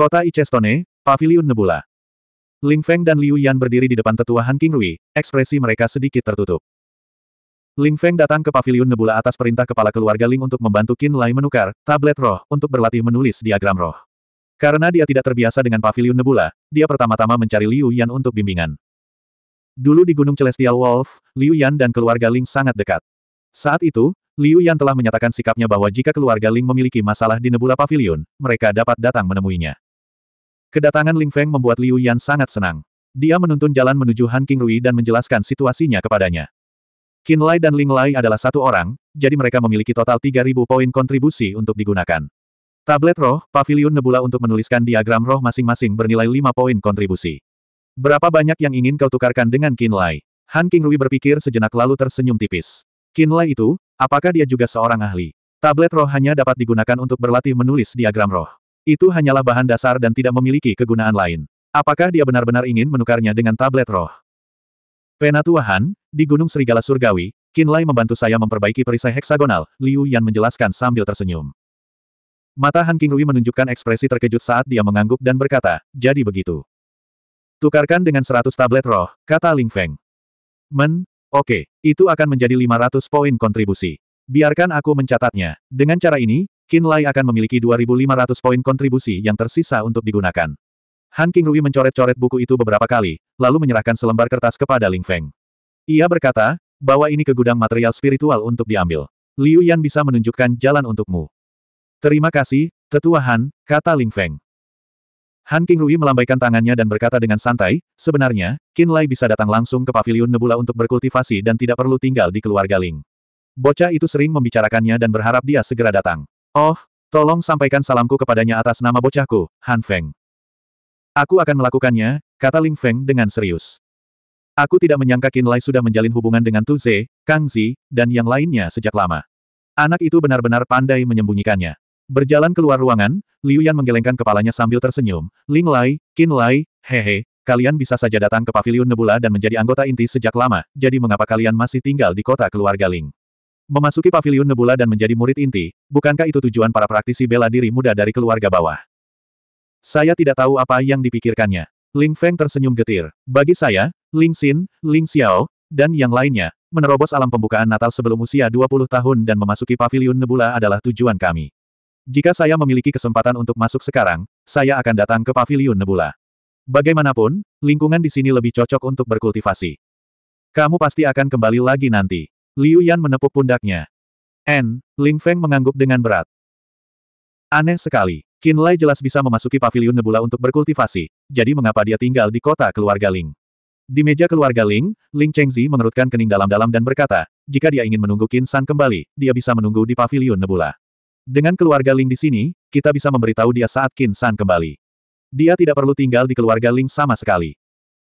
Kota Icestone, Paviliun Nebula. Ling Feng dan Liu Yan berdiri di depan tetua Han Rui, ekspresi mereka sedikit tertutup. Ling Feng datang ke Paviliun Nebula atas perintah kepala keluarga Ling untuk membantu Qin Lai menukar tablet roh untuk berlatih menulis diagram roh. Karena dia tidak terbiasa dengan Paviliun Nebula, dia pertama-tama mencari Liu Yan untuk bimbingan. Dulu di Gunung Celestial Wolf, Liu Yan dan keluarga Ling sangat dekat. Saat itu, Liu Yan telah menyatakan sikapnya bahwa jika keluarga Ling memiliki masalah di Nebula Pavilion, mereka dapat datang menemuinya. Kedatangan Ling Feng membuat Liu Yan sangat senang. Dia menuntun jalan menuju Han King Rui dan menjelaskan situasinya kepadanya. Qin Lai dan Ling Lai adalah satu orang, jadi mereka memiliki total 3.000 poin kontribusi untuk digunakan. Tablet roh, pavilion nebula untuk menuliskan diagram roh masing-masing bernilai 5 poin kontribusi. Berapa banyak yang ingin kau tukarkan dengan Qin Lai? Han King Rui berpikir sejenak lalu tersenyum tipis. Qin Lai itu, apakah dia juga seorang ahli? Tablet roh hanya dapat digunakan untuk berlatih menulis diagram roh. Itu hanyalah bahan dasar dan tidak memiliki kegunaan lain. Apakah dia benar-benar ingin menukarnya dengan tablet roh? Penatuahan, di Gunung Serigala Surgawi, Kinlay membantu saya memperbaiki perisai heksagonal, Liu Yan menjelaskan sambil tersenyum. Mata Han Qingrui menunjukkan ekspresi terkejut saat dia mengangguk dan berkata, jadi begitu. Tukarkan dengan 100 tablet roh, kata Ling Feng. Men, oke, okay, itu akan menjadi 500 poin kontribusi. Biarkan aku mencatatnya. Dengan cara ini, Qin Lai akan memiliki 2.500 poin kontribusi yang tersisa untuk digunakan. Han King Rui mencoret-coret buku itu beberapa kali, lalu menyerahkan selembar kertas kepada Ling Feng. Ia berkata, bawa ini ke gudang material spiritual untuk diambil. Liu Yan bisa menunjukkan jalan untukmu. Terima kasih, Tetua Han, kata Ling Feng. Han King Rui melambaikan tangannya dan berkata dengan santai, sebenarnya, Qin Lai bisa datang langsung ke paviliun Nebula untuk berkultivasi dan tidak perlu tinggal di keluarga Ling. Bocah itu sering membicarakannya dan berharap dia segera datang. Oh, tolong sampaikan salamku kepadanya atas nama bocahku, Han Feng. Aku akan melakukannya, kata Ling Feng dengan serius. Aku tidak menyangka Qin Lai sudah menjalin hubungan dengan Tu Ze, Kang Zi, dan yang lainnya sejak lama. Anak itu benar-benar pandai menyembunyikannya. Berjalan keluar ruangan, Liu Yan menggelengkan kepalanya sambil tersenyum. Ling Lai, Qin Lai, hehe, kalian bisa saja datang ke Paviliun Nebula dan menjadi anggota inti sejak lama, jadi mengapa kalian masih tinggal di kota keluarga Ling? Memasuki Paviliun Nebula dan menjadi murid inti, bukankah itu tujuan para praktisi bela diri muda dari keluarga bawah? Saya tidak tahu apa yang dipikirkannya. Ling Feng tersenyum getir. Bagi saya, Ling Xin, Ling Xiao, dan yang lainnya, menerobos alam pembukaan Natal sebelum usia 20 tahun dan memasuki Paviliun Nebula adalah tujuan kami. Jika saya memiliki kesempatan untuk masuk sekarang, saya akan datang ke Paviliun Nebula. Bagaimanapun, lingkungan di sini lebih cocok untuk berkultivasi. Kamu pasti akan kembali lagi nanti. Liu Yan menepuk pundaknya. N, Ling Feng mengangguk dengan berat. Aneh sekali. Qin Lai jelas bisa memasuki paviliun nebula untuk berkultivasi, jadi mengapa dia tinggal di kota keluarga Ling? Di meja keluarga Ling, Ling Chengzi mengerutkan kening dalam-dalam dan berkata, jika dia ingin menunggu Qin San kembali, dia bisa menunggu di paviliun nebula. Dengan keluarga Ling di sini, kita bisa memberitahu dia saat Qin San kembali. Dia tidak perlu tinggal di keluarga Ling sama sekali.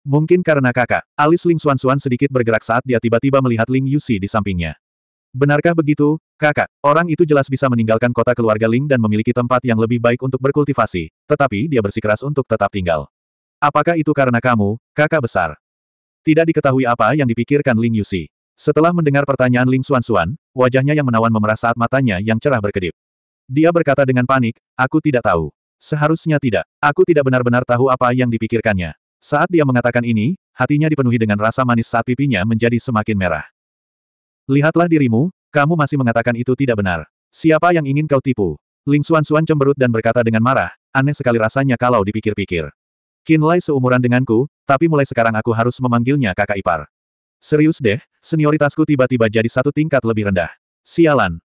Mungkin karena kakak, alis Ling Xuanxuan sedikit bergerak saat dia tiba-tiba melihat Ling Yusi di sampingnya. Benarkah begitu, kakak? Orang itu jelas bisa meninggalkan kota keluarga Ling dan memiliki tempat yang lebih baik untuk berkultivasi, tetapi dia bersikeras untuk tetap tinggal. Apakah itu karena kamu, kakak besar? Tidak diketahui apa yang dipikirkan Ling Yusi. Setelah mendengar pertanyaan Ling Xuanxuan, wajahnya yang menawan memerah saat matanya yang cerah berkedip. Dia berkata dengan panik, aku tidak tahu. Seharusnya tidak. Aku tidak benar-benar tahu apa yang dipikirkannya. Saat dia mengatakan ini, hatinya dipenuhi dengan rasa manis saat pipinya menjadi semakin merah. Lihatlah dirimu, kamu masih mengatakan itu tidak benar. Siapa yang ingin kau tipu? Ling Xuan-Xuan cemberut dan berkata dengan marah, aneh sekali rasanya kalau dipikir-pikir. Qin Lai seumuran denganku, tapi mulai sekarang aku harus memanggilnya kakak ipar. Serius deh, senioritasku tiba-tiba jadi satu tingkat lebih rendah. Sialan.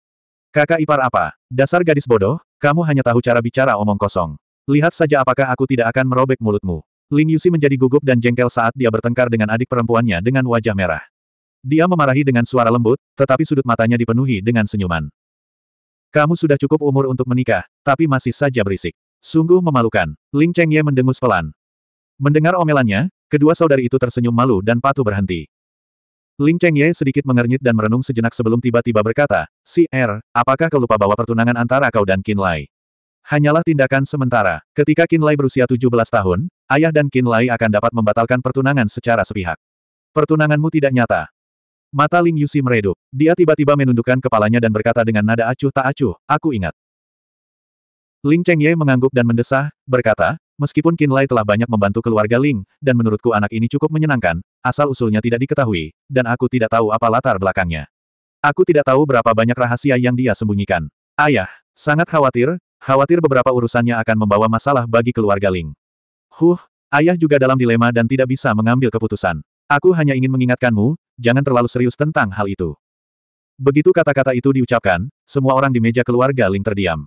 Kakak ipar apa? Dasar gadis bodoh, kamu hanya tahu cara bicara omong kosong. Lihat saja apakah aku tidak akan merobek mulutmu. Ling Yusi menjadi gugup dan jengkel saat dia bertengkar dengan adik perempuannya dengan wajah merah. Dia memarahi dengan suara lembut, tetapi sudut matanya dipenuhi dengan senyuman. Kamu sudah cukup umur untuk menikah, tapi masih saja berisik. Sungguh memalukan. Ling Chengye mendengus pelan. Mendengar omelannya, kedua saudari itu tersenyum malu dan patuh berhenti. Ling Chengye sedikit mengernyit dan merenung sejenak sebelum tiba-tiba berkata, Si Er, apakah kau lupa bahwa pertunangan antara kau dan Qin Lai Hanyalah tindakan sementara. Ketika Kinlai berusia 17 tahun, ayah dan Kinlai akan dapat membatalkan pertunangan secara sepihak. Pertunanganmu tidak nyata. Mata Ling Yusi meredup. Dia tiba-tiba menundukkan kepalanya dan berkata dengan nada acuh tak acuh, aku ingat. Ling Chengye mengangguk dan mendesah, berkata, meskipun Kinlai telah banyak membantu keluarga Ling, dan menurutku anak ini cukup menyenangkan, asal-usulnya tidak diketahui, dan aku tidak tahu apa latar belakangnya. Aku tidak tahu berapa banyak rahasia yang dia sembunyikan. Ayah, sangat khawatir, Khawatir beberapa urusannya akan membawa masalah bagi keluarga Ling. Huh, ayah juga dalam dilema dan tidak bisa mengambil keputusan. Aku hanya ingin mengingatkanmu, jangan terlalu serius tentang hal itu. Begitu kata-kata itu diucapkan, semua orang di meja keluarga Ling terdiam.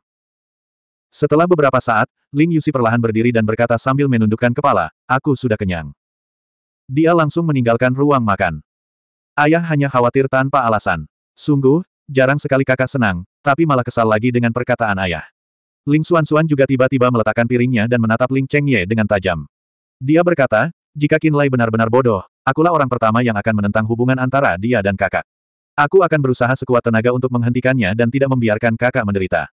Setelah beberapa saat, Ling Yusi perlahan berdiri dan berkata sambil menundukkan kepala, aku sudah kenyang. Dia langsung meninggalkan ruang makan. Ayah hanya khawatir tanpa alasan. Sungguh, jarang sekali kakak senang, tapi malah kesal lagi dengan perkataan ayah. Ling Xuan Xuan juga tiba-tiba meletakkan piringnya dan menatap Ling Chengye dengan tajam. Dia berkata, jika Qin Lai benar-benar bodoh, akulah orang pertama yang akan menentang hubungan antara dia dan kakak. Aku akan berusaha sekuat tenaga untuk menghentikannya dan tidak membiarkan kakak menderita.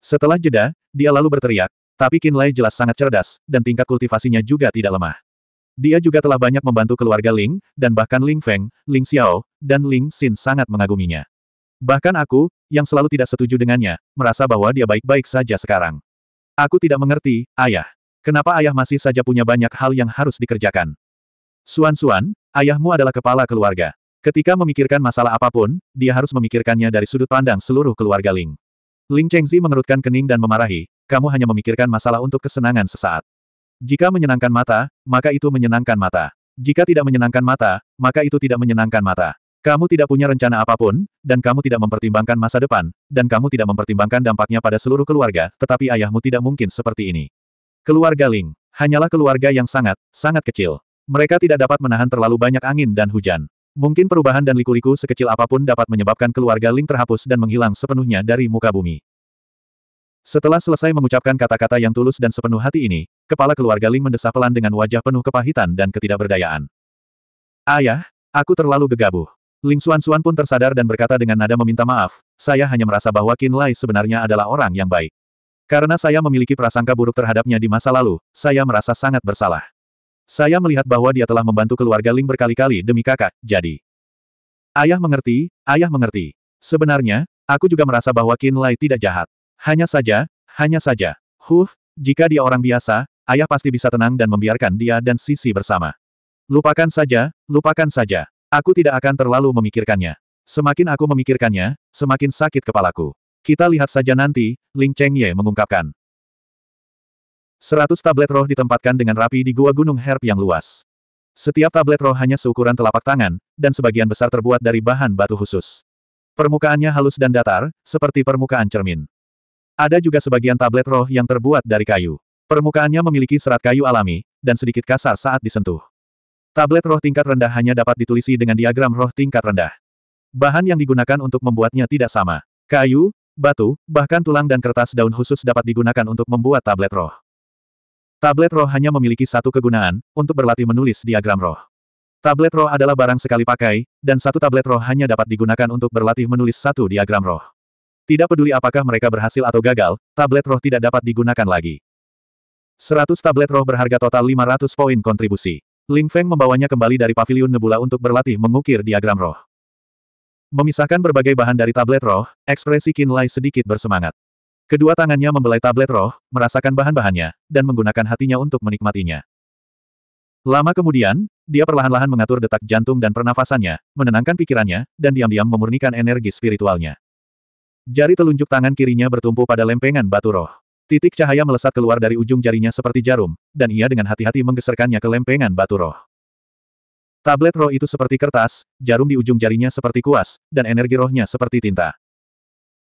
Setelah jeda, dia lalu berteriak, tapi Qin Lai jelas sangat cerdas, dan tingkat kultivasinya juga tidak lemah. Dia juga telah banyak membantu keluarga Ling, dan bahkan Ling Feng, Ling Xiao, dan Ling Xin sangat mengaguminya. Bahkan aku, yang selalu tidak setuju dengannya, merasa bahwa dia baik-baik saja sekarang. Aku tidak mengerti, ayah. Kenapa ayah masih saja punya banyak hal yang harus dikerjakan? Suan-suan, ayahmu adalah kepala keluarga. Ketika memikirkan masalah apapun, dia harus memikirkannya dari sudut pandang seluruh keluarga Ling. Ling Chengzi mengerutkan kening dan memarahi, kamu hanya memikirkan masalah untuk kesenangan sesaat. Jika menyenangkan mata, maka itu menyenangkan mata. Jika tidak menyenangkan mata, maka itu tidak menyenangkan mata. Kamu tidak punya rencana apapun, dan kamu tidak mempertimbangkan masa depan, dan kamu tidak mempertimbangkan dampaknya pada seluruh keluarga, tetapi ayahmu tidak mungkin seperti ini. Keluarga Ling, hanyalah keluarga yang sangat, sangat kecil. Mereka tidak dapat menahan terlalu banyak angin dan hujan. Mungkin perubahan dan liku-liku sekecil apapun dapat menyebabkan keluarga Ling terhapus dan menghilang sepenuhnya dari muka bumi. Setelah selesai mengucapkan kata-kata yang tulus dan sepenuh hati ini, kepala keluarga Ling mendesah pelan dengan wajah penuh kepahitan dan ketidakberdayaan. Ayah, aku terlalu gegabah. Ling Xuan Xuan pun tersadar dan berkata dengan nada meminta maaf, saya hanya merasa bahwa Qin Lai sebenarnya adalah orang yang baik. Karena saya memiliki prasangka buruk terhadapnya di masa lalu, saya merasa sangat bersalah. Saya melihat bahwa dia telah membantu keluarga Ling berkali-kali demi kakak, jadi... Ayah mengerti, ayah mengerti. Sebenarnya, aku juga merasa bahwa Qin Lai tidak jahat. Hanya saja, hanya saja. Huh, jika dia orang biasa, ayah pasti bisa tenang dan membiarkan dia dan Sisi bersama. Lupakan saja, lupakan saja. Aku tidak akan terlalu memikirkannya. Semakin aku memikirkannya, semakin sakit kepalaku. Kita lihat saja nanti, Ling Cheng Ye mengungkapkan. Seratus tablet roh ditempatkan dengan rapi di gua gunung herb yang luas. Setiap tablet roh hanya seukuran telapak tangan, dan sebagian besar terbuat dari bahan batu khusus. Permukaannya halus dan datar, seperti permukaan cermin. Ada juga sebagian tablet roh yang terbuat dari kayu. Permukaannya memiliki serat kayu alami, dan sedikit kasar saat disentuh. Tablet roh tingkat rendah hanya dapat ditulisi dengan diagram roh tingkat rendah. Bahan yang digunakan untuk membuatnya tidak sama. Kayu, batu, bahkan tulang dan kertas daun khusus dapat digunakan untuk membuat tablet roh. Tablet roh hanya memiliki satu kegunaan, untuk berlatih menulis diagram roh. Tablet roh adalah barang sekali pakai, dan satu tablet roh hanya dapat digunakan untuk berlatih menulis satu diagram roh. Tidak peduli apakah mereka berhasil atau gagal, tablet roh tidak dapat digunakan lagi. 100 tablet roh berharga total 500 poin kontribusi. Ling Feng membawanya kembali dari paviliun nebula untuk berlatih mengukir diagram roh. Memisahkan berbagai bahan dari tablet roh, ekspresi Qin Lai sedikit bersemangat. Kedua tangannya membelai tablet roh, merasakan bahan-bahannya, dan menggunakan hatinya untuk menikmatinya. Lama kemudian, dia perlahan-lahan mengatur detak jantung dan pernafasannya, menenangkan pikirannya, dan diam-diam memurnikan energi spiritualnya. Jari telunjuk tangan kirinya bertumpu pada lempengan batu roh. Titik cahaya melesat keluar dari ujung jarinya seperti jarum, dan ia dengan hati-hati menggeserkannya ke lempengan batu roh. Tablet roh itu seperti kertas, jarum di ujung jarinya seperti kuas, dan energi rohnya seperti tinta.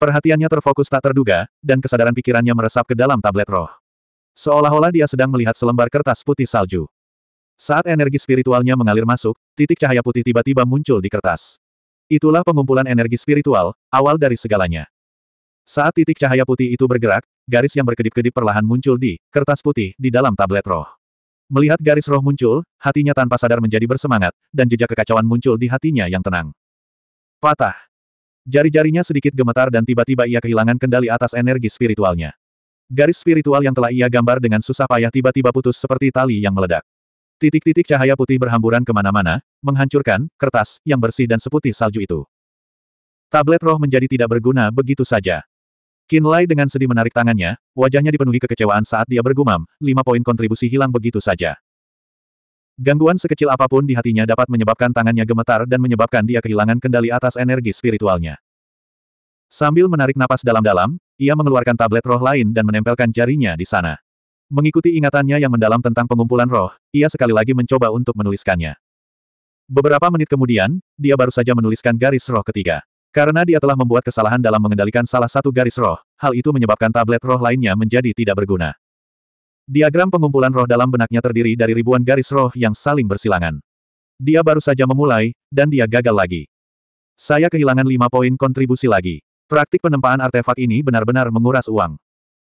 Perhatiannya terfokus tak terduga, dan kesadaran pikirannya meresap ke dalam tablet roh. Seolah-olah dia sedang melihat selembar kertas putih salju. Saat energi spiritualnya mengalir masuk, titik cahaya putih tiba-tiba muncul di kertas. Itulah pengumpulan energi spiritual, awal dari segalanya. Saat titik cahaya putih itu bergerak, garis yang berkedip-kedip perlahan muncul di kertas putih di dalam tablet roh. Melihat garis roh muncul, hatinya tanpa sadar menjadi bersemangat, dan jejak kekacauan muncul di hatinya yang tenang. Patah. Jari-jarinya sedikit gemetar dan tiba-tiba ia kehilangan kendali atas energi spiritualnya. Garis spiritual yang telah ia gambar dengan susah payah tiba-tiba putus seperti tali yang meledak. Titik-titik cahaya putih berhamburan kemana-mana, menghancurkan kertas yang bersih dan seputih salju itu. Tablet roh menjadi tidak berguna begitu saja. Qin Lai dengan sedih menarik tangannya, wajahnya dipenuhi kekecewaan saat dia bergumam, lima poin kontribusi hilang begitu saja. Gangguan sekecil apapun di hatinya dapat menyebabkan tangannya gemetar dan menyebabkan dia kehilangan kendali atas energi spiritualnya. Sambil menarik napas dalam-dalam, ia mengeluarkan tablet roh lain dan menempelkan jarinya di sana. Mengikuti ingatannya yang mendalam tentang pengumpulan roh, ia sekali lagi mencoba untuk menuliskannya. Beberapa menit kemudian, dia baru saja menuliskan garis roh ketiga. Karena dia telah membuat kesalahan dalam mengendalikan salah satu garis roh, hal itu menyebabkan tablet roh lainnya menjadi tidak berguna. Diagram pengumpulan roh dalam benaknya terdiri dari ribuan garis roh yang saling bersilangan. Dia baru saja memulai, dan dia gagal lagi. Saya kehilangan lima poin kontribusi lagi. Praktik penempaan artefak ini benar-benar menguras uang.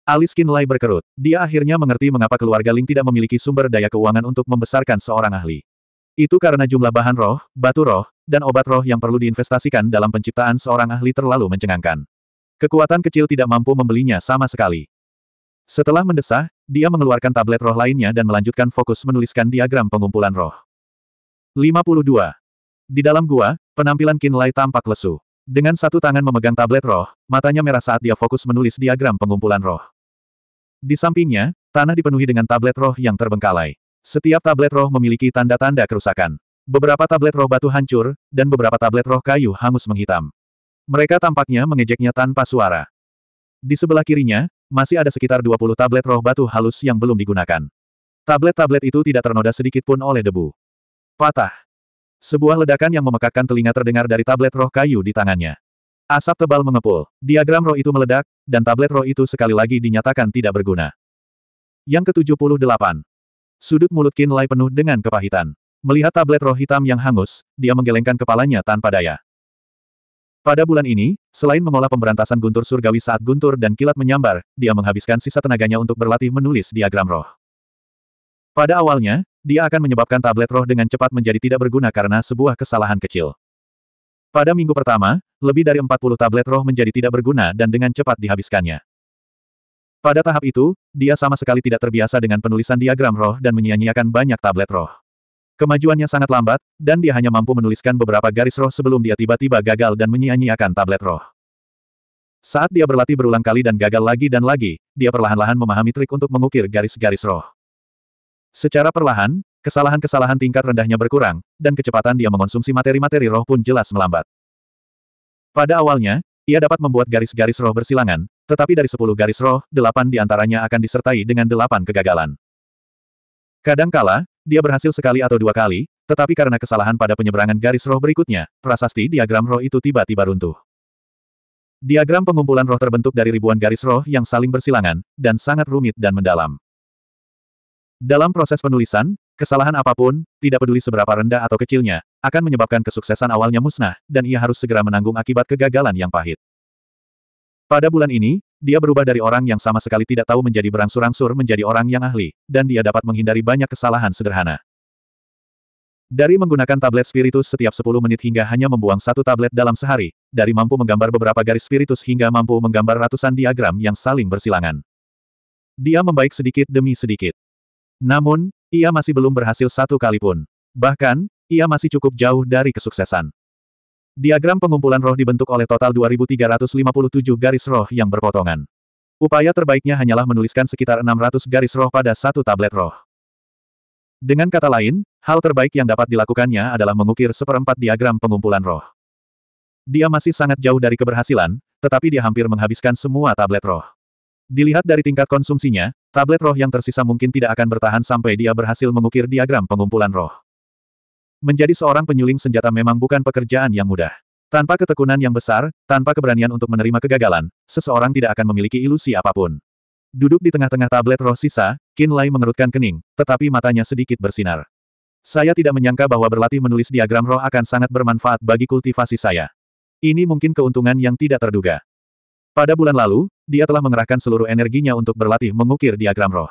Alis Kinlay berkerut. Dia akhirnya mengerti mengapa keluarga Ling tidak memiliki sumber daya keuangan untuk membesarkan seorang ahli. Itu karena jumlah bahan roh, batu roh, dan obat roh yang perlu diinvestasikan dalam penciptaan seorang ahli terlalu mencengangkan. Kekuatan kecil tidak mampu membelinya sama sekali. Setelah mendesah, dia mengeluarkan tablet roh lainnya dan melanjutkan fokus menuliskan diagram pengumpulan roh. 52. Di dalam gua, penampilan Kinlay tampak lesu. Dengan satu tangan memegang tablet roh, matanya merah saat dia fokus menulis diagram pengumpulan roh. Di sampingnya, tanah dipenuhi dengan tablet roh yang terbengkalai. Setiap tablet roh memiliki tanda-tanda kerusakan. Beberapa tablet roh batu hancur, dan beberapa tablet roh kayu hangus menghitam. Mereka tampaknya mengejeknya tanpa suara. Di sebelah kirinya, masih ada sekitar 20 tablet roh batu halus yang belum digunakan. Tablet-tablet itu tidak ternoda sedikit pun oleh debu. Patah. Sebuah ledakan yang memekakkan telinga terdengar dari tablet roh kayu di tangannya. Asap tebal mengepul, diagram roh itu meledak, dan tablet roh itu sekali lagi dinyatakan tidak berguna. Yang ke-78, Sudut mulut Qin Lai penuh dengan kepahitan. Melihat tablet roh hitam yang hangus, dia menggelengkan kepalanya tanpa daya. Pada bulan ini, selain mengolah pemberantasan guntur surgawi saat guntur dan kilat menyambar, dia menghabiskan sisa tenaganya untuk berlatih menulis diagram roh. Pada awalnya, dia akan menyebabkan tablet roh dengan cepat menjadi tidak berguna karena sebuah kesalahan kecil. Pada minggu pertama, lebih dari 40 tablet roh menjadi tidak berguna dan dengan cepat dihabiskannya. Pada tahap itu, dia sama sekali tidak terbiasa dengan penulisan diagram roh dan menyia-nyiakan banyak tablet roh. Kemajuannya sangat lambat, dan dia hanya mampu menuliskan beberapa garis roh sebelum dia tiba-tiba gagal dan menyia-nyiakan tablet roh. Saat dia berlatih berulang kali dan gagal lagi dan lagi, dia perlahan-lahan memahami trik untuk mengukir garis-garis roh. Secara perlahan, kesalahan-kesalahan tingkat rendahnya berkurang, dan kecepatan dia mengonsumsi materi-materi roh pun jelas melambat. Pada awalnya, ia dapat membuat garis-garis roh bersilangan, tetapi dari sepuluh garis roh, delapan di antaranya akan disertai dengan delapan kegagalan. Kadangkala, dia berhasil sekali atau dua kali, tetapi karena kesalahan pada penyeberangan garis roh berikutnya, prasasti diagram roh itu tiba-tiba runtuh. Diagram pengumpulan roh terbentuk dari ribuan garis roh yang saling bersilangan, dan sangat rumit dan mendalam. Dalam proses penulisan, kesalahan apapun, tidak peduli seberapa rendah atau kecilnya, akan menyebabkan kesuksesan awalnya musnah, dan ia harus segera menanggung akibat kegagalan yang pahit. Pada bulan ini, dia berubah dari orang yang sama sekali tidak tahu menjadi berangsur-angsur menjadi orang yang ahli, dan dia dapat menghindari banyak kesalahan sederhana. Dari menggunakan tablet spiritus setiap 10 menit hingga hanya membuang satu tablet dalam sehari, dari mampu menggambar beberapa garis spiritus hingga mampu menggambar ratusan diagram yang saling bersilangan. Dia membaik sedikit demi sedikit. Namun, ia masih belum berhasil satu kali pun. Bahkan, ia masih cukup jauh dari kesuksesan. Diagram pengumpulan roh dibentuk oleh total 2357 garis roh yang berpotongan. Upaya terbaiknya hanyalah menuliskan sekitar 600 garis roh pada satu tablet roh. Dengan kata lain, hal terbaik yang dapat dilakukannya adalah mengukir seperempat diagram pengumpulan roh. Dia masih sangat jauh dari keberhasilan, tetapi dia hampir menghabiskan semua tablet roh. Dilihat dari tingkat konsumsinya, tablet roh yang tersisa mungkin tidak akan bertahan sampai dia berhasil mengukir diagram pengumpulan roh. Menjadi seorang penyuling senjata memang bukan pekerjaan yang mudah. Tanpa ketekunan yang besar, tanpa keberanian untuk menerima kegagalan, seseorang tidak akan memiliki ilusi apapun. Duduk di tengah-tengah tablet roh sisa, Qin Lai mengerutkan kening, tetapi matanya sedikit bersinar. Saya tidak menyangka bahwa berlatih menulis diagram roh akan sangat bermanfaat bagi kultivasi saya. Ini mungkin keuntungan yang tidak terduga. Pada bulan lalu, dia telah mengerahkan seluruh energinya untuk berlatih mengukir diagram roh.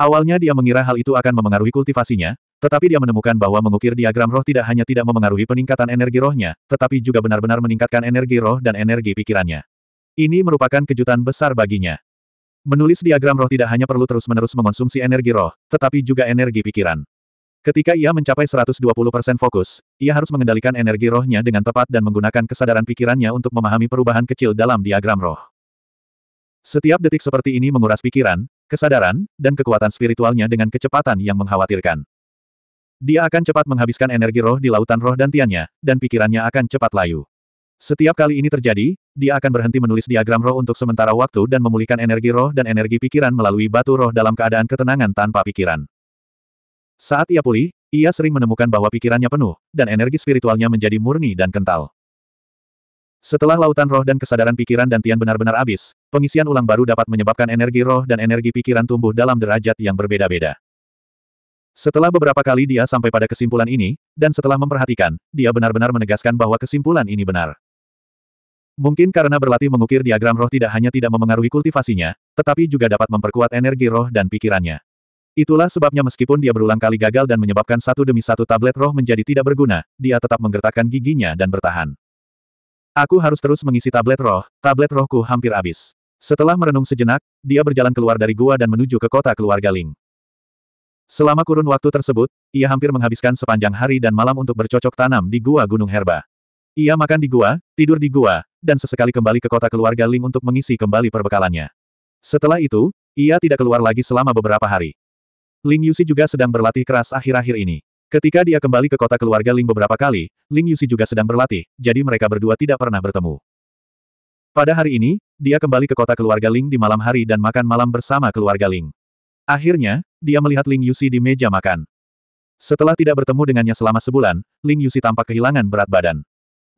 Awalnya dia mengira hal itu akan memengaruhi kultivasinya, tetapi dia menemukan bahwa mengukir diagram roh tidak hanya tidak memengaruhi peningkatan energi rohnya, tetapi juga benar-benar meningkatkan energi roh dan energi pikirannya. Ini merupakan kejutan besar baginya. Menulis diagram roh tidak hanya perlu terus-menerus mengonsumsi energi roh, tetapi juga energi pikiran. Ketika ia mencapai 120% fokus, ia harus mengendalikan energi rohnya dengan tepat dan menggunakan kesadaran pikirannya untuk memahami perubahan kecil dalam diagram roh. Setiap detik seperti ini menguras pikiran, kesadaran, dan kekuatan spiritualnya dengan kecepatan yang mengkhawatirkan. Dia akan cepat menghabiskan energi roh di lautan roh dan tiannya, dan pikirannya akan cepat layu. Setiap kali ini terjadi, dia akan berhenti menulis diagram roh untuk sementara waktu dan memulihkan energi roh dan energi pikiran melalui batu roh dalam keadaan ketenangan tanpa pikiran. Saat ia pulih, ia sering menemukan bahwa pikirannya penuh, dan energi spiritualnya menjadi murni dan kental. Setelah lautan roh dan kesadaran pikiran dan tian benar-benar habis, pengisian ulang baru dapat menyebabkan energi roh dan energi pikiran tumbuh dalam derajat yang berbeda-beda. Setelah beberapa kali dia sampai pada kesimpulan ini, dan setelah memperhatikan, dia benar-benar menegaskan bahwa kesimpulan ini benar. Mungkin karena berlatih mengukir diagram roh tidak hanya tidak memengaruhi kultivasinya, tetapi juga dapat memperkuat energi roh dan pikirannya. Itulah sebabnya meskipun dia berulang kali gagal dan menyebabkan satu demi satu tablet roh menjadi tidak berguna, dia tetap menggertakkan giginya dan bertahan. Aku harus terus mengisi tablet roh, tablet rohku hampir habis. Setelah merenung sejenak, dia berjalan keluar dari gua dan menuju ke kota keluarga Ling. Selama kurun waktu tersebut, ia hampir menghabiskan sepanjang hari dan malam untuk bercocok tanam di gua Gunung Herba. Ia makan di gua, tidur di gua, dan sesekali kembali ke kota keluarga Ling untuk mengisi kembali perbekalannya. Setelah itu, ia tidak keluar lagi selama beberapa hari. Ling Yusi juga sedang berlatih keras akhir-akhir ini. Ketika dia kembali ke kota keluarga Ling beberapa kali, Ling Yusi juga sedang berlatih, jadi mereka berdua tidak pernah bertemu. Pada hari ini, dia kembali ke kota keluarga Ling di malam hari dan makan malam bersama keluarga Ling. Akhirnya, dia melihat Ling Yusi di meja makan. Setelah tidak bertemu dengannya selama sebulan, Ling Yusi tampak kehilangan berat badan.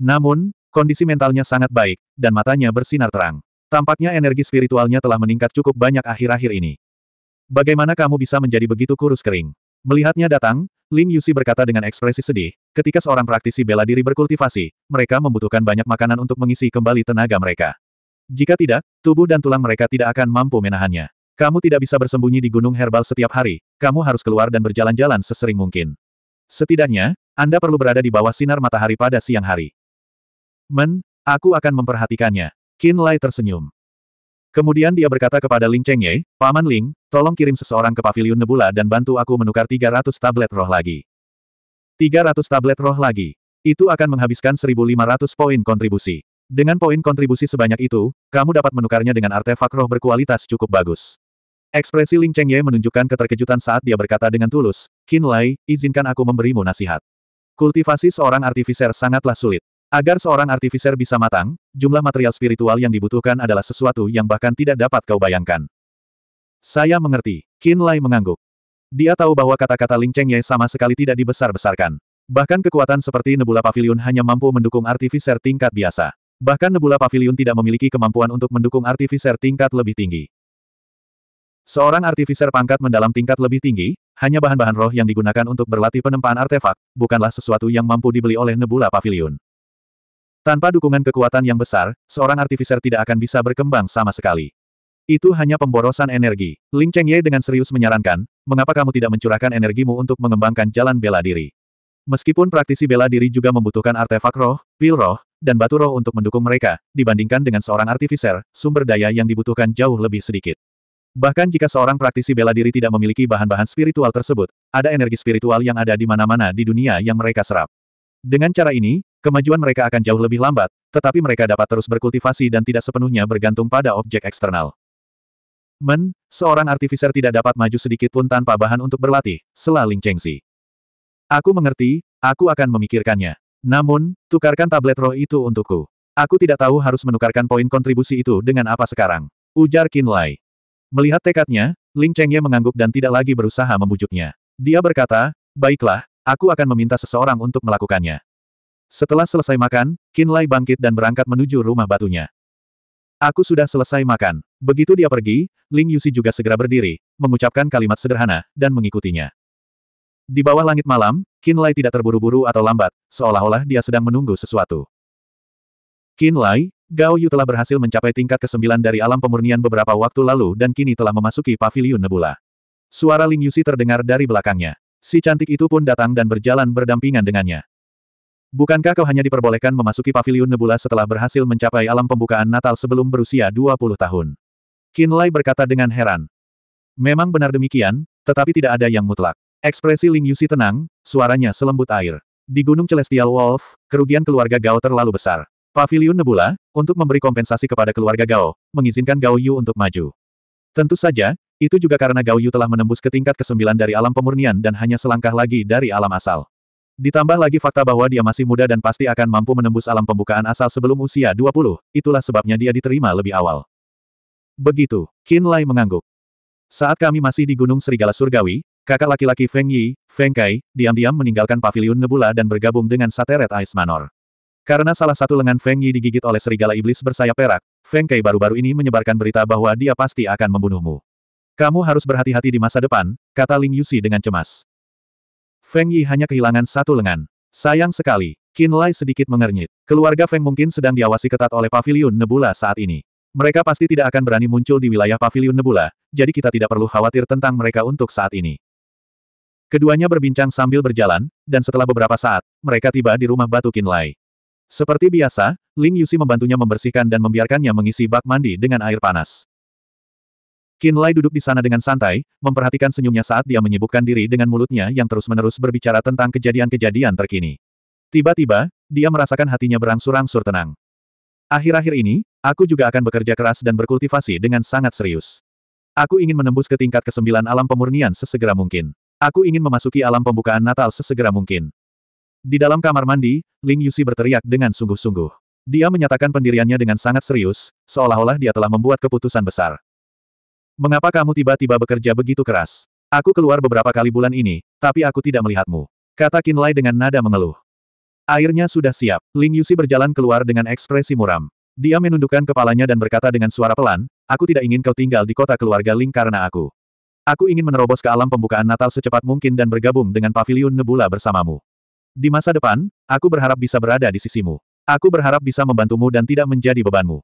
Namun, kondisi mentalnya sangat baik, dan matanya bersinar terang. Tampaknya energi spiritualnya telah meningkat cukup banyak akhir-akhir ini. Bagaimana kamu bisa menjadi begitu kurus kering? Melihatnya datang, Ling Yusi berkata dengan ekspresi sedih, ketika seorang praktisi bela diri berkultivasi, mereka membutuhkan banyak makanan untuk mengisi kembali tenaga mereka. Jika tidak, tubuh dan tulang mereka tidak akan mampu menahannya. Kamu tidak bisa bersembunyi di gunung herbal setiap hari, kamu harus keluar dan berjalan-jalan sesering mungkin. Setidaknya, Anda perlu berada di bawah sinar matahari pada siang hari. Men, aku akan memperhatikannya. Qin Lai tersenyum. Kemudian dia berkata kepada Ling Chengye, Paman Ling, tolong kirim seseorang ke paviliun Nebula dan bantu aku menukar 300 tablet roh lagi. 300 tablet roh lagi. Itu akan menghabiskan 1.500 poin kontribusi. Dengan poin kontribusi sebanyak itu, kamu dapat menukarnya dengan artefak roh berkualitas cukup bagus. Ekspresi Ling Chengye menunjukkan keterkejutan saat dia berkata dengan tulus, Qin Lai, izinkan aku memberimu nasihat. Kultivasi seorang artifiser sangatlah sulit. Agar seorang artifiser bisa matang, jumlah material spiritual yang dibutuhkan adalah sesuatu yang bahkan tidak dapat kau bayangkan. Saya mengerti, Qin Lai mengangguk. Dia tahu bahwa kata-kata Ling Chengye sama sekali tidak dibesar-besarkan. Bahkan kekuatan seperti Nebula Pavilion hanya mampu mendukung artifiser tingkat biasa. Bahkan Nebula Pavilion tidak memiliki kemampuan untuk mendukung artifiser tingkat lebih tinggi. Seorang artificer pangkat mendalam tingkat lebih tinggi, hanya bahan-bahan roh yang digunakan untuk berlatih penempaan artefak, bukanlah sesuatu yang mampu dibeli oleh Nebula Pavilion. Tanpa dukungan kekuatan yang besar, seorang artificer tidak akan bisa berkembang sama sekali. Itu hanya pemborosan energi. Ling Cheng Ye dengan serius menyarankan, mengapa kamu tidak mencurahkan energimu untuk mengembangkan jalan bela diri? Meskipun praktisi bela diri juga membutuhkan artefak roh, pil roh, dan batu roh untuk mendukung mereka, dibandingkan dengan seorang artificer, sumber daya yang dibutuhkan jauh lebih sedikit. Bahkan jika seorang praktisi bela diri tidak memiliki bahan-bahan spiritual tersebut, ada energi spiritual yang ada di mana-mana di dunia yang mereka serap. Dengan cara ini, kemajuan mereka akan jauh lebih lambat, tetapi mereka dapat terus berkultivasi dan tidak sepenuhnya bergantung pada objek eksternal. Men, seorang artificer tidak dapat maju sedikit pun tanpa bahan untuk berlatih, selaling cengsi. Aku mengerti, aku akan memikirkannya. Namun, tukarkan tablet roh itu untukku. Aku tidak tahu harus menukarkan poin kontribusi itu dengan apa sekarang. Ujar Kinlay. Melihat tekadnya, Ling Chengye mengangguk dan tidak lagi berusaha membujuknya. Dia berkata, baiklah, aku akan meminta seseorang untuk melakukannya. Setelah selesai makan, Qin Lai bangkit dan berangkat menuju rumah batunya. Aku sudah selesai makan. Begitu dia pergi, Ling Yusi juga segera berdiri, mengucapkan kalimat sederhana, dan mengikutinya. Di bawah langit malam, Qin Lai tidak terburu-buru atau lambat, seolah-olah dia sedang menunggu sesuatu. Qin Lai, Gao Yu telah berhasil mencapai tingkat ke-9 dari alam pemurnian beberapa waktu lalu dan kini telah memasuki paviliun Nebula. Suara Ling Yusi terdengar dari belakangnya. Si cantik itu pun datang dan berjalan berdampingan dengannya. Bukankah kau hanya diperbolehkan memasuki paviliun Nebula setelah berhasil mencapai alam pembukaan Natal sebelum berusia 20 tahun? Qin Lai berkata dengan heran. Memang benar demikian, tetapi tidak ada yang mutlak. Ekspresi Ling Yusi tenang, suaranya selembut air. Di Gunung Celestial Wolf, kerugian keluarga Gao terlalu besar. Pavilion Nebula, untuk memberi kompensasi kepada keluarga Gao, mengizinkan Gao Yu untuk maju. Tentu saja, itu juga karena Gao Yu telah menembus ke tingkat ke-9 dari alam pemurnian dan hanya selangkah lagi dari alam asal. Ditambah lagi fakta bahwa dia masih muda dan pasti akan mampu menembus alam pembukaan asal sebelum usia 20, itulah sebabnya dia diterima lebih awal. Begitu, Qin Lai mengangguk. Saat kami masih di Gunung Serigala Surgawi, kakak laki-laki Feng Yi, Feng Kai, diam-diam meninggalkan paviliun Nebula dan bergabung dengan Sateret Ice Manor. Karena salah satu lengan Feng Yi digigit oleh serigala iblis bersayap perak, Feng Kai baru-baru ini menyebarkan berita bahwa dia pasti akan membunuhmu. Kamu harus berhati-hati di masa depan, kata Ling Yusi dengan cemas. Feng Yi hanya kehilangan satu lengan. Sayang sekali, Qin Lai sedikit mengernyit. Keluarga Feng mungkin sedang diawasi ketat oleh paviliun Nebula saat ini. Mereka pasti tidak akan berani muncul di wilayah paviliun Nebula, jadi kita tidak perlu khawatir tentang mereka untuk saat ini. Keduanya berbincang sambil berjalan, dan setelah beberapa saat, mereka tiba di rumah batu Qin Lai. Seperti biasa, Ling Yusi membantunya membersihkan dan membiarkannya mengisi bak mandi dengan air panas. Qin Lai duduk di sana dengan santai, memperhatikan senyumnya saat dia menyibukkan diri dengan mulutnya yang terus-menerus berbicara tentang kejadian-kejadian terkini. Tiba-tiba, dia merasakan hatinya berangsur-angsur tenang. Akhir-akhir ini, aku juga akan bekerja keras dan berkultivasi dengan sangat serius. Aku ingin menembus ke tingkat kesembilan alam pemurnian sesegera mungkin. Aku ingin memasuki alam pembukaan Natal sesegera mungkin. Di dalam kamar mandi, Ling Yusi berteriak dengan sungguh-sungguh. Dia menyatakan pendiriannya dengan sangat serius, seolah-olah dia telah membuat keputusan besar. Mengapa kamu tiba-tiba bekerja begitu keras? Aku keluar beberapa kali bulan ini, tapi aku tidak melihatmu. Kata Lai dengan nada mengeluh. Airnya sudah siap. Ling Yusi berjalan keluar dengan ekspresi muram. Dia menundukkan kepalanya dan berkata dengan suara pelan, Aku tidak ingin kau tinggal di kota keluarga Ling karena aku. Aku ingin menerobos ke alam pembukaan Natal secepat mungkin dan bergabung dengan Paviliun Nebula bersamamu. Di masa depan, aku berharap bisa berada di sisimu. Aku berharap bisa membantumu dan tidak menjadi bebanmu.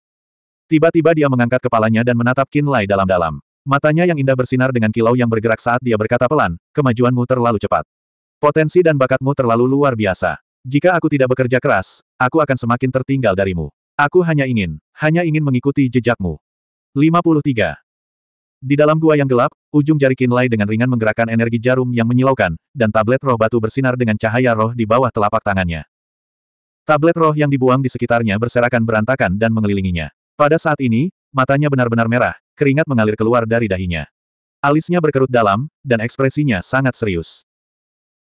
Tiba-tiba dia mengangkat kepalanya dan menatap Lai dalam-dalam. Matanya yang indah bersinar dengan kilau yang bergerak saat dia berkata pelan, kemajuanmu terlalu cepat. Potensi dan bakatmu terlalu luar biasa. Jika aku tidak bekerja keras, aku akan semakin tertinggal darimu. Aku hanya ingin, hanya ingin mengikuti jejakmu. 53. Di dalam gua yang gelap, ujung jari Kinlay dengan ringan menggerakkan energi jarum yang menyilaukan, dan tablet roh batu bersinar dengan cahaya roh di bawah telapak tangannya. Tablet roh yang dibuang di sekitarnya berserakan berantakan dan mengelilinginya. Pada saat ini, matanya benar-benar merah, keringat mengalir keluar dari dahinya. Alisnya berkerut dalam, dan ekspresinya sangat serius.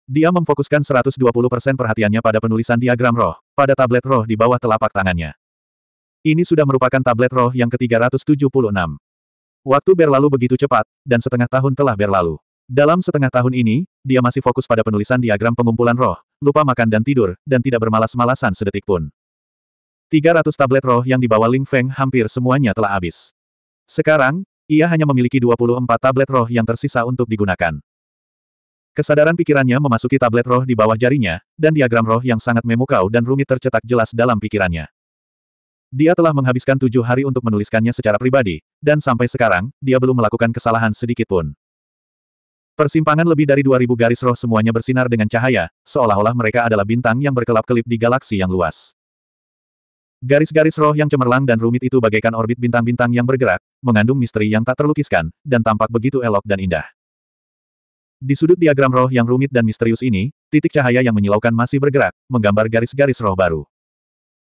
Dia memfokuskan 120% perhatiannya pada penulisan diagram roh, pada tablet roh di bawah telapak tangannya. Ini sudah merupakan tablet roh yang ke-376. Waktu berlalu begitu cepat, dan setengah tahun telah berlalu. Dalam setengah tahun ini, dia masih fokus pada penulisan diagram pengumpulan roh, lupa makan dan tidur, dan tidak bermalas-malasan sedetik pun. 300 tablet roh yang dibawa Ling Feng hampir semuanya telah habis. Sekarang, ia hanya memiliki 24 tablet roh yang tersisa untuk digunakan. Kesadaran pikirannya memasuki tablet roh di bawah jarinya, dan diagram roh yang sangat memukau dan rumit tercetak jelas dalam pikirannya. Dia telah menghabiskan tujuh hari untuk menuliskannya secara pribadi, dan sampai sekarang, dia belum melakukan kesalahan sedikit pun. Persimpangan lebih dari 2000 garis roh semuanya bersinar dengan cahaya, seolah-olah mereka adalah bintang yang berkelap-kelip di galaksi yang luas. Garis-garis roh yang cemerlang dan rumit itu bagaikan orbit bintang-bintang yang bergerak, mengandung misteri yang tak terlukiskan, dan tampak begitu elok dan indah. Di sudut diagram roh yang rumit dan misterius ini, titik cahaya yang menyilaukan masih bergerak, menggambar garis-garis roh baru.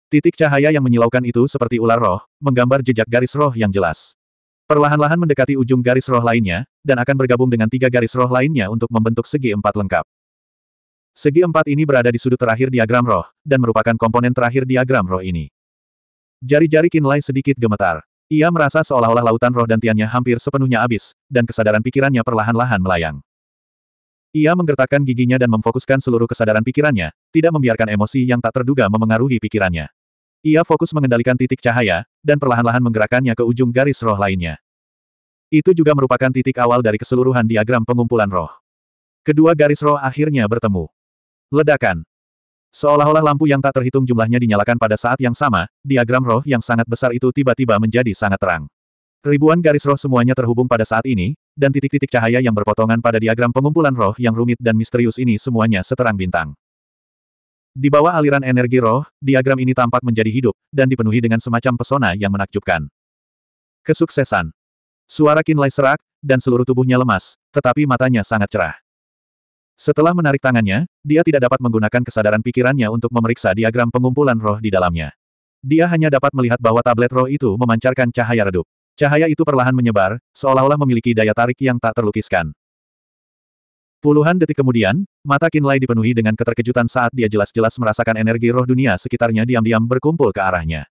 Titik cahaya yang menyilaukan itu seperti ular roh, menggambar jejak garis roh yang jelas. Perlahan-lahan mendekati ujung garis roh lainnya, dan akan bergabung dengan tiga garis roh lainnya untuk membentuk segi empat lengkap. Segi empat ini berada di sudut terakhir diagram roh, dan merupakan komponen terakhir diagram roh ini. Jari-jari Kinlay sedikit gemetar. Ia merasa seolah-olah lautan roh dan tiannya hampir sepenuhnya habis, dan kesadaran pikirannya perlahan-lahan melayang. Ia menggertakkan giginya dan memfokuskan seluruh kesadaran pikirannya, tidak membiarkan emosi yang tak terduga memengaruhi pikirannya. Ia fokus mengendalikan titik cahaya, dan perlahan-lahan menggerakkannya ke ujung garis roh lainnya. Itu juga merupakan titik awal dari keseluruhan diagram pengumpulan roh. Kedua garis roh akhirnya bertemu. Ledakan. Seolah-olah lampu yang tak terhitung jumlahnya dinyalakan pada saat yang sama, diagram roh yang sangat besar itu tiba-tiba menjadi sangat terang. Ribuan garis roh semuanya terhubung pada saat ini, dan titik-titik cahaya yang berpotongan pada diagram pengumpulan roh yang rumit dan misterius ini semuanya seterang bintang. Di bawah aliran energi roh, diagram ini tampak menjadi hidup, dan dipenuhi dengan semacam pesona yang menakjubkan. Kesuksesan. Suara Kinlay serak, dan seluruh tubuhnya lemas, tetapi matanya sangat cerah. Setelah menarik tangannya, dia tidak dapat menggunakan kesadaran pikirannya untuk memeriksa diagram pengumpulan roh di dalamnya. Dia hanya dapat melihat bahwa tablet roh itu memancarkan cahaya redup. Cahaya itu perlahan menyebar, seolah-olah memiliki daya tarik yang tak terlukiskan. Puluhan detik kemudian, mata Kinlay dipenuhi dengan keterkejutan saat dia jelas-jelas merasakan energi roh dunia sekitarnya diam-diam berkumpul ke arahnya.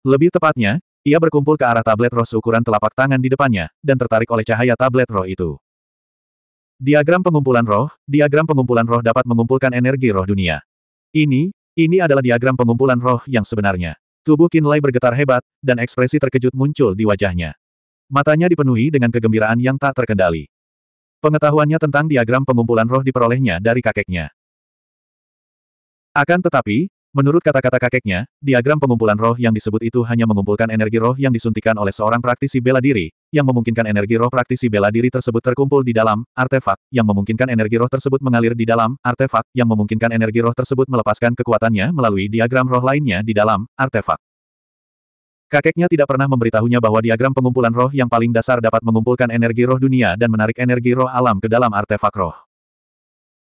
Lebih tepatnya, ia berkumpul ke arah tablet roh seukuran telapak tangan di depannya, dan tertarik oleh cahaya tablet roh itu. Diagram pengumpulan roh, diagram pengumpulan roh dapat mengumpulkan energi roh dunia. Ini, ini adalah diagram pengumpulan roh yang sebenarnya. Tubuh Kinlay bergetar hebat, dan ekspresi terkejut muncul di wajahnya. Matanya dipenuhi dengan kegembiraan yang tak terkendali. Pengetahuannya tentang diagram pengumpulan roh diperolehnya dari kakeknya. Akan tetapi, menurut kata-kata kakeknya, diagram pengumpulan roh yang disebut itu hanya mengumpulkan energi roh yang disuntikan oleh seorang praktisi bela diri, yang memungkinkan energi roh praktisi bela diri tersebut terkumpul di dalam artefak, yang memungkinkan energi roh tersebut mengalir di dalam artefak, yang memungkinkan energi roh tersebut melepaskan kekuatannya melalui diagram roh lainnya di dalam artefak. Kakeknya tidak pernah memberitahunya bahwa diagram pengumpulan roh yang paling dasar dapat mengumpulkan energi roh dunia dan menarik energi roh alam ke dalam artefak roh.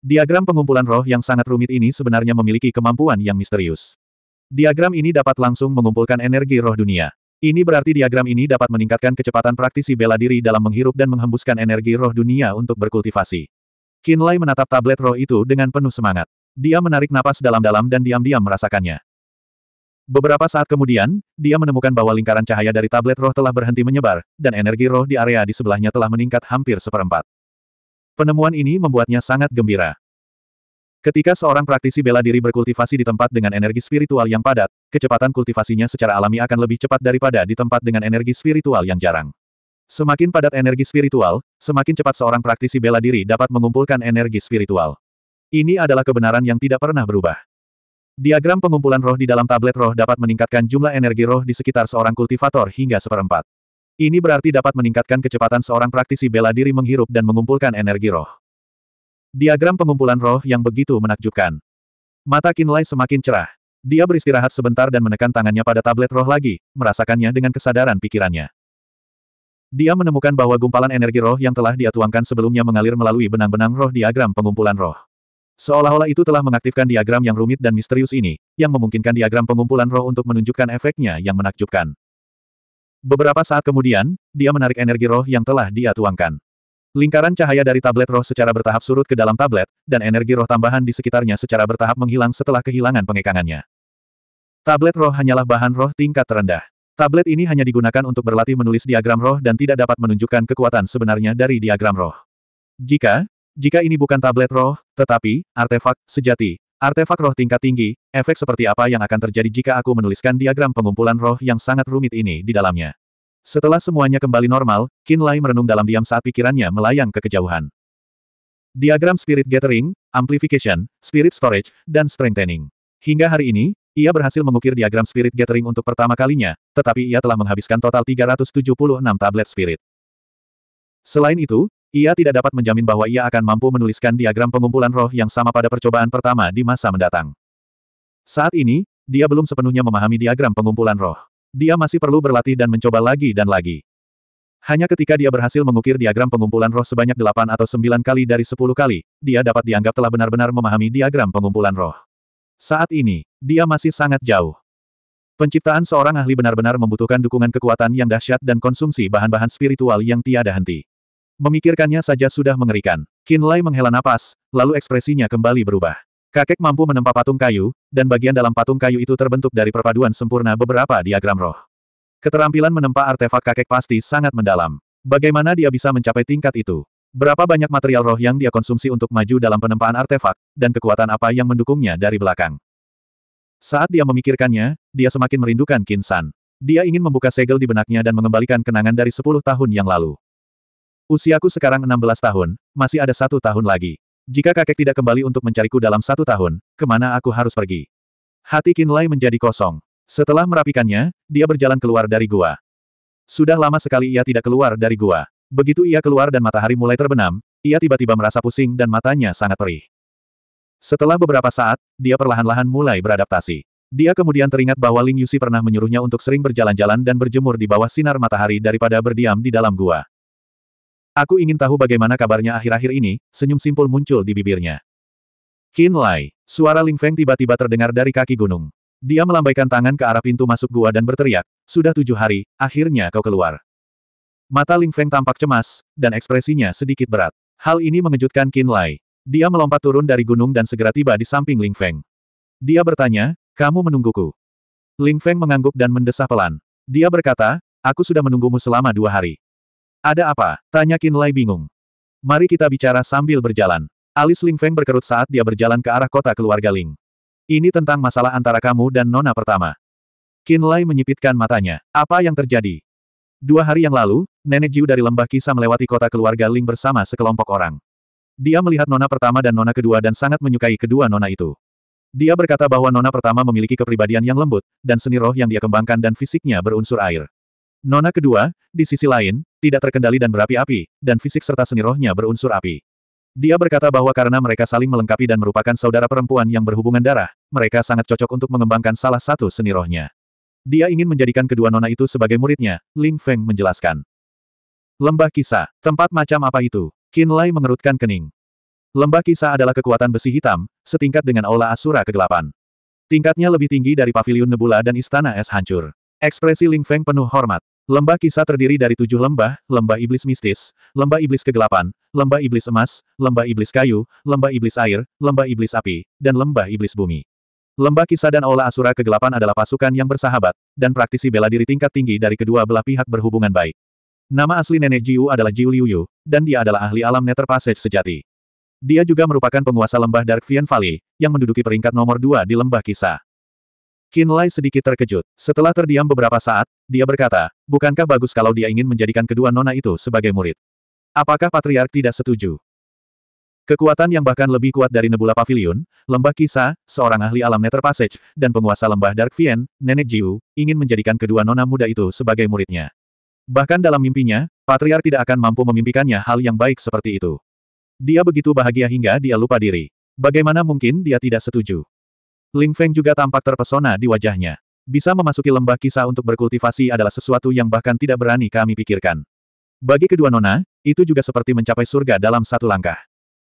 Diagram pengumpulan roh yang sangat rumit ini sebenarnya memiliki kemampuan yang misterius. Diagram ini dapat langsung mengumpulkan energi roh dunia. Ini berarti diagram ini dapat meningkatkan kecepatan praktisi bela diri dalam menghirup dan menghembuskan energi roh dunia untuk berkultivasi. Kinlay menatap tablet roh itu dengan penuh semangat. Dia menarik napas dalam-dalam dan diam-diam merasakannya. Beberapa saat kemudian, dia menemukan bahwa lingkaran cahaya dari tablet roh telah berhenti menyebar, dan energi roh di area di sebelahnya telah meningkat hampir seperempat. Penemuan ini membuatnya sangat gembira. Ketika seorang praktisi bela diri berkultivasi di tempat dengan energi spiritual yang padat, kecepatan kultivasinya secara alami akan lebih cepat daripada di tempat dengan energi spiritual yang jarang. Semakin padat energi spiritual, semakin cepat seorang praktisi bela diri dapat mengumpulkan energi spiritual. Ini adalah kebenaran yang tidak pernah berubah. Diagram pengumpulan roh di dalam tablet roh dapat meningkatkan jumlah energi roh di sekitar seorang kultivator hingga seperempat. Ini berarti dapat meningkatkan kecepatan seorang praktisi bela diri menghirup dan mengumpulkan energi roh. Diagram pengumpulan roh yang begitu menakjubkan. Mata Kinlay semakin cerah. Dia beristirahat sebentar dan menekan tangannya pada tablet roh lagi, merasakannya dengan kesadaran pikirannya. Dia menemukan bahwa gumpalan energi roh yang telah dia tuangkan sebelumnya mengalir melalui benang-benang roh diagram pengumpulan roh. Seolah-olah itu telah mengaktifkan diagram yang rumit dan misterius ini, yang memungkinkan diagram pengumpulan roh untuk menunjukkan efeknya yang menakjubkan. Beberapa saat kemudian, dia menarik energi roh yang telah dia tuangkan. Lingkaran cahaya dari tablet roh secara bertahap surut ke dalam tablet, dan energi roh tambahan di sekitarnya secara bertahap menghilang setelah kehilangan pengekangannya. Tablet roh hanyalah bahan roh tingkat terendah. Tablet ini hanya digunakan untuk berlatih menulis diagram roh dan tidak dapat menunjukkan kekuatan sebenarnya dari diagram roh. Jika jika ini bukan tablet roh, tetapi, artefak, sejati, artefak roh tingkat tinggi, efek seperti apa yang akan terjadi jika aku menuliskan diagram pengumpulan roh yang sangat rumit ini di dalamnya. Setelah semuanya kembali normal, Qin Lai merenung dalam diam saat pikirannya melayang ke kejauhan. Diagram Spirit Gathering, Amplification, Spirit Storage, dan Strengthening. Hingga hari ini, ia berhasil mengukir diagram Spirit Gathering untuk pertama kalinya, tetapi ia telah menghabiskan total 376 tablet Spirit. Selain itu, ia tidak dapat menjamin bahwa ia akan mampu menuliskan diagram pengumpulan roh yang sama pada percobaan pertama di masa mendatang. Saat ini, dia belum sepenuhnya memahami diagram pengumpulan roh. Dia masih perlu berlatih dan mencoba lagi dan lagi. Hanya ketika dia berhasil mengukir diagram pengumpulan roh sebanyak 8 atau 9 kali dari 10 kali, dia dapat dianggap telah benar-benar memahami diagram pengumpulan roh. Saat ini, dia masih sangat jauh. Penciptaan seorang ahli benar-benar membutuhkan dukungan kekuatan yang dahsyat dan konsumsi bahan-bahan spiritual yang tiada henti. Memikirkannya saja sudah mengerikan. Lai menghela napas, lalu ekspresinya kembali berubah. Kakek mampu menempa patung kayu, dan bagian dalam patung kayu itu terbentuk dari perpaduan sempurna beberapa diagram roh. Keterampilan menempa artefak kakek pasti sangat mendalam. Bagaimana dia bisa mencapai tingkat itu? Berapa banyak material roh yang dia konsumsi untuk maju dalam penempaan artefak, dan kekuatan apa yang mendukungnya dari belakang? Saat dia memikirkannya, dia semakin merindukan Kinsan. Dia ingin membuka segel di benaknya dan mengembalikan kenangan dari 10 tahun yang lalu. Usiaku sekarang 16 tahun, masih ada satu tahun lagi. Jika kakek tidak kembali untuk mencariku dalam satu tahun, kemana aku harus pergi? Hati Kinlay menjadi kosong. Setelah merapikannya, dia berjalan keluar dari gua. Sudah lama sekali ia tidak keluar dari gua. Begitu ia keluar dan matahari mulai terbenam, ia tiba-tiba merasa pusing dan matanya sangat perih. Setelah beberapa saat, dia perlahan-lahan mulai beradaptasi. Dia kemudian teringat bahwa Ling Yusi pernah menyuruhnya untuk sering berjalan-jalan dan berjemur di bawah sinar matahari daripada berdiam di dalam gua. Aku ingin tahu bagaimana kabarnya akhir-akhir ini, senyum simpul muncul di bibirnya. Qin Lai, suara Ling Feng tiba-tiba terdengar dari kaki gunung. Dia melambaikan tangan ke arah pintu masuk gua dan berteriak, sudah tujuh hari, akhirnya kau keluar. Mata Ling Feng tampak cemas, dan ekspresinya sedikit berat. Hal ini mengejutkan Qin Lai. Dia melompat turun dari gunung dan segera tiba di samping Ling Feng. Dia bertanya, kamu menungguku. Ling Feng mengangguk dan mendesah pelan. Dia berkata, aku sudah menunggumu selama dua hari. Ada apa? Tanya Qin Lai bingung. Mari kita bicara sambil berjalan. Alis Ling Feng berkerut saat dia berjalan ke arah kota keluarga Ling. Ini tentang masalah antara kamu dan Nona pertama. Qin Lai menyipitkan matanya. Apa yang terjadi? Dua hari yang lalu, Nenek Jiu dari Lembah Kisah melewati kota keluarga Ling bersama sekelompok orang. Dia melihat Nona pertama dan Nona kedua dan sangat menyukai kedua Nona itu. Dia berkata bahwa Nona pertama memiliki kepribadian yang lembut, dan seni roh yang dia kembangkan dan fisiknya berunsur air. Nona kedua, di sisi lain, tidak terkendali dan berapi-api, dan fisik serta seni rohnya berunsur api. Dia berkata bahwa karena mereka saling melengkapi dan merupakan saudara perempuan yang berhubungan darah, mereka sangat cocok untuk mengembangkan salah satu seni rohnya. Dia ingin menjadikan kedua nona itu sebagai muridnya, Ling Feng menjelaskan. Lembah kisah, tempat macam apa itu? Qin Lai mengerutkan kening. Lembah kisah adalah kekuatan besi hitam, setingkat dengan aula asura kegelapan. Tingkatnya lebih tinggi dari pavilion nebula dan istana es hancur. Ekspresi Ling Feng penuh hormat. Lembah kisah terdiri dari tujuh lembah, lembah iblis mistis, lembah iblis kegelapan, lembah iblis emas, lembah iblis kayu, lembah iblis air, lembah iblis api, dan lembah iblis bumi. Lembah kisah dan Aula Asura kegelapan adalah pasukan yang bersahabat, dan praktisi bela diri tingkat tinggi dari kedua belah pihak berhubungan baik. Nama asli nenek Jiu adalah Jiu Liuyu, dan dia adalah ahli alam Nether Passage sejati. Dia juga merupakan penguasa lembah Dark Vian Valley, yang menduduki peringkat nomor dua di lembah kisah. Qin Lai sedikit terkejut. Setelah terdiam beberapa saat, dia berkata, bukankah bagus kalau dia ingin menjadikan kedua nona itu sebagai murid? Apakah Patriark tidak setuju? Kekuatan yang bahkan lebih kuat dari Nebula Pavilion, Lembah Kisa, seorang ahli alam Nether Passage, dan penguasa Lembah Dark Vien, Nenek Jiu, ingin menjadikan kedua nona muda itu sebagai muridnya. Bahkan dalam mimpinya, Patriark tidak akan mampu memimpikannya hal yang baik seperti itu. Dia begitu bahagia hingga dia lupa diri. Bagaimana mungkin dia tidak setuju? Ling Feng juga tampak terpesona di wajahnya. Bisa memasuki lembah kisah untuk berkultivasi adalah sesuatu yang bahkan tidak berani kami pikirkan. Bagi kedua nona, itu juga seperti mencapai surga dalam satu langkah.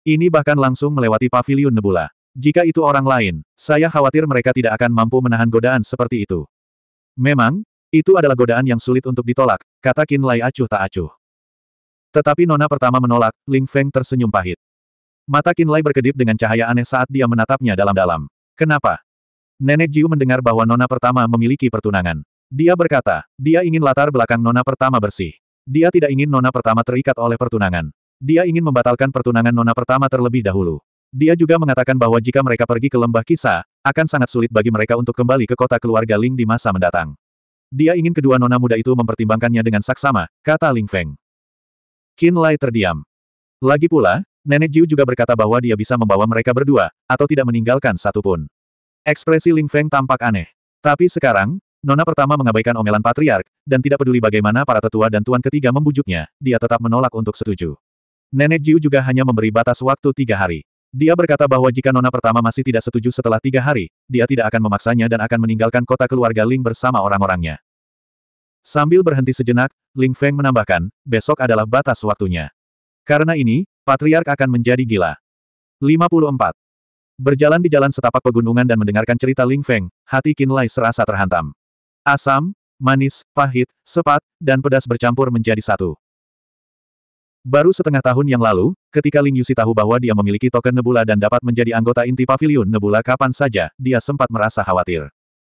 Ini bahkan langsung melewati pavilion Nebula. Jika itu orang lain, saya khawatir mereka tidak akan mampu menahan godaan seperti itu. Memang, itu adalah godaan yang sulit untuk ditolak, kata Qin Lai acuh tak acuh. Tetapi nona pertama menolak, Ling Feng tersenyum pahit. Mata Qin Lai berkedip dengan cahaya aneh saat dia menatapnya dalam-dalam. Kenapa? Nenek Jiu mendengar bahwa nona pertama memiliki pertunangan. Dia berkata, dia ingin latar belakang nona pertama bersih. Dia tidak ingin nona pertama terikat oleh pertunangan. Dia ingin membatalkan pertunangan nona pertama terlebih dahulu. Dia juga mengatakan bahwa jika mereka pergi ke lembah kisah, akan sangat sulit bagi mereka untuk kembali ke kota keluarga Ling di masa mendatang. Dia ingin kedua nona muda itu mempertimbangkannya dengan saksama, kata Ling Feng. Qin Lai terdiam. Lagi pula, Nenek Jiu juga berkata bahwa dia bisa membawa mereka berdua, atau tidak meninggalkan satupun. Ekspresi Ling Feng tampak aneh. Tapi sekarang, Nona pertama mengabaikan omelan patriark, dan tidak peduli bagaimana para tetua dan tuan ketiga membujuknya, dia tetap menolak untuk setuju. Nenek Jiu juga hanya memberi batas waktu tiga hari. Dia berkata bahwa jika Nona pertama masih tidak setuju setelah tiga hari, dia tidak akan memaksanya dan akan meninggalkan kota keluarga Ling bersama orang-orangnya. Sambil berhenti sejenak, Ling Feng menambahkan, besok adalah batas waktunya. Karena ini, Patriark akan menjadi gila. 54. Berjalan di jalan setapak pegunungan dan mendengarkan cerita Ling Feng, hati Qin Lai serasa terhantam. Asam, manis, pahit, sepat, dan pedas bercampur menjadi satu. Baru setengah tahun yang lalu, ketika Ling Yusi tahu bahwa dia memiliki token Nebula dan dapat menjadi anggota inti pavilion Nebula kapan saja, dia sempat merasa khawatir.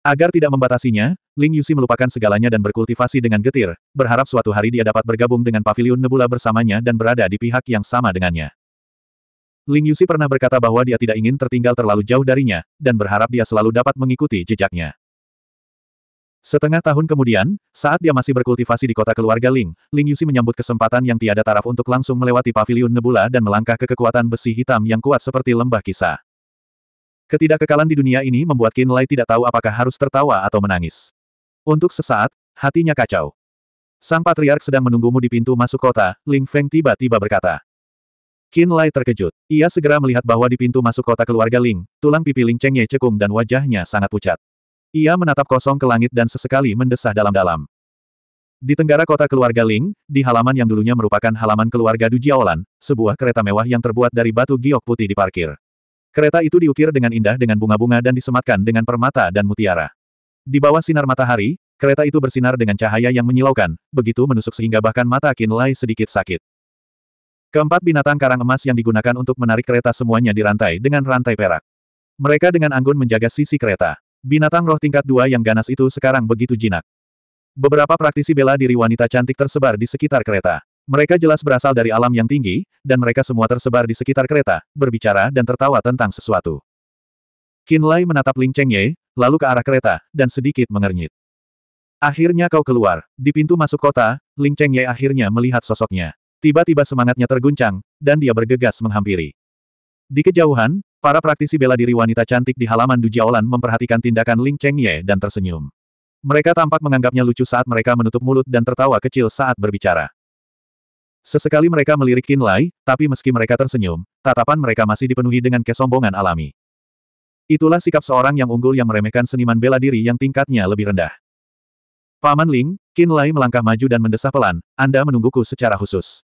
Agar tidak membatasinya, Ling Yusi melupakan segalanya dan berkultivasi dengan getir, berharap suatu hari dia dapat bergabung dengan Paviliun Nebula bersamanya dan berada di pihak yang sama dengannya. Ling Yusi pernah berkata bahwa dia tidak ingin tertinggal terlalu jauh darinya, dan berharap dia selalu dapat mengikuti jejaknya. Setengah tahun kemudian, saat dia masih berkultivasi di kota keluarga Ling, Ling Yusi menyambut kesempatan yang tiada taraf untuk langsung melewati Paviliun Nebula dan melangkah ke kekuatan besi hitam yang kuat seperti lembah kisah. Ketidakkekalan di dunia ini membuat Qin Lai tidak tahu apakah harus tertawa atau menangis. Untuk sesaat, hatinya kacau. Sang Patriark sedang menunggumu di pintu masuk kota, Ling Feng tiba-tiba berkata. Qin Lai terkejut. Ia segera melihat bahwa di pintu masuk kota keluarga Ling, tulang pipi Ling Cheng Ye cekung dan wajahnya sangat pucat. Ia menatap kosong ke langit dan sesekali mendesah dalam-dalam. Di tenggara kota keluarga Ling, di halaman yang dulunya merupakan halaman keluarga Du Jiaolan, sebuah kereta mewah yang terbuat dari batu giok putih diparkir. Kereta itu diukir dengan indah dengan bunga-bunga dan disematkan dengan permata dan mutiara. Di bawah sinar matahari, kereta itu bersinar dengan cahaya yang menyilaukan, begitu menusuk sehingga bahkan mata Qin Lai sedikit sakit. Keempat binatang karang emas yang digunakan untuk menarik kereta semuanya dirantai dengan rantai perak. Mereka dengan anggun menjaga sisi kereta. Binatang roh tingkat dua yang ganas itu sekarang begitu jinak. Beberapa praktisi bela diri wanita cantik tersebar di sekitar kereta. Mereka jelas berasal dari alam yang tinggi, dan mereka semua tersebar di sekitar kereta, berbicara dan tertawa tentang sesuatu. Qin Lai menatap Ling Cheng Ye, lalu ke arah kereta, dan sedikit mengernyit. Akhirnya kau keluar. Di pintu masuk kota, Ling Cheng Ye akhirnya melihat sosoknya. Tiba-tiba semangatnya terguncang, dan dia bergegas menghampiri. Di kejauhan, para praktisi bela diri wanita cantik di halaman Dujiaolan memperhatikan tindakan Ling Cheng Ye dan tersenyum. Mereka tampak menganggapnya lucu saat mereka menutup mulut dan tertawa kecil saat berbicara. Sesekali mereka melirik Qin Lai, tapi meski mereka tersenyum, tatapan mereka masih dipenuhi dengan kesombongan alami. Itulah sikap seorang yang unggul yang meremehkan seniman bela diri yang tingkatnya lebih rendah. Paman Ling, Qin Lai melangkah maju dan mendesah pelan, Anda menungguku secara khusus.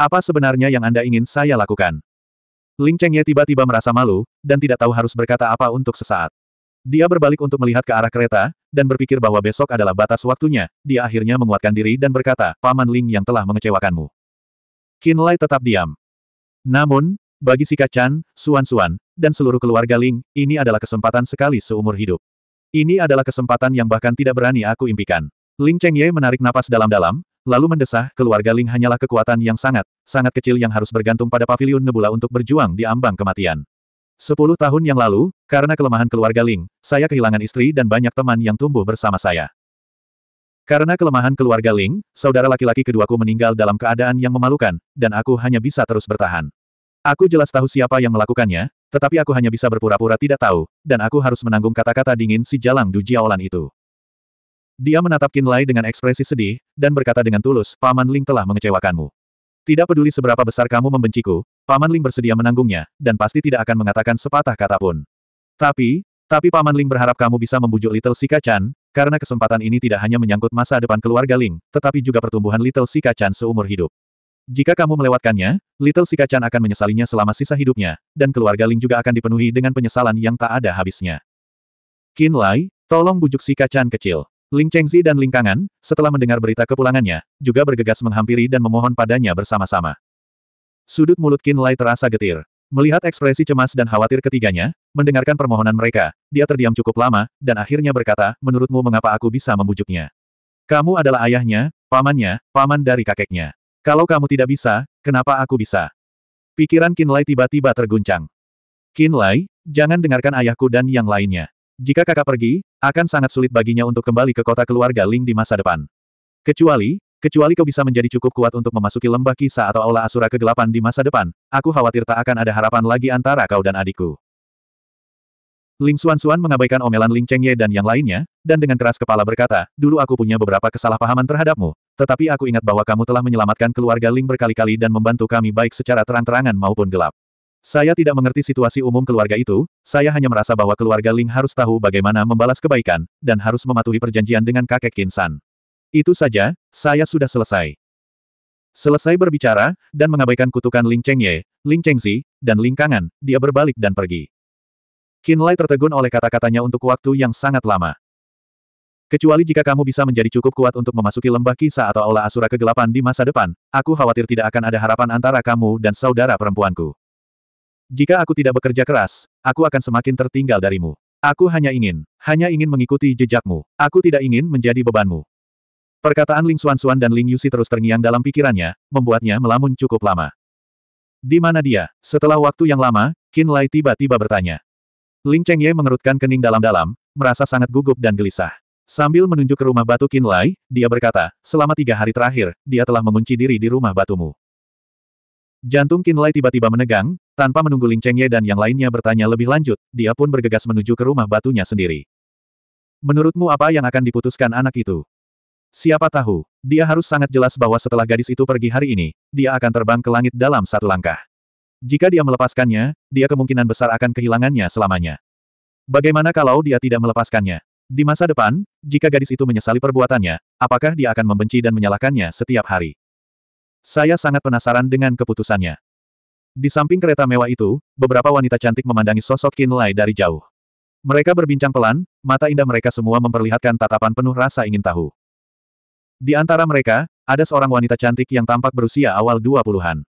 Apa sebenarnya yang Anda ingin saya lakukan? Ling Chengye tiba-tiba merasa malu, dan tidak tahu harus berkata apa untuk sesaat. Dia berbalik untuk melihat ke arah kereta, dan berpikir bahwa besok adalah batas waktunya, dia akhirnya menguatkan diri dan berkata, Paman Ling yang telah mengecewakanmu. Qin Lai tetap diam. Namun, bagi si Kacan, Suan Suan, dan seluruh keluarga Ling, ini adalah kesempatan sekali seumur hidup. Ini adalah kesempatan yang bahkan tidak berani aku impikan. Ling Chengye menarik napas dalam-dalam, lalu mendesah, keluarga Ling hanyalah kekuatan yang sangat, sangat kecil yang harus bergantung pada pavilion nebula untuk berjuang di ambang kematian. Sepuluh tahun yang lalu, karena kelemahan keluarga Ling, saya kehilangan istri dan banyak teman yang tumbuh bersama saya. Karena kelemahan keluarga Ling, saudara laki-laki keduaku meninggal dalam keadaan yang memalukan, dan aku hanya bisa terus bertahan. Aku jelas tahu siapa yang melakukannya, tetapi aku hanya bisa berpura-pura tidak tahu, dan aku harus menanggung kata-kata dingin si Jalang Du Jiaolan itu. Dia menatap Qin Lai dengan ekspresi sedih, dan berkata dengan tulus, Paman Ling telah mengecewakanmu. Tidak peduli seberapa besar kamu membenciku, Paman Ling bersedia menanggungnya, dan pasti tidak akan mengatakan sepatah kata pun. Tapi, tapi Paman Ling berharap kamu bisa membujuk Little Sika Chan, karena kesempatan ini tidak hanya menyangkut masa depan keluarga Ling, tetapi juga pertumbuhan Little Sika Chan seumur hidup. Jika kamu melewatkannya, Little Sika Chan akan menyesalinya selama sisa hidupnya, dan keluarga Ling juga akan dipenuhi dengan penyesalan yang tak ada habisnya. Qin Lai, tolong bujuk Sika Chan kecil. Ling Chengzi dan Ling Kangan, setelah mendengar berita kepulangannya, juga bergegas menghampiri dan memohon padanya bersama-sama. Sudut mulut Qin Lai terasa getir. Melihat ekspresi cemas dan khawatir ketiganya, mendengarkan permohonan mereka, dia terdiam cukup lama, dan akhirnya berkata, menurutmu mengapa aku bisa membujuknya? Kamu adalah ayahnya, pamannya, paman dari kakeknya. Kalau kamu tidak bisa, kenapa aku bisa? Pikiran Kinlay tiba-tiba terguncang. Kinlay, jangan dengarkan ayahku dan yang lainnya. Jika kakak pergi, akan sangat sulit baginya untuk kembali ke kota keluarga Ling di masa depan. Kecuali, Kecuali kau bisa menjadi cukup kuat untuk memasuki lembah kisah atau aula asura kegelapan di masa depan, aku khawatir tak akan ada harapan lagi antara kau dan adikku. Ling Xuan-Xuan mengabaikan omelan Ling Chengye dan yang lainnya, dan dengan keras kepala berkata, dulu aku punya beberapa kesalahpahaman terhadapmu, tetapi aku ingat bahwa kamu telah menyelamatkan keluarga Ling berkali-kali dan membantu kami baik secara terang-terangan maupun gelap. Saya tidak mengerti situasi umum keluarga itu, saya hanya merasa bahwa keluarga Ling harus tahu bagaimana membalas kebaikan, dan harus mematuhi perjanjian dengan kakek Kinsan. Itu saja, saya sudah selesai. Selesai berbicara, dan mengabaikan kutukan Ling Cheng Ling Cheng dan Ling Kangan, dia berbalik dan pergi. Qin Lai tertegun oleh kata-katanya untuk waktu yang sangat lama. Kecuali jika kamu bisa menjadi cukup kuat untuk memasuki lembah kisah atau aula asura kegelapan di masa depan, aku khawatir tidak akan ada harapan antara kamu dan saudara perempuanku. Jika aku tidak bekerja keras, aku akan semakin tertinggal darimu. Aku hanya ingin, hanya ingin mengikuti jejakmu. Aku tidak ingin menjadi bebanmu. Perkataan Ling Xuan Xuan dan Ling Yusi terus terngiang dalam pikirannya, membuatnya melamun cukup lama. Di mana dia? Setelah waktu yang lama, Qin Lai tiba-tiba bertanya. Ling Chengye mengerutkan kening dalam-dalam, merasa sangat gugup dan gelisah. Sambil menunjuk ke rumah batu Qin Lai, dia berkata, selama tiga hari terakhir, dia telah mengunci diri di rumah batumu. Jantung Qin Lai tiba-tiba menegang, tanpa menunggu Ling Chengye dan yang lainnya bertanya lebih lanjut, dia pun bergegas menuju ke rumah batunya sendiri. Menurutmu apa yang akan diputuskan anak itu? Siapa tahu, dia harus sangat jelas bahwa setelah gadis itu pergi hari ini, dia akan terbang ke langit dalam satu langkah. Jika dia melepaskannya, dia kemungkinan besar akan kehilangannya selamanya. Bagaimana kalau dia tidak melepaskannya? Di masa depan, jika gadis itu menyesali perbuatannya, apakah dia akan membenci dan menyalahkannya setiap hari? Saya sangat penasaran dengan keputusannya. Di samping kereta mewah itu, beberapa wanita cantik memandangi sosok Qin Lai dari jauh. Mereka berbincang pelan, mata indah mereka semua memperlihatkan tatapan penuh rasa ingin tahu. Di antara mereka, ada seorang wanita cantik yang tampak berusia awal dua puluhan.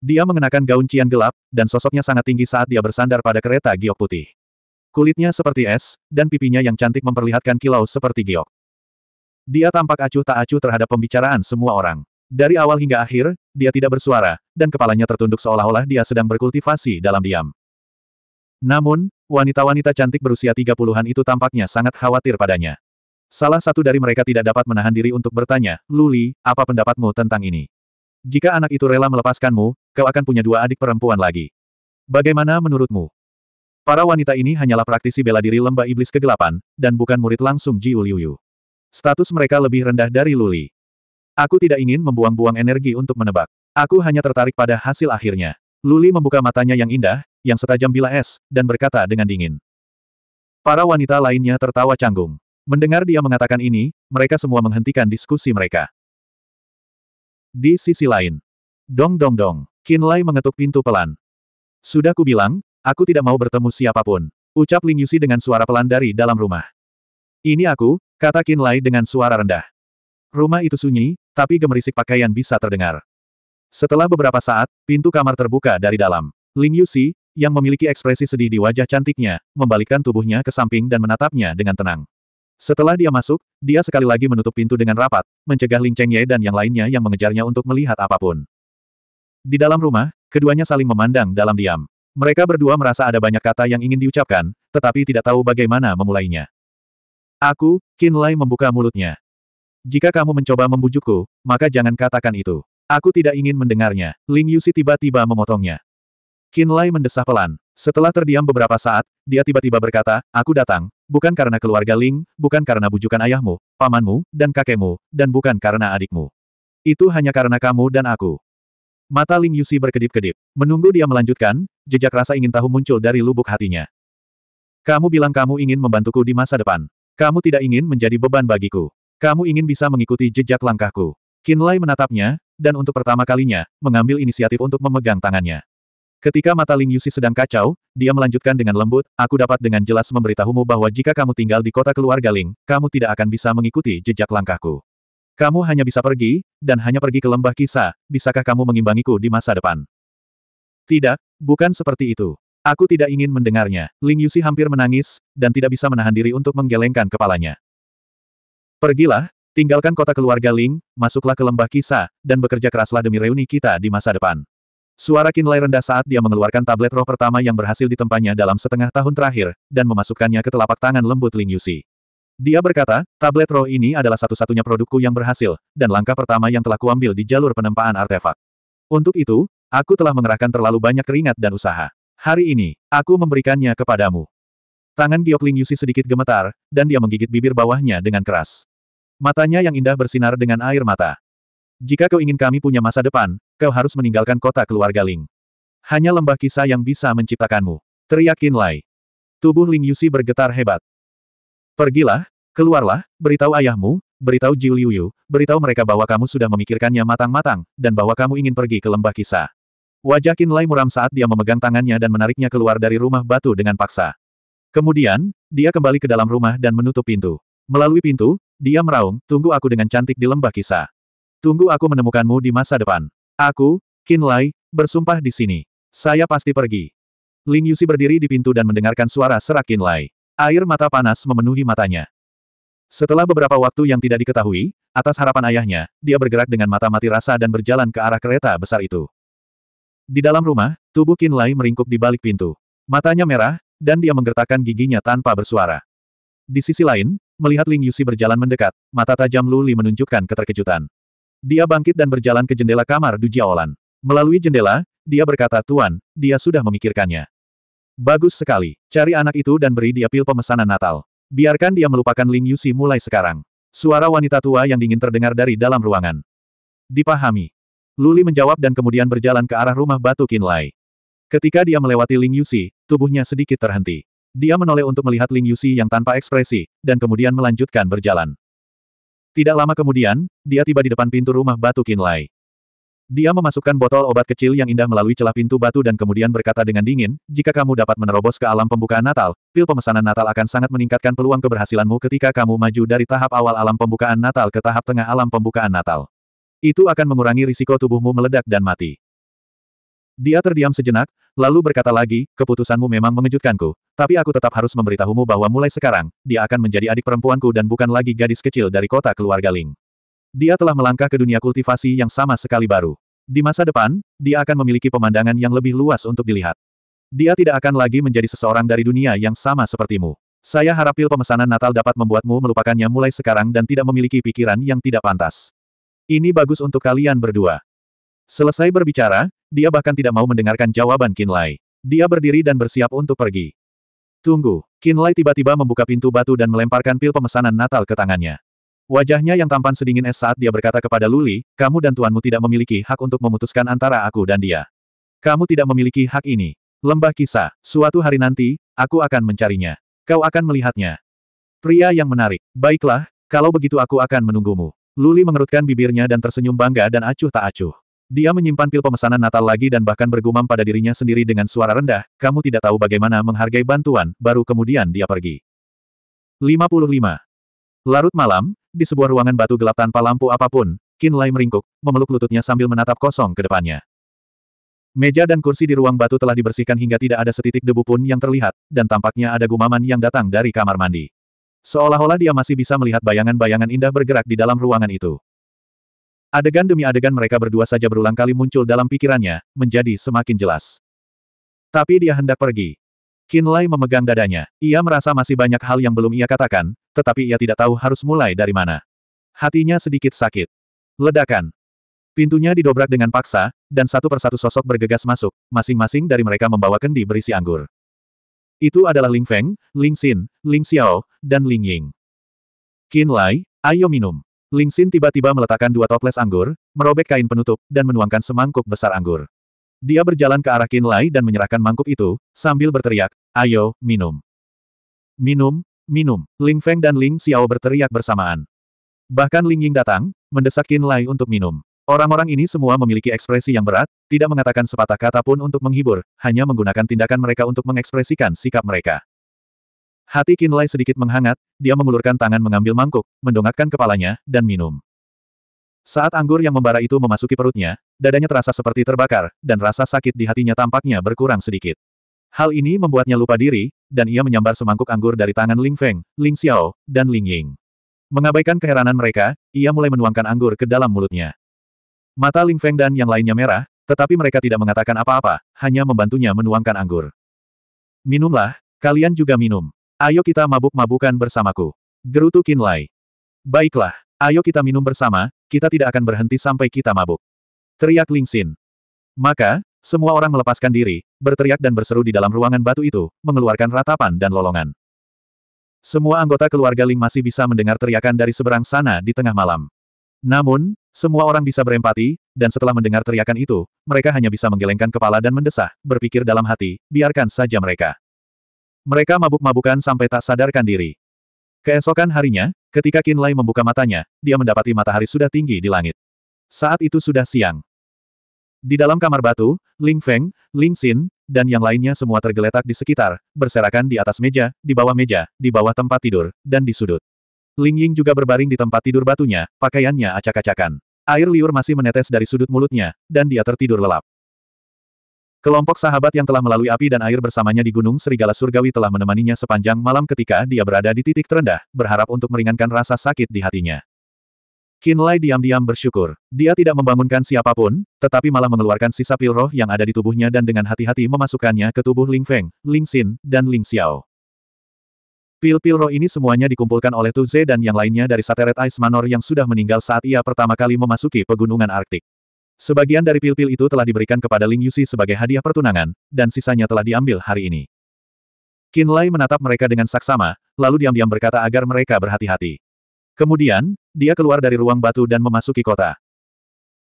Dia mengenakan gaun cian gelap, dan sosoknya sangat tinggi saat dia bersandar pada kereta giok putih. Kulitnya seperti es, dan pipinya yang cantik memperlihatkan kilau seperti giok. Dia tampak acuh tak acuh terhadap pembicaraan semua orang. Dari awal hingga akhir, dia tidak bersuara, dan kepalanya tertunduk seolah-olah dia sedang berkultivasi dalam diam. Namun, wanita-wanita cantik berusia tiga puluhan itu tampaknya sangat khawatir padanya. Salah satu dari mereka tidak dapat menahan diri untuk bertanya, Luli, apa pendapatmu tentang ini? Jika anak itu rela melepaskanmu, kau akan punya dua adik perempuan lagi. Bagaimana menurutmu? Para wanita ini hanyalah praktisi bela diri lembah iblis kegelapan, dan bukan murid langsung Ji Uliuyu. Status mereka lebih rendah dari Luli. Aku tidak ingin membuang-buang energi untuk menebak. Aku hanya tertarik pada hasil akhirnya. Luli membuka matanya yang indah, yang setajam bila es, dan berkata dengan dingin. Para wanita lainnya tertawa canggung. Mendengar dia mengatakan ini, mereka semua menghentikan diskusi mereka. Di sisi lain. Dong dong dong. Kinlay mengetuk pintu pelan. Sudah kubilang, aku tidak mau bertemu siapapun. Ucap Ling Yusi dengan suara pelan dari dalam rumah. Ini aku, kata Kinlay dengan suara rendah. Rumah itu sunyi, tapi gemerisik pakaian bisa terdengar. Setelah beberapa saat, pintu kamar terbuka dari dalam. Ling Yusi, yang memiliki ekspresi sedih di wajah cantiknya, membalikkan tubuhnya ke samping dan menatapnya dengan tenang. Setelah dia masuk, dia sekali lagi menutup pintu dengan rapat, mencegah Ling Cheng Ye dan yang lainnya yang mengejarnya untuk melihat apapun. Di dalam rumah, keduanya saling memandang dalam diam. Mereka berdua merasa ada banyak kata yang ingin diucapkan, tetapi tidak tahu bagaimana memulainya. Aku, Qin Lai membuka mulutnya. Jika kamu mencoba membujukku, maka jangan katakan itu. Aku tidak ingin mendengarnya. Ling Yusi tiba-tiba memotongnya. Qin Lai mendesah pelan. Setelah terdiam beberapa saat, dia tiba-tiba berkata, aku datang, bukan karena keluarga Ling, bukan karena bujukan ayahmu, pamanmu, dan kakekmu, dan bukan karena adikmu. Itu hanya karena kamu dan aku. Mata Ling Yusi berkedip-kedip. Menunggu dia melanjutkan, jejak rasa ingin tahu muncul dari lubuk hatinya. Kamu bilang kamu ingin membantuku di masa depan. Kamu tidak ingin menjadi beban bagiku. Kamu ingin bisa mengikuti jejak langkahku. Kinlay menatapnya, dan untuk pertama kalinya, mengambil inisiatif untuk memegang tangannya. Ketika mata Ling Yusi sedang kacau, dia melanjutkan dengan lembut, aku dapat dengan jelas memberitahumu bahwa jika kamu tinggal di kota keluarga Ling, kamu tidak akan bisa mengikuti jejak langkahku. Kamu hanya bisa pergi, dan hanya pergi ke lembah kisah, bisakah kamu mengimbangiku di masa depan? Tidak, bukan seperti itu. Aku tidak ingin mendengarnya. Ling Yusi hampir menangis, dan tidak bisa menahan diri untuk menggelengkan kepalanya. Pergilah, Tinggalkan kota keluarga Ling, masuklah ke lembah kisah, dan bekerja keraslah demi reuni kita di masa depan. Suara Kinlay rendah saat dia mengeluarkan tablet roh pertama yang berhasil ditempanya dalam setengah tahun terakhir, dan memasukkannya ke telapak tangan lembut Ling Yusi. Dia berkata, tablet roh ini adalah satu-satunya produkku yang berhasil, dan langkah pertama yang telah kuambil di jalur penempaan artefak. Untuk itu, aku telah mengerahkan terlalu banyak keringat dan usaha. Hari ini, aku memberikannya kepadamu. Tangan giok Ling Yusi sedikit gemetar, dan dia menggigit bibir bawahnya dengan keras. Matanya yang indah bersinar dengan air mata. Jika kau ingin kami punya masa depan, kau harus meninggalkan kota keluarga Ling. Hanya lembah kisah yang bisa menciptakanmu. Teriakin Lai. Tubuh Ling Yusi bergetar hebat. Pergilah, keluarlah, beritahu ayahmu, beritahu Jiu Liu Yu, beritahu mereka bahwa kamu sudah memikirkannya matang-matang, dan bahwa kamu ingin pergi ke lembah kisah. Wajah Qin Lai muram saat dia memegang tangannya dan menariknya keluar dari rumah batu dengan paksa. Kemudian, dia kembali ke dalam rumah dan menutup pintu. Melalui pintu, dia meraung, tunggu aku dengan cantik di lembah kisah. Tunggu aku menemukanmu di masa depan. Aku, Qin Lai, bersumpah di sini. Saya pasti pergi. Ling Yusi berdiri di pintu dan mendengarkan suara serak Qin Lai. Air mata panas memenuhi matanya. Setelah beberapa waktu yang tidak diketahui, atas harapan ayahnya, dia bergerak dengan mata mati rasa dan berjalan ke arah kereta besar itu. Di dalam rumah, tubuh Qin Lai meringkuk di balik pintu. Matanya merah, dan dia menggertakkan giginya tanpa bersuara. Di sisi lain, melihat Ling Yusi berjalan mendekat, mata tajam Luli menunjukkan keterkejutan. Dia bangkit dan berjalan ke jendela kamar Du Jiaolan. Melalui jendela, dia berkata Tuan, dia sudah memikirkannya. Bagus sekali, cari anak itu dan beri dia pil pemesanan Natal. Biarkan dia melupakan Ling Yusi mulai sekarang. Suara wanita tua yang dingin terdengar dari dalam ruangan. Dipahami. Luli menjawab dan kemudian berjalan ke arah rumah batu Kinlai. Ketika dia melewati Ling Yusi, tubuhnya sedikit terhenti. Dia menoleh untuk melihat Ling Yusi yang tanpa ekspresi, dan kemudian melanjutkan berjalan. Tidak lama kemudian, dia tiba di depan pintu rumah batu Kinlay. Dia memasukkan botol obat kecil yang indah melalui celah pintu batu dan kemudian berkata dengan dingin, jika kamu dapat menerobos ke alam pembukaan Natal, pil pemesanan Natal akan sangat meningkatkan peluang keberhasilanmu ketika kamu maju dari tahap awal alam pembukaan Natal ke tahap tengah alam pembukaan Natal. Itu akan mengurangi risiko tubuhmu meledak dan mati. Dia terdiam sejenak, lalu berkata lagi, keputusanmu memang mengejutkanku, tapi aku tetap harus memberitahumu bahwa mulai sekarang, dia akan menjadi adik perempuanku dan bukan lagi gadis kecil dari kota keluarga Ling. Dia telah melangkah ke dunia kultivasi yang sama sekali baru. Di masa depan, dia akan memiliki pemandangan yang lebih luas untuk dilihat. Dia tidak akan lagi menjadi seseorang dari dunia yang sama sepertimu. Saya harap pil pemesanan Natal dapat membuatmu melupakannya mulai sekarang dan tidak memiliki pikiran yang tidak pantas. Ini bagus untuk kalian berdua. Selesai berbicara, dia bahkan tidak mau mendengarkan jawaban Kinlay. Dia berdiri dan bersiap untuk pergi. Tunggu, Kinlay tiba-tiba membuka pintu batu dan melemparkan pil pemesanan Natal ke tangannya. Wajahnya yang tampan sedingin es saat dia berkata kepada Luli, kamu dan tuanmu tidak memiliki hak untuk memutuskan antara aku dan dia. Kamu tidak memiliki hak ini. Lembah kisah, suatu hari nanti, aku akan mencarinya. Kau akan melihatnya. Pria yang menarik. Baiklah, kalau begitu aku akan menunggumu. Luli mengerutkan bibirnya dan tersenyum bangga dan acuh tak acuh. Dia menyimpan pil pemesanan Natal lagi dan bahkan bergumam pada dirinya sendiri dengan suara rendah, kamu tidak tahu bagaimana menghargai bantuan, baru kemudian dia pergi. 55. Larut malam, di sebuah ruangan batu gelap tanpa lampu apapun, Qin Lai meringkuk, memeluk lututnya sambil menatap kosong ke depannya. Meja dan kursi di ruang batu telah dibersihkan hingga tidak ada setitik debu pun yang terlihat, dan tampaknya ada gumaman yang datang dari kamar mandi. Seolah-olah dia masih bisa melihat bayangan-bayangan indah bergerak di dalam ruangan itu. Adegan demi adegan mereka berdua saja berulang kali muncul dalam pikirannya, menjadi semakin jelas. Tapi dia hendak pergi. Lai memegang dadanya. Ia merasa masih banyak hal yang belum ia katakan, tetapi ia tidak tahu harus mulai dari mana. Hatinya sedikit sakit. Ledakan. Pintunya didobrak dengan paksa, dan satu persatu sosok bergegas masuk, masing-masing dari mereka membawa kendi berisi anggur. Itu adalah Ling Feng, Ling Xin, Ling Xiao, dan Ling Ying. Qin Lai, ayo minum. Ling Xin tiba-tiba meletakkan dua toples anggur, merobek kain penutup, dan menuangkan semangkuk besar anggur. Dia berjalan ke arah Qin Lai dan menyerahkan mangkuk itu, sambil berteriak, ayo, minum. Minum, minum, Ling Feng dan Ling Xiao berteriak bersamaan. Bahkan Ling Ying datang, mendesak Qin Lai untuk minum. Orang-orang ini semua memiliki ekspresi yang berat, tidak mengatakan sepatah kata pun untuk menghibur, hanya menggunakan tindakan mereka untuk mengekspresikan sikap mereka. Hati Kinlay sedikit menghangat, dia mengulurkan tangan mengambil mangkuk, mendongakkan kepalanya, dan minum. Saat anggur yang membara itu memasuki perutnya, dadanya terasa seperti terbakar, dan rasa sakit di hatinya tampaknya berkurang sedikit. Hal ini membuatnya lupa diri, dan ia menyambar semangkuk anggur dari tangan Ling Feng, Ling Xiao, dan Ling Ying. Mengabaikan keheranan mereka, ia mulai menuangkan anggur ke dalam mulutnya. Mata Ling Feng dan yang lainnya merah, tetapi mereka tidak mengatakan apa-apa, hanya membantunya menuangkan anggur. Minumlah, kalian juga minum. Ayo kita mabuk-mabukan bersamaku. Gerutu Kinlay. Baiklah, ayo kita minum bersama, kita tidak akan berhenti sampai kita mabuk. Teriak Ling Xin. Maka, semua orang melepaskan diri, berteriak dan berseru di dalam ruangan batu itu, mengeluarkan ratapan dan lolongan. Semua anggota keluarga Ling masih bisa mendengar teriakan dari seberang sana di tengah malam. Namun, semua orang bisa berempati, dan setelah mendengar teriakan itu, mereka hanya bisa menggelengkan kepala dan mendesah, berpikir dalam hati, biarkan saja mereka. Mereka mabuk-mabukan sampai tak sadarkan diri. Keesokan harinya, ketika Kinlay membuka matanya, dia mendapati matahari sudah tinggi di langit. Saat itu sudah siang. Di dalam kamar batu, Ling Feng, Ling Xin, dan yang lainnya semua tergeletak di sekitar, berserakan di atas meja, di bawah meja, di bawah tempat tidur, dan di sudut. Ling Ying juga berbaring di tempat tidur batunya, pakaiannya acak-acakan. Air liur masih menetes dari sudut mulutnya, dan dia tertidur lelap. Kelompok sahabat yang telah melalui api dan air bersamanya di Gunung Serigala Surgawi telah menemaninya sepanjang malam ketika dia berada di titik terendah, berharap untuk meringankan rasa sakit di hatinya. Kinlay diam-diam bersyukur. Dia tidak membangunkan siapapun, tetapi malah mengeluarkan sisa pil roh yang ada di tubuhnya dan dengan hati-hati memasukkannya ke tubuh Ling Feng, Ling Xin, dan Ling Xiao. Pil-pil roh ini semuanya dikumpulkan oleh Tu Ze dan yang lainnya dari Sateret Ice Manor yang sudah meninggal saat ia pertama kali memasuki pegunungan Arktik. Sebagian dari pil-pil itu telah diberikan kepada Ling Yusi sebagai hadiah pertunangan, dan sisanya telah diambil hari ini. Qin Lai menatap mereka dengan saksama, lalu diam-diam berkata agar mereka berhati-hati. Kemudian, dia keluar dari ruang batu dan memasuki kota.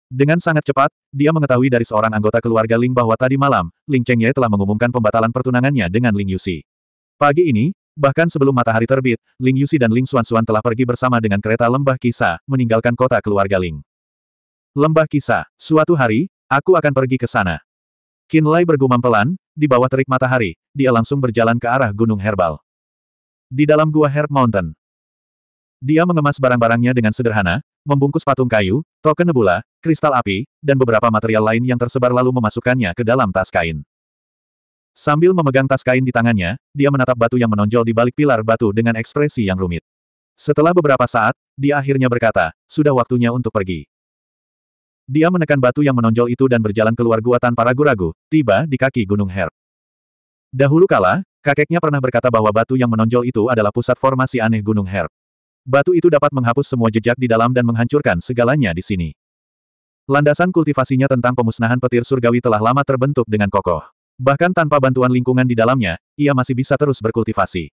Dengan sangat cepat, dia mengetahui dari seorang anggota keluarga Ling bahwa tadi malam, Ling Chengye telah mengumumkan pembatalan pertunangannya dengan Ling Yusi. Pagi ini, bahkan sebelum matahari terbit, Ling Yusi dan Ling Xuan telah pergi bersama dengan kereta lembah kisah, meninggalkan kota keluarga Ling. Lembah kisah, suatu hari, aku akan pergi ke sana. Lai bergumam pelan, di bawah terik matahari, dia langsung berjalan ke arah Gunung Herbal. Di dalam gua Herb Mountain. Dia mengemas barang-barangnya dengan sederhana, membungkus patung kayu, token nebula, kristal api, dan beberapa material lain yang tersebar lalu memasukkannya ke dalam tas kain. Sambil memegang tas kain di tangannya, dia menatap batu yang menonjol di balik pilar batu dengan ekspresi yang rumit. Setelah beberapa saat, dia akhirnya berkata, sudah waktunya untuk pergi. Dia menekan batu yang menonjol itu dan berjalan keluar gua tanpa ragu-ragu, tiba di kaki Gunung Herb. Dahulu kala, kakeknya pernah berkata bahwa batu yang menonjol itu adalah pusat formasi aneh Gunung Herb. Batu itu dapat menghapus semua jejak di dalam dan menghancurkan segalanya di sini. Landasan kultivasinya tentang pemusnahan petir surgawi telah lama terbentuk dengan kokoh. Bahkan tanpa bantuan lingkungan di dalamnya, ia masih bisa terus berkultivasi.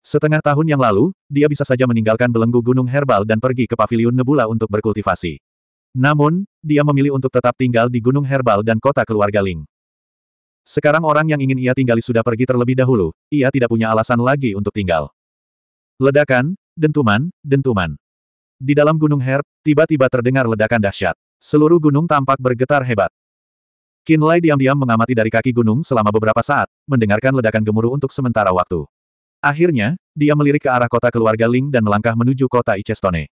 Setengah tahun yang lalu, dia bisa saja meninggalkan belenggu gunung herbal dan pergi ke paviliun nebula untuk berkultivasi. Namun, dia memilih untuk tetap tinggal di Gunung Herbal dan kota keluarga Ling. Sekarang orang yang ingin ia tinggali sudah pergi terlebih dahulu, ia tidak punya alasan lagi untuk tinggal. Ledakan, dentuman, dentuman. Di dalam Gunung Herb, tiba-tiba terdengar ledakan dahsyat. Seluruh gunung tampak bergetar hebat. Kinlay diam-diam mengamati dari kaki gunung selama beberapa saat, mendengarkan ledakan gemuruh untuk sementara waktu. Akhirnya, dia melirik ke arah kota keluarga Ling dan melangkah menuju kota Icestone.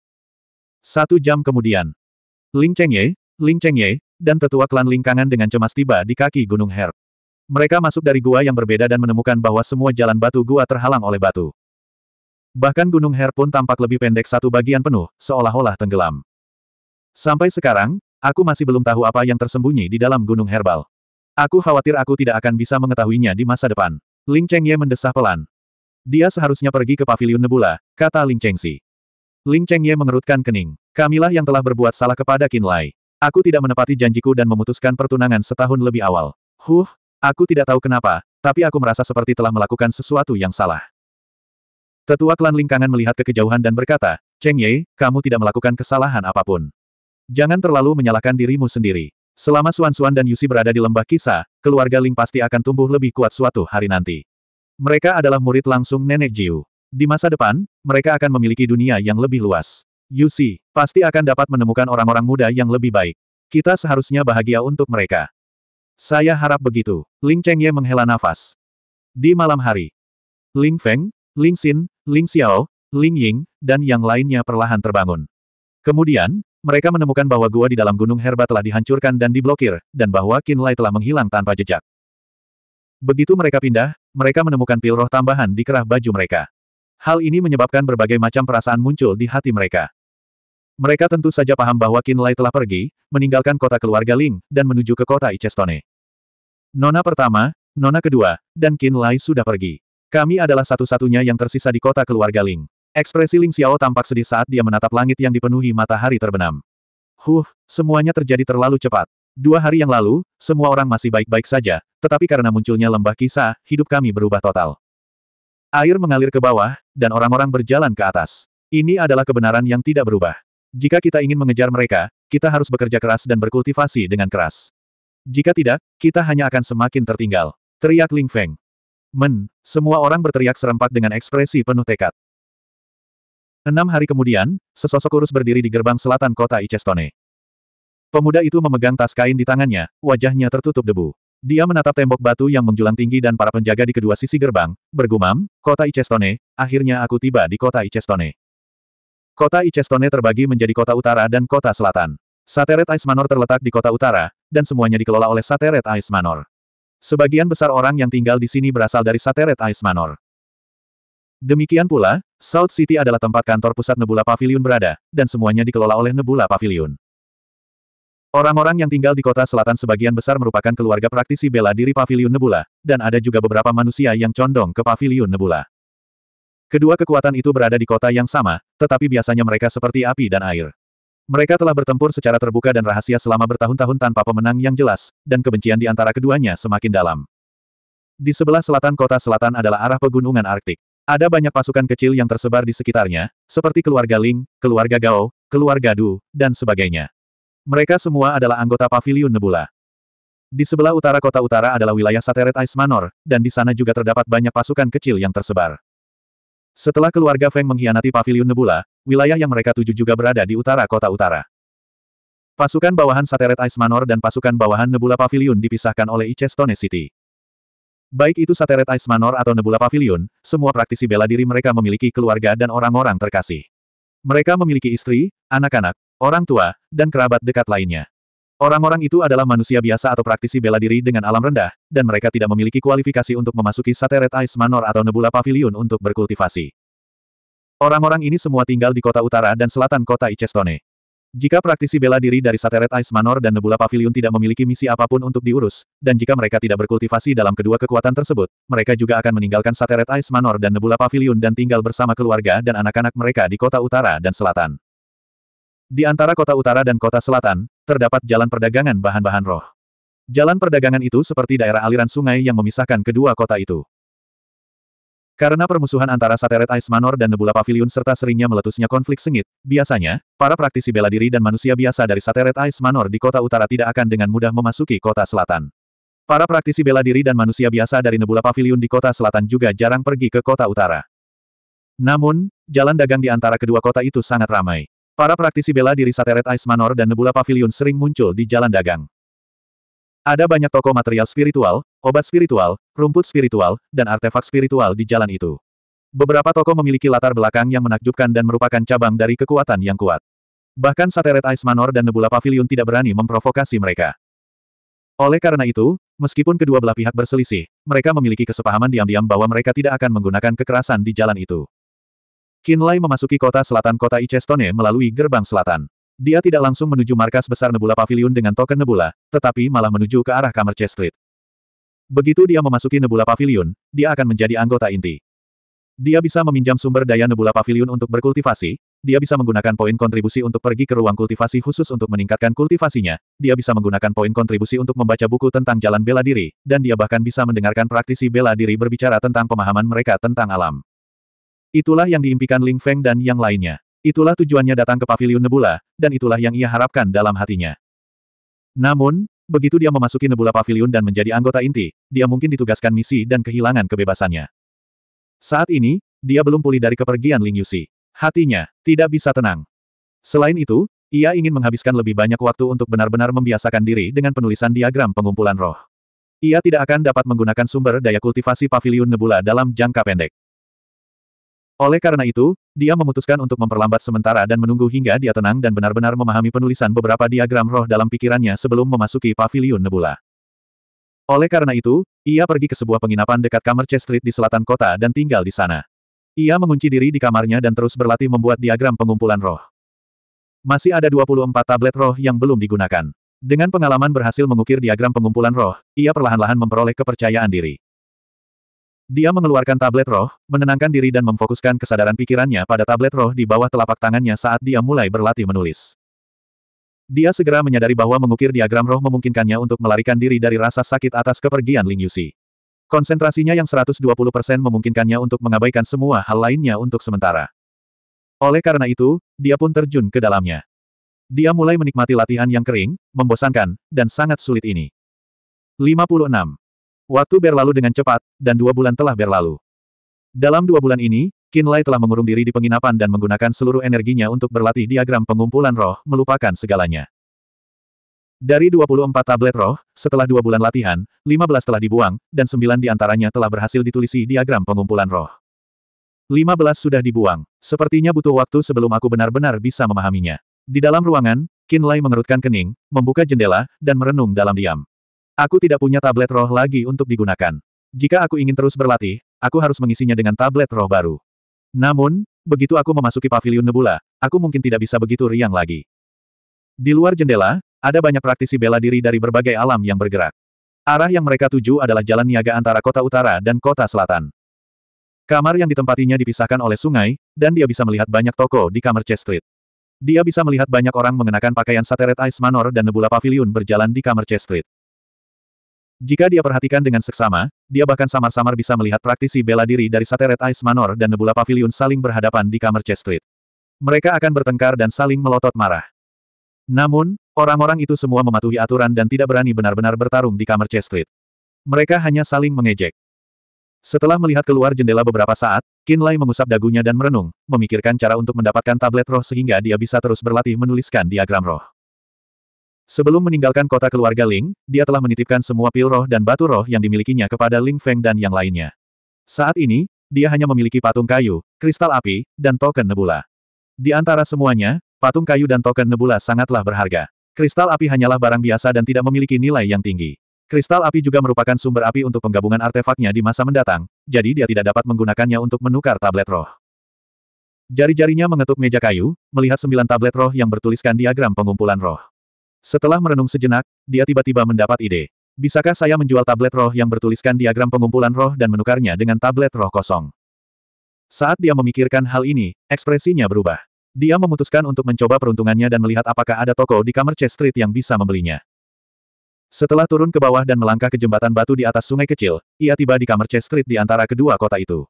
Satu jam kemudian, Ling Chengye, Ling Chengye, dan tetua klan Lingkangan dengan cemas tiba di kaki Gunung Her. Mereka masuk dari gua yang berbeda dan menemukan bahwa semua jalan batu gua terhalang oleh batu. Bahkan Gunung Her pun tampak lebih pendek satu bagian penuh, seolah-olah tenggelam. Sampai sekarang, aku masih belum tahu apa yang tersembunyi di dalam Gunung Herbal. Aku khawatir aku tidak akan bisa mengetahuinya di masa depan. Ling Chengye mendesah pelan. Dia seharusnya pergi ke Paviliun Nebula, kata Ling Chengxi. Ling Cheng Ye mengerutkan kening. Kamilah yang telah berbuat salah kepada Qin Lai. Aku tidak menepati janjiku dan memutuskan pertunangan setahun lebih awal. Huh, aku tidak tahu kenapa, tapi aku merasa seperti telah melakukan sesuatu yang salah. Tetua klan Lingkangan melihat kekejauhan dan berkata, Cheng Ye, kamu tidak melakukan kesalahan apapun. Jangan terlalu menyalahkan dirimu sendiri. Selama Suan Suan dan Yusi berada di lembah kisah, keluarga Ling pasti akan tumbuh lebih kuat suatu hari nanti. Mereka adalah murid langsung Nenek Jiu. Di masa depan, mereka akan memiliki dunia yang lebih luas. Yusi, pasti akan dapat menemukan orang-orang muda yang lebih baik. Kita seharusnya bahagia untuk mereka. Saya harap begitu. Ling Chengye menghela nafas. Di malam hari, Ling Feng, Ling Xin, Ling Xiao, Ling Ying, dan yang lainnya perlahan terbangun. Kemudian, mereka menemukan bahwa gua di dalam gunung herba telah dihancurkan dan diblokir, dan bahwa Lai telah menghilang tanpa jejak. Begitu mereka pindah, mereka menemukan pil roh tambahan di kerah baju mereka. Hal ini menyebabkan berbagai macam perasaan muncul di hati mereka. Mereka tentu saja paham bahwa Lai telah pergi, meninggalkan kota keluarga Ling, dan menuju ke kota Icestone. Nona pertama, Nona kedua, dan Lai sudah pergi. Kami adalah satu-satunya yang tersisa di kota keluarga Ling. Ekspresi Ling Xiao tampak sedih saat dia menatap langit yang dipenuhi matahari terbenam. Huh, semuanya terjadi terlalu cepat. Dua hari yang lalu, semua orang masih baik-baik saja, tetapi karena munculnya lembah kisah, hidup kami berubah total. Air mengalir ke bawah, dan orang-orang berjalan ke atas. Ini adalah kebenaran yang tidak berubah. Jika kita ingin mengejar mereka, kita harus bekerja keras dan berkultivasi dengan keras. Jika tidak, kita hanya akan semakin tertinggal. Teriak Ling Feng. Men, semua orang berteriak serempak dengan ekspresi penuh tekad. Enam hari kemudian, sesosok kurus berdiri di gerbang selatan kota Icestone. Pemuda itu memegang tas kain di tangannya, wajahnya tertutup debu. Dia menatap tembok batu yang menjulang tinggi dan para penjaga di kedua sisi gerbang, bergumam, kota Icestone, akhirnya aku tiba di kota Icestone. Kota Icestone terbagi menjadi kota utara dan kota selatan. Sateret Ice Manor terletak di kota utara, dan semuanya dikelola oleh Sateret Ice Manor. Sebagian besar orang yang tinggal di sini berasal dari Sateret Ice Manor. Demikian pula, South City adalah tempat kantor pusat Nebula Pavilion berada, dan semuanya dikelola oleh Nebula Pavilion. Orang-orang yang tinggal di kota selatan sebagian besar merupakan keluarga praktisi bela diri Paviliun Nebula, dan ada juga beberapa manusia yang condong ke Paviliun Nebula. Kedua kekuatan itu berada di kota yang sama, tetapi biasanya mereka seperti api dan air. Mereka telah bertempur secara terbuka dan rahasia selama bertahun-tahun tanpa pemenang yang jelas, dan kebencian di antara keduanya semakin dalam. Di sebelah selatan kota selatan adalah arah pegunungan Arktik. Ada banyak pasukan kecil yang tersebar di sekitarnya, seperti keluarga Ling, keluarga Gao, keluarga Du, dan sebagainya. Mereka semua adalah anggota Paviliun Nebula. Di sebelah utara kota utara adalah wilayah Sateret Ice Manor, dan di sana juga terdapat banyak pasukan kecil yang tersebar. Setelah keluarga Feng mengkhianati Paviliun Nebula, wilayah yang mereka tuju juga berada di utara kota utara. Pasukan bawahan Sateret Ice Manor dan pasukan bawahan Nebula Paviliun dipisahkan oleh Icestone City. Baik itu Sateret Ice Manor atau Nebula Pavilion, semua praktisi bela diri mereka memiliki keluarga dan orang-orang terkasih. Mereka memiliki istri, anak-anak, orang tua, dan kerabat dekat lainnya. Orang-orang itu adalah manusia biasa atau praktisi bela diri dengan alam rendah, dan mereka tidak memiliki kualifikasi untuk memasuki Sateret Ice Manor atau Nebula Pavilion untuk berkultivasi. Orang-orang ini semua tinggal di kota utara dan selatan kota Icestone. Jika praktisi bela diri dari Sateret Ice Manor dan Nebula Pavilion tidak memiliki misi apapun untuk diurus, dan jika mereka tidak berkultivasi dalam kedua kekuatan tersebut, mereka juga akan meninggalkan Sateret Ice Manor dan Nebula Pavilion dan tinggal bersama keluarga dan anak-anak mereka di kota utara dan selatan. Di antara kota utara dan kota selatan, terdapat jalan perdagangan bahan-bahan roh. Jalan perdagangan itu seperti daerah aliran sungai yang memisahkan kedua kota itu. Karena permusuhan antara Sateret Ice Manor dan Nebula Pavilion serta seringnya meletusnya konflik sengit, biasanya, para praktisi bela diri dan manusia biasa dari Sateret Ice Manor di kota utara tidak akan dengan mudah memasuki kota selatan. Para praktisi bela diri dan manusia biasa dari Nebula Pavilion di kota selatan juga jarang pergi ke kota utara. Namun, jalan dagang di antara kedua kota itu sangat ramai. Para praktisi bela diri Sateret Ice Manor dan Nebula Pavilion sering muncul di jalan dagang. Ada banyak toko material spiritual, obat spiritual, rumput spiritual, dan artefak spiritual di jalan itu. Beberapa toko memiliki latar belakang yang menakjubkan dan merupakan cabang dari kekuatan yang kuat. Bahkan Sateret Ice Manor dan Nebula Pavilion tidak berani memprovokasi mereka. Oleh karena itu, meskipun kedua belah pihak berselisih, mereka memiliki kesepahaman diam-diam bahwa mereka tidak akan menggunakan kekerasan di jalan itu. Kinlay memasuki kota selatan kota Icestone melalui gerbang selatan. Dia tidak langsung menuju markas besar Nebula Pavilion dengan token Nebula, tetapi malah menuju ke arah kamar Chess Street. Begitu dia memasuki Nebula Pavilion, dia akan menjadi anggota inti. Dia bisa meminjam sumber daya Nebula Pavilion untuk berkultivasi, dia bisa menggunakan poin kontribusi untuk pergi ke ruang kultivasi khusus untuk meningkatkan kultivasinya, dia bisa menggunakan poin kontribusi untuk membaca buku tentang jalan bela diri, dan dia bahkan bisa mendengarkan praktisi bela diri berbicara tentang pemahaman mereka tentang alam. Itulah yang diimpikan Ling Feng dan yang lainnya. Itulah tujuannya datang ke Paviliun Nebula, dan itulah yang ia harapkan dalam hatinya. Namun, begitu dia memasuki Nebula Paviliun dan menjadi anggota inti, dia mungkin ditugaskan misi dan kehilangan kebebasannya. Saat ini, dia belum pulih dari kepergian Ling Yusi. Hatinya, tidak bisa tenang. Selain itu, ia ingin menghabiskan lebih banyak waktu untuk benar-benar membiasakan diri dengan penulisan diagram pengumpulan roh. Ia tidak akan dapat menggunakan sumber daya kultivasi paviliun nebula dalam jangka pendek. Oleh karena itu, dia memutuskan untuk memperlambat sementara dan menunggu hingga dia tenang dan benar-benar memahami penulisan beberapa diagram roh dalam pikirannya sebelum memasuki paviliun nebula. Oleh karena itu, ia pergi ke sebuah penginapan dekat kamar Street di selatan kota dan tinggal di sana. Ia mengunci diri di kamarnya dan terus berlatih membuat diagram pengumpulan roh. Masih ada 24 tablet roh yang belum digunakan. Dengan pengalaman berhasil mengukir diagram pengumpulan roh, ia perlahan-lahan memperoleh kepercayaan diri. Dia mengeluarkan tablet roh, menenangkan diri dan memfokuskan kesadaran pikirannya pada tablet roh di bawah telapak tangannya saat dia mulai berlatih menulis. Dia segera menyadari bahwa mengukir diagram roh memungkinkannya untuk melarikan diri dari rasa sakit atas kepergian Ling Yusi. Konsentrasinya yang 120% memungkinkannya untuk mengabaikan semua hal lainnya untuk sementara. Oleh karena itu, dia pun terjun ke dalamnya. Dia mulai menikmati latihan yang kering, membosankan, dan sangat sulit ini. 56. Waktu berlalu dengan cepat, dan dua bulan telah berlalu. Dalam dua bulan ini, Kinlay telah mengurung diri di penginapan dan menggunakan seluruh energinya untuk berlatih diagram pengumpulan roh, melupakan segalanya. Dari 24 tablet roh, setelah dua bulan latihan, 15 telah dibuang, dan 9 di antaranya telah berhasil ditulisi diagram pengumpulan roh. 15 sudah dibuang. Sepertinya butuh waktu sebelum aku benar-benar bisa memahaminya. Di dalam ruangan, Kinlay mengerutkan kening, membuka jendela, dan merenung dalam diam. Aku tidak punya tablet roh lagi untuk digunakan. Jika aku ingin terus berlatih, aku harus mengisinya dengan tablet roh baru. Namun, begitu aku memasuki pavilion Nebula, aku mungkin tidak bisa begitu riang lagi. Di luar jendela, ada banyak praktisi bela diri dari berbagai alam yang bergerak. Arah yang mereka tuju adalah jalan niaga antara kota utara dan kota selatan. Kamar yang ditempatinya dipisahkan oleh sungai, dan dia bisa melihat banyak toko di kamar C Street. Dia bisa melihat banyak orang mengenakan pakaian Sateret Ice Manor dan Nebula Pavilion berjalan di kamar C Street. Jika dia perhatikan dengan seksama, dia bahkan samar-samar bisa melihat praktisi bela diri dari Sateret Ice Manor dan Nebula Pavilion saling berhadapan di kamar Chest Street. Mereka akan bertengkar dan saling melotot marah. Namun, orang-orang itu semua mematuhi aturan dan tidak berani benar-benar bertarung di kamar Chest Street. Mereka hanya saling mengejek. Setelah melihat keluar jendela beberapa saat, Kinlay mengusap dagunya dan merenung, memikirkan cara untuk mendapatkan tablet roh sehingga dia bisa terus berlatih menuliskan diagram roh. Sebelum meninggalkan kota keluarga Ling, dia telah menitipkan semua pil roh dan batu roh yang dimilikinya kepada Ling Feng dan yang lainnya. Saat ini, dia hanya memiliki patung kayu, kristal api, dan token nebula. Di antara semuanya, patung kayu dan token nebula sangatlah berharga. Kristal api hanyalah barang biasa dan tidak memiliki nilai yang tinggi. Kristal api juga merupakan sumber api untuk penggabungan artefaknya di masa mendatang, jadi dia tidak dapat menggunakannya untuk menukar tablet roh. Jari-jarinya mengetuk meja kayu, melihat sembilan tablet roh yang bertuliskan diagram pengumpulan roh. Setelah merenung sejenak, dia tiba-tiba mendapat ide. Bisakah saya menjual tablet roh yang bertuliskan diagram pengumpulan roh dan menukarnya dengan tablet roh kosong? Saat dia memikirkan hal ini, ekspresinya berubah. Dia memutuskan untuk mencoba peruntungannya dan melihat apakah ada toko di kamar Commerce Street yang bisa membelinya. Setelah turun ke bawah dan melangkah ke jembatan batu di atas sungai kecil, ia tiba di kamar Commerce Street di antara kedua kota itu.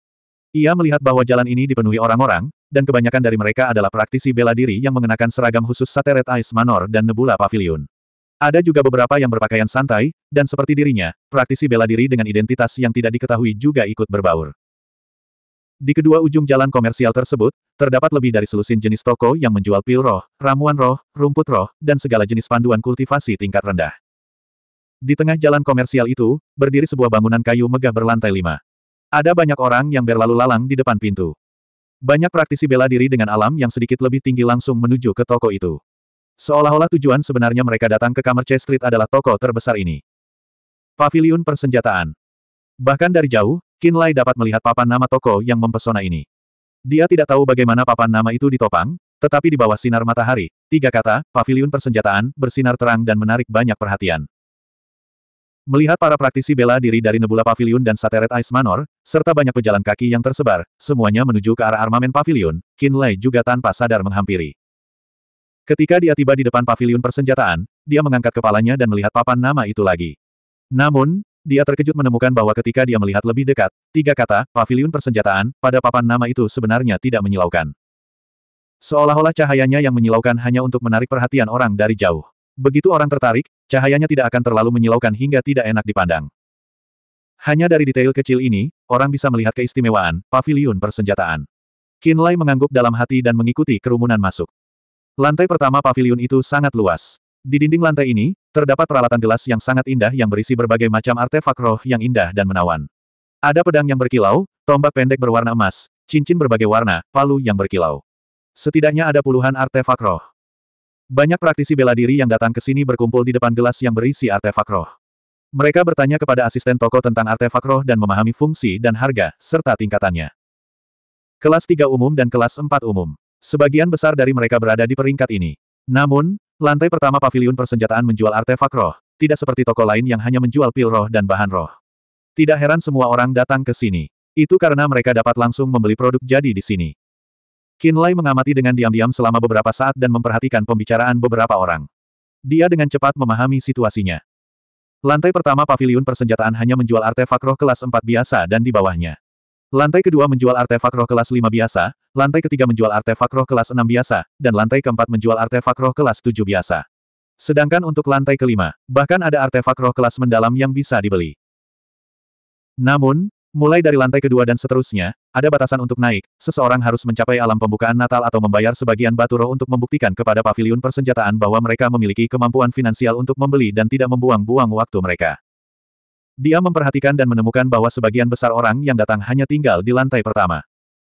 Ia melihat bahwa jalan ini dipenuhi orang-orang, dan kebanyakan dari mereka adalah praktisi bela diri yang mengenakan seragam khusus Sateret Ice Manor dan Nebula Pavilion. Ada juga beberapa yang berpakaian santai, dan seperti dirinya, praktisi bela diri dengan identitas yang tidak diketahui juga ikut berbaur. Di kedua ujung jalan komersial tersebut, terdapat lebih dari selusin jenis toko yang menjual pil roh, ramuan roh, rumput roh, dan segala jenis panduan kultivasi tingkat rendah. Di tengah jalan komersial itu, berdiri sebuah bangunan kayu megah berlantai lima. Ada banyak orang yang berlalu lalang di depan pintu. Banyak praktisi bela diri dengan alam yang sedikit lebih tinggi langsung menuju ke toko itu. Seolah-olah tujuan sebenarnya mereka datang ke kamar C Street adalah toko terbesar ini. Pavilion persenjataan. Bahkan dari jauh, Kinlay dapat melihat papan nama toko yang mempesona ini. Dia tidak tahu bagaimana papan nama itu ditopang, tetapi di bawah sinar matahari, tiga kata, Pavilion persenjataan, bersinar terang dan menarik banyak perhatian. Melihat para praktisi bela diri dari Nebula Pavilion dan Sateret Ice Manor, serta banyak pejalan kaki yang tersebar, semuanya menuju ke arah armamen pavilion, Lei juga tanpa sadar menghampiri. Ketika dia tiba di depan pavilion persenjataan, dia mengangkat kepalanya dan melihat papan nama itu lagi. Namun, dia terkejut menemukan bahwa ketika dia melihat lebih dekat, tiga kata, pavilion persenjataan, pada papan nama itu sebenarnya tidak menyilaukan. Seolah-olah cahayanya yang menyilaukan hanya untuk menarik perhatian orang dari jauh. Begitu orang tertarik, cahayanya tidak akan terlalu menyilaukan hingga tidak enak dipandang. Hanya dari detail kecil ini, orang bisa melihat keistimewaan paviliun persenjataan. Kinlay mengangguk dalam hati dan mengikuti kerumunan masuk. Lantai pertama paviliun itu sangat luas. Di dinding lantai ini, terdapat peralatan gelas yang sangat indah yang berisi berbagai macam artefak roh yang indah dan menawan. Ada pedang yang berkilau, tombak pendek berwarna emas, cincin berbagai warna, palu yang berkilau. Setidaknya ada puluhan artefak roh. Banyak praktisi bela diri yang datang ke sini berkumpul di depan gelas yang berisi artefak roh. Mereka bertanya kepada asisten toko tentang artefak roh dan memahami fungsi dan harga, serta tingkatannya. Kelas 3 umum dan kelas 4 umum. Sebagian besar dari mereka berada di peringkat ini. Namun, lantai pertama pavilion persenjataan menjual artefak roh, tidak seperti toko lain yang hanya menjual pil roh dan bahan roh. Tidak heran semua orang datang ke sini. Itu karena mereka dapat langsung membeli produk jadi di sini. Kinlay mengamati dengan diam-diam selama beberapa saat dan memperhatikan pembicaraan beberapa orang. Dia dengan cepat memahami situasinya. Lantai pertama paviliun persenjataan hanya menjual artefak roh kelas 4 biasa dan di bawahnya. Lantai kedua menjual artefak roh kelas 5 biasa, lantai ketiga menjual artefak roh kelas 6 biasa, dan lantai keempat menjual artefak roh kelas 7 biasa. Sedangkan untuk lantai kelima, bahkan ada artefak roh kelas mendalam yang bisa dibeli. Namun, Mulai dari lantai kedua dan seterusnya, ada batasan untuk naik, seseorang harus mencapai alam pembukaan Natal atau membayar sebagian batu roh untuk membuktikan kepada pavilion persenjataan bahwa mereka memiliki kemampuan finansial untuk membeli dan tidak membuang-buang waktu mereka. Dia memperhatikan dan menemukan bahwa sebagian besar orang yang datang hanya tinggal di lantai pertama.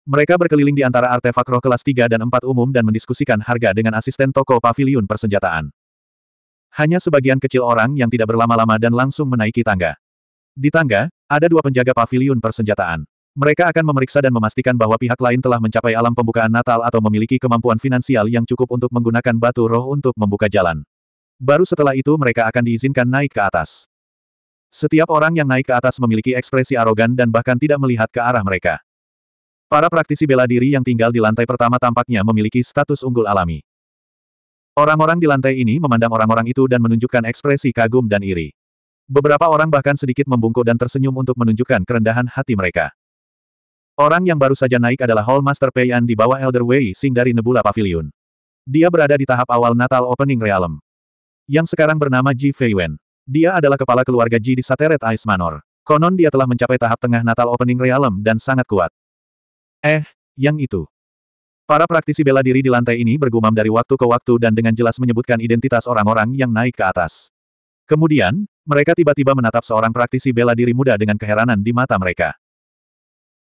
Mereka berkeliling di antara artefak roh kelas 3 dan 4 umum dan mendiskusikan harga dengan asisten toko pavilion persenjataan. Hanya sebagian kecil orang yang tidak berlama-lama dan langsung menaiki tangga. Di tangga, ada dua penjaga pavilion persenjataan. Mereka akan memeriksa dan memastikan bahwa pihak lain telah mencapai alam pembukaan Natal atau memiliki kemampuan finansial yang cukup untuk menggunakan batu roh untuk membuka jalan. Baru setelah itu mereka akan diizinkan naik ke atas. Setiap orang yang naik ke atas memiliki ekspresi arogan dan bahkan tidak melihat ke arah mereka. Para praktisi bela diri yang tinggal di lantai pertama tampaknya memiliki status unggul alami. Orang-orang di lantai ini memandang orang-orang itu dan menunjukkan ekspresi kagum dan iri. Beberapa orang bahkan sedikit membungkuk dan tersenyum untuk menunjukkan kerendahan hati mereka. Orang yang baru saja naik adalah Hall Master Peian di bawah Elder Wei Sing dari Nebula Pavilion. Dia berada di tahap awal Natal Opening Realm. Yang sekarang bernama Ji Fei Wen. Dia adalah kepala keluarga Ji di Sateret Ice Manor. Konon dia telah mencapai tahap tengah Natal Opening Realm dan sangat kuat. Eh, yang itu. Para praktisi bela diri di lantai ini bergumam dari waktu ke waktu dan dengan jelas menyebutkan identitas orang-orang yang naik ke atas. Kemudian, mereka tiba-tiba menatap seorang praktisi bela diri muda dengan keheranan di mata mereka.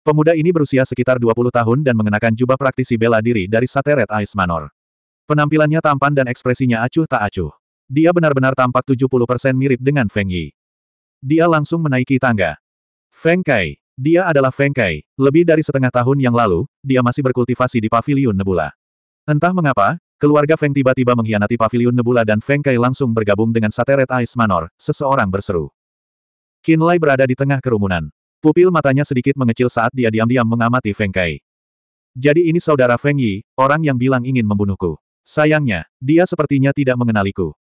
Pemuda ini berusia sekitar 20 tahun dan mengenakan jubah praktisi bela diri dari Sateret Ais Manor. Penampilannya tampan dan ekspresinya acuh tak acuh. Dia benar-benar tampak 70% mirip dengan Feng Yi. Dia langsung menaiki tangga. Feng Kai. Dia adalah Feng Kai. Lebih dari setengah tahun yang lalu, dia masih berkultivasi di Paviliun Nebula. Entah mengapa, Keluarga Feng tiba-tiba mengkhianati pavilion Nebula dan Feng Kai langsung bergabung dengan Sateret Ice Manor, seseorang berseru. Qin Lai berada di tengah kerumunan. Pupil matanya sedikit mengecil saat dia diam-diam mengamati Feng Kai. Jadi ini saudara Feng Yi, orang yang bilang ingin membunuhku. Sayangnya, dia sepertinya tidak mengenaliku.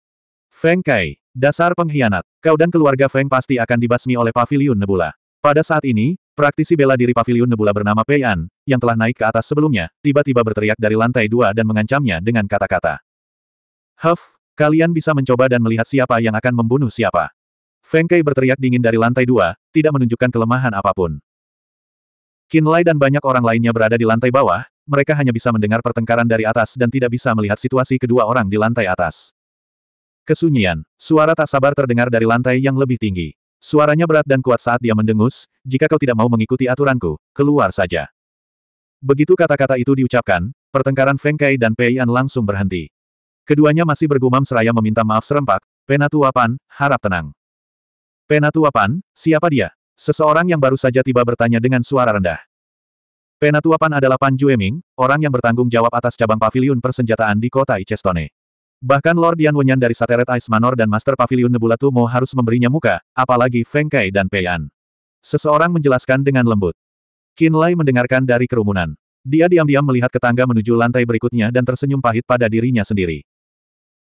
Feng Kai, dasar pengkhianat, kau dan keluarga Feng pasti akan dibasmi oleh pavilion Nebula. Pada saat ini, Praktisi bela diri pavilion Nebula bernama Pei An, yang telah naik ke atas sebelumnya, tiba-tiba berteriak dari lantai dua dan mengancamnya dengan kata-kata. Huff, kalian bisa mencoba dan melihat siapa yang akan membunuh siapa. Feng Kai berteriak dingin dari lantai dua, tidak menunjukkan kelemahan apapun. Qin Lai dan banyak orang lainnya berada di lantai bawah, mereka hanya bisa mendengar pertengkaran dari atas dan tidak bisa melihat situasi kedua orang di lantai atas. Kesunyian, suara tak sabar terdengar dari lantai yang lebih tinggi. Suaranya berat dan kuat saat dia mendengus, jika kau tidak mau mengikuti aturanku, keluar saja. Begitu kata-kata itu diucapkan, pertengkaran Feng Kai dan Pei An langsung berhenti. Keduanya masih bergumam seraya meminta maaf serempak, Penatua Pan, harap tenang. Penatua Pan, siapa dia? Seseorang yang baru saja tiba bertanya dengan suara rendah. Penatua Pan adalah Pan Jueming, orang yang bertanggung jawab atas cabang pavilion persenjataan di kota Icestone. Bahkan Lord Yan Wenyan dari Sateret Ice Manor dan Master Pavilion Nebula Tumo harus memberinya muka, apalagi Feng Kai dan Peian. Seseorang menjelaskan dengan lembut. Qin Lai mendengarkan dari kerumunan. Dia diam-diam melihat ke tangga menuju lantai berikutnya dan tersenyum pahit pada dirinya sendiri.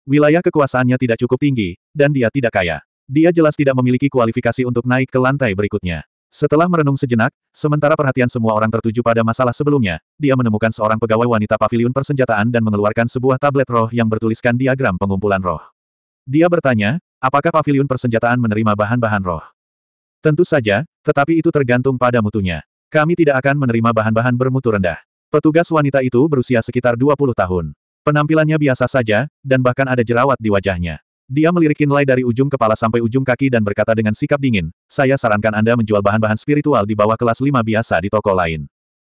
Wilayah kekuasaannya tidak cukup tinggi, dan dia tidak kaya. Dia jelas tidak memiliki kualifikasi untuk naik ke lantai berikutnya. Setelah merenung sejenak, sementara perhatian semua orang tertuju pada masalah sebelumnya, dia menemukan seorang pegawai wanita pavilion persenjataan dan mengeluarkan sebuah tablet roh yang bertuliskan diagram pengumpulan roh. Dia bertanya, apakah pavilion persenjataan menerima bahan-bahan roh? Tentu saja, tetapi itu tergantung pada mutunya. Kami tidak akan menerima bahan-bahan bermutu rendah. Petugas wanita itu berusia sekitar 20 tahun. Penampilannya biasa saja, dan bahkan ada jerawat di wajahnya. Dia melirik Kinlay dari ujung kepala sampai ujung kaki dan berkata dengan sikap dingin, saya sarankan Anda menjual bahan-bahan spiritual di bawah kelas 5 biasa di toko lain.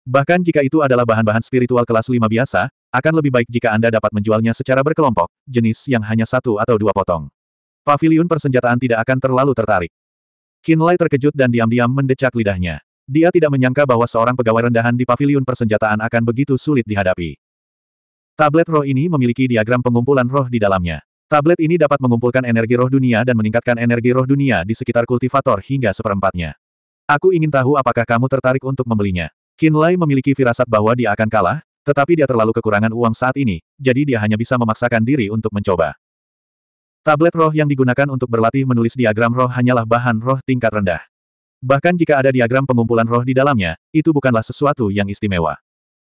Bahkan jika itu adalah bahan-bahan spiritual kelas 5 biasa, akan lebih baik jika Anda dapat menjualnya secara berkelompok, jenis yang hanya satu atau dua potong. Paviliun persenjataan tidak akan terlalu tertarik. Kinlay terkejut dan diam-diam mendecak lidahnya. Dia tidak menyangka bahwa seorang pegawai rendahan di paviliun persenjataan akan begitu sulit dihadapi. Tablet roh ini memiliki diagram pengumpulan roh di dalamnya. Tablet ini dapat mengumpulkan energi roh dunia dan meningkatkan energi roh dunia di sekitar kultivator hingga seperempatnya. Aku ingin tahu apakah kamu tertarik untuk membelinya. Kinlay memiliki firasat bahwa dia akan kalah, tetapi dia terlalu kekurangan uang saat ini, jadi dia hanya bisa memaksakan diri untuk mencoba. Tablet roh yang digunakan untuk berlatih menulis diagram roh hanyalah bahan roh tingkat rendah. Bahkan jika ada diagram pengumpulan roh di dalamnya, itu bukanlah sesuatu yang istimewa.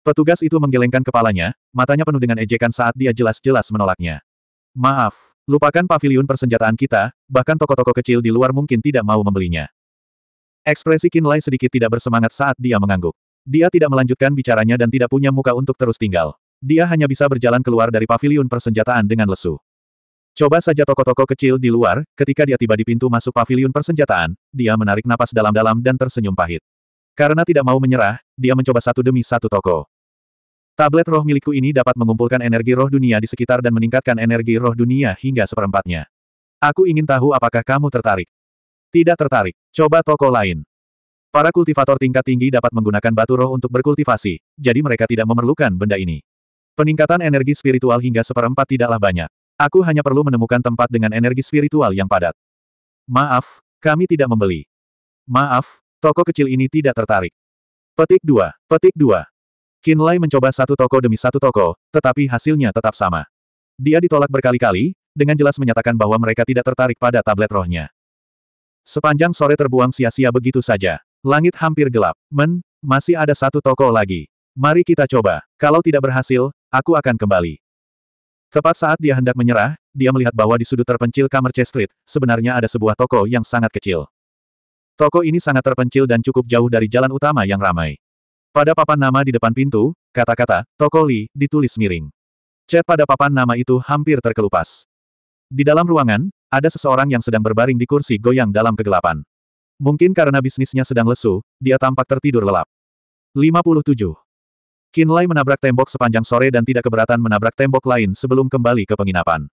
Petugas itu menggelengkan kepalanya, matanya penuh dengan ejekan saat dia jelas-jelas menolaknya. Maaf, lupakan paviliun persenjataan kita, bahkan toko-toko kecil di luar mungkin tidak mau membelinya. Ekspresi Kinlay sedikit tidak bersemangat saat dia mengangguk. Dia tidak melanjutkan bicaranya dan tidak punya muka untuk terus tinggal. Dia hanya bisa berjalan keluar dari paviliun persenjataan dengan lesu. Coba saja toko-toko kecil di luar, ketika dia tiba di pintu masuk paviliun persenjataan, dia menarik napas dalam-dalam dan tersenyum pahit. Karena tidak mau menyerah, dia mencoba satu demi satu toko. Tablet roh milikku ini dapat mengumpulkan energi roh dunia di sekitar dan meningkatkan energi roh dunia hingga seperempatnya. Aku ingin tahu apakah kamu tertarik. Tidak tertarik. Coba toko lain. Para kultivator tingkat tinggi dapat menggunakan batu roh untuk berkultivasi, jadi mereka tidak memerlukan benda ini. Peningkatan energi spiritual hingga seperempat tidaklah banyak. Aku hanya perlu menemukan tempat dengan energi spiritual yang padat. Maaf, kami tidak membeli. Maaf, toko kecil ini tidak tertarik. Petik 2, petik 2. Kinlay mencoba satu toko demi satu toko, tetapi hasilnya tetap sama. Dia ditolak berkali-kali, dengan jelas menyatakan bahwa mereka tidak tertarik pada tablet rohnya. Sepanjang sore terbuang sia-sia begitu saja. Langit hampir gelap. Men, masih ada satu toko lagi. Mari kita coba. Kalau tidak berhasil, aku akan kembali. Tepat saat dia hendak menyerah, dia melihat bahwa di sudut terpencil kamar C Street, sebenarnya ada sebuah toko yang sangat kecil. Toko ini sangat terpencil dan cukup jauh dari jalan utama yang ramai. Pada papan nama di depan pintu, kata-kata, Toko Li, ditulis miring. Cat pada papan nama itu hampir terkelupas. Di dalam ruangan, ada seseorang yang sedang berbaring di kursi goyang dalam kegelapan. Mungkin karena bisnisnya sedang lesu, dia tampak tertidur lelap. 57. Kinlay menabrak tembok sepanjang sore dan tidak keberatan menabrak tembok lain sebelum kembali ke penginapan.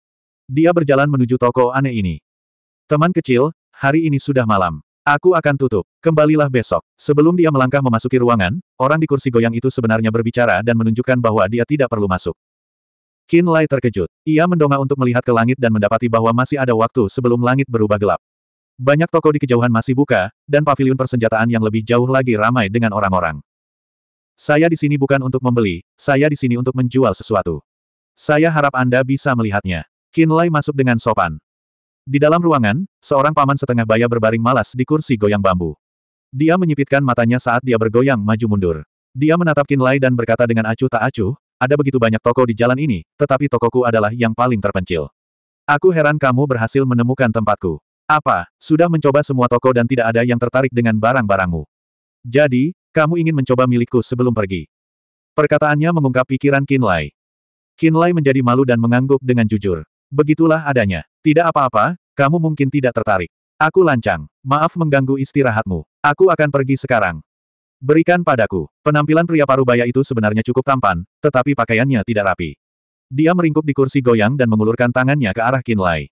Dia berjalan menuju toko aneh ini. Teman kecil, hari ini sudah malam. Aku akan tutup. Kembalilah besok. Sebelum dia melangkah memasuki ruangan, orang di kursi goyang itu sebenarnya berbicara dan menunjukkan bahwa dia tidak perlu masuk. Qin Lai terkejut. Ia mendongak untuk melihat ke langit dan mendapati bahwa masih ada waktu sebelum langit berubah gelap. Banyak toko di kejauhan masih buka, dan pavilion persenjataan yang lebih jauh lagi ramai dengan orang-orang. Saya di sini bukan untuk membeli, saya di sini untuk menjual sesuatu. Saya harap Anda bisa melihatnya. Qin Lai masuk dengan sopan. Di dalam ruangan, seorang paman setengah baya berbaring malas di kursi goyang bambu. Dia menyipitkan matanya saat dia bergoyang maju mundur. Dia menatap Kinlay dan berkata dengan acuh tak acuh, ada begitu banyak toko di jalan ini, tetapi tokoku adalah yang paling terpencil. Aku heran kamu berhasil menemukan tempatku. Apa, sudah mencoba semua toko dan tidak ada yang tertarik dengan barang-barangmu? Jadi, kamu ingin mencoba milikku sebelum pergi? Perkataannya mengungkap pikiran Kinlay. Kinlay menjadi malu dan mengangguk dengan jujur. Begitulah adanya. Tidak apa-apa, kamu mungkin tidak tertarik. Aku lancang. Maaf mengganggu istirahatmu. Aku akan pergi sekarang. Berikan padaku. Penampilan pria parubaya itu sebenarnya cukup tampan, tetapi pakaiannya tidak rapi. Dia meringkuk di kursi goyang dan mengulurkan tangannya ke arah Kinlay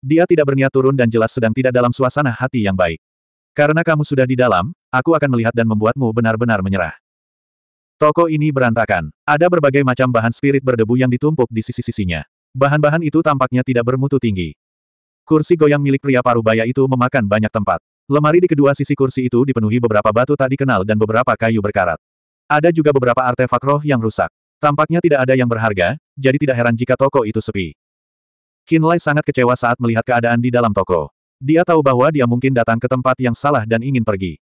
Dia tidak berniat turun dan jelas sedang tidak dalam suasana hati yang baik. Karena kamu sudah di dalam, aku akan melihat dan membuatmu benar-benar menyerah. Toko ini berantakan. Ada berbagai macam bahan spirit berdebu yang ditumpuk di sisi-sisinya. Bahan-bahan itu tampaknya tidak bermutu tinggi. Kursi goyang milik pria parubaya itu memakan banyak tempat. Lemari di kedua sisi kursi itu dipenuhi beberapa batu tak dikenal dan beberapa kayu berkarat. Ada juga beberapa artefak roh yang rusak. Tampaknya tidak ada yang berharga, jadi tidak heran jika toko itu sepi. Kinlay sangat kecewa saat melihat keadaan di dalam toko. Dia tahu bahwa dia mungkin datang ke tempat yang salah dan ingin pergi.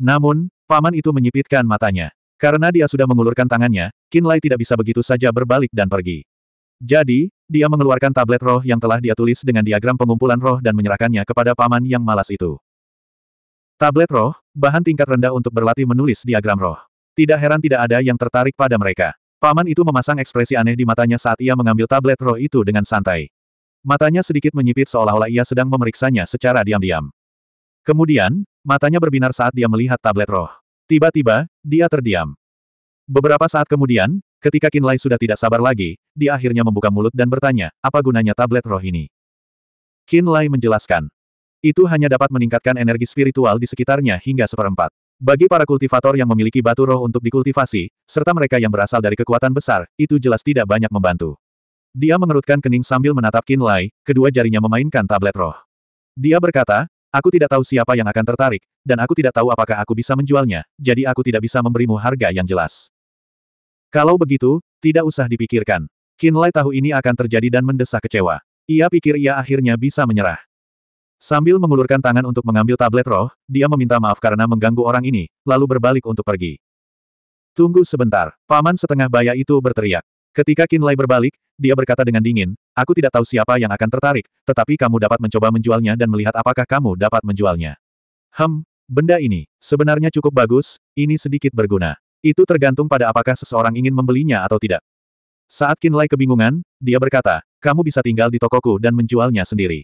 Namun, paman itu menyipitkan matanya. Karena dia sudah mengulurkan tangannya, Kinlay tidak bisa begitu saja berbalik dan pergi. Jadi, dia mengeluarkan tablet roh yang telah dia tulis dengan diagram pengumpulan roh dan menyerahkannya kepada paman yang malas itu. Tablet roh, bahan tingkat rendah untuk berlatih menulis diagram roh. Tidak heran tidak ada yang tertarik pada mereka. Paman itu memasang ekspresi aneh di matanya saat ia mengambil tablet roh itu dengan santai. Matanya sedikit menyipit seolah-olah ia sedang memeriksanya secara diam-diam. Kemudian, matanya berbinar saat dia melihat tablet roh. Tiba-tiba, dia terdiam. Beberapa saat kemudian, ketika Kinlay sudah tidak sabar lagi, dia akhirnya membuka mulut dan bertanya, apa gunanya tablet roh ini? Kinlay menjelaskan. Itu hanya dapat meningkatkan energi spiritual di sekitarnya hingga seperempat. Bagi para kultivator yang memiliki batu roh untuk dikultivasi, serta mereka yang berasal dari kekuatan besar, itu jelas tidak banyak membantu. Dia mengerutkan kening sambil menatap Kinlay, kedua jarinya memainkan tablet roh. Dia berkata, Aku tidak tahu siapa yang akan tertarik, dan aku tidak tahu apakah aku bisa menjualnya, jadi aku tidak bisa memberimu harga yang jelas. Kalau begitu, tidak usah dipikirkan. Kinlay tahu ini akan terjadi dan mendesak kecewa. Ia pikir ia akhirnya bisa menyerah. Sambil mengulurkan tangan untuk mengambil tablet roh, dia meminta maaf karena mengganggu orang ini, lalu berbalik untuk pergi. Tunggu sebentar, paman setengah baya itu berteriak. Ketika Kinlay berbalik, dia berkata dengan dingin, aku tidak tahu siapa yang akan tertarik, tetapi kamu dapat mencoba menjualnya dan melihat apakah kamu dapat menjualnya. Hem, benda ini, sebenarnya cukup bagus, ini sedikit berguna. Itu tergantung pada apakah seseorang ingin membelinya atau tidak. Saat Kinlay kebingungan, dia berkata, kamu bisa tinggal di tokoku dan menjualnya sendiri.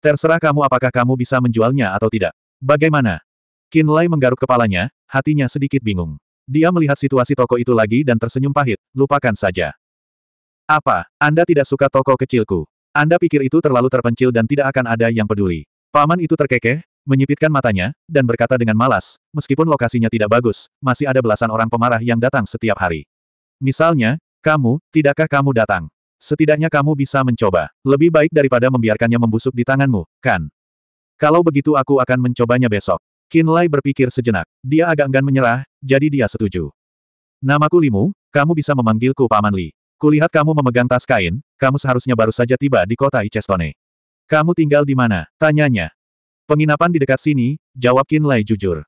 Terserah kamu apakah kamu bisa menjualnya atau tidak. Bagaimana? Kinlay menggaruk kepalanya, hatinya sedikit bingung. Dia melihat situasi toko itu lagi dan tersenyum pahit, lupakan saja. Apa, Anda tidak suka toko kecilku? Anda pikir itu terlalu terpencil dan tidak akan ada yang peduli. Paman itu terkekeh, menyipitkan matanya, dan berkata dengan malas, meskipun lokasinya tidak bagus, masih ada belasan orang pemarah yang datang setiap hari. Misalnya, kamu, tidakkah kamu datang? Setidaknya kamu bisa mencoba. Lebih baik daripada membiarkannya membusuk di tanganmu, kan? Kalau begitu aku akan mencobanya besok. Kinlay berpikir sejenak. Dia agak enggan menyerah, jadi dia setuju. Namaku Limu, kamu bisa memanggilku Paman Li. Kulihat kamu memegang tas kain, kamu seharusnya baru saja tiba di kota Icestone. Kamu tinggal di mana? Tanyanya. Penginapan di dekat sini, jawab Qin Lai jujur.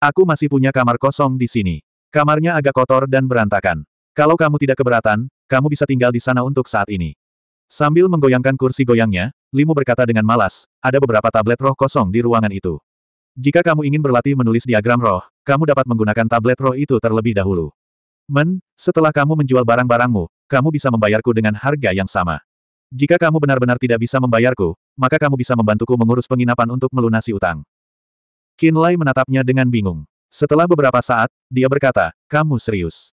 Aku masih punya kamar kosong di sini. Kamarnya agak kotor dan berantakan. Kalau kamu tidak keberatan, kamu bisa tinggal di sana untuk saat ini. Sambil menggoyangkan kursi goyangnya, Limu berkata dengan malas, ada beberapa tablet roh kosong di ruangan itu. Jika kamu ingin berlatih menulis diagram roh, kamu dapat menggunakan tablet roh itu terlebih dahulu. Men, setelah kamu menjual barang-barangmu, kamu bisa membayarku dengan harga yang sama. Jika kamu benar-benar tidak bisa membayarku, maka kamu bisa membantuku mengurus penginapan untuk melunasi utang. Lai menatapnya dengan bingung. Setelah beberapa saat, dia berkata, kamu serius.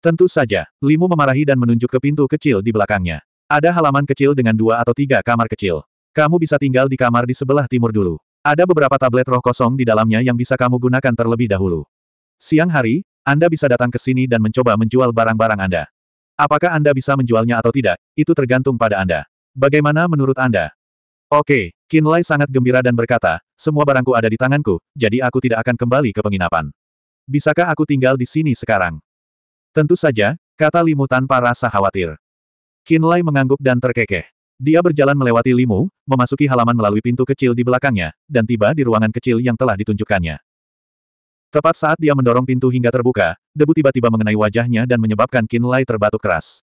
Tentu saja, Limu memarahi dan menunjuk ke pintu kecil di belakangnya. Ada halaman kecil dengan dua atau tiga kamar kecil. Kamu bisa tinggal di kamar di sebelah timur dulu. Ada beberapa tablet roh kosong di dalamnya yang bisa kamu gunakan terlebih dahulu. Siang hari, Anda bisa datang ke sini dan mencoba menjual barang-barang Anda. Apakah Anda bisa menjualnya atau tidak, itu tergantung pada Anda. Bagaimana menurut Anda? Oke, Kinlay sangat gembira dan berkata, semua barangku ada di tanganku, jadi aku tidak akan kembali ke penginapan. Bisakah aku tinggal di sini sekarang? Tentu saja, kata Limu tanpa rasa khawatir. Kinlay mengangguk dan terkekeh. Dia berjalan melewati Limu, memasuki halaman melalui pintu kecil di belakangnya, dan tiba di ruangan kecil yang telah ditunjukkannya. Tepat saat dia mendorong pintu hingga terbuka, debu tiba-tiba mengenai wajahnya dan menyebabkan Lai terbatuk keras.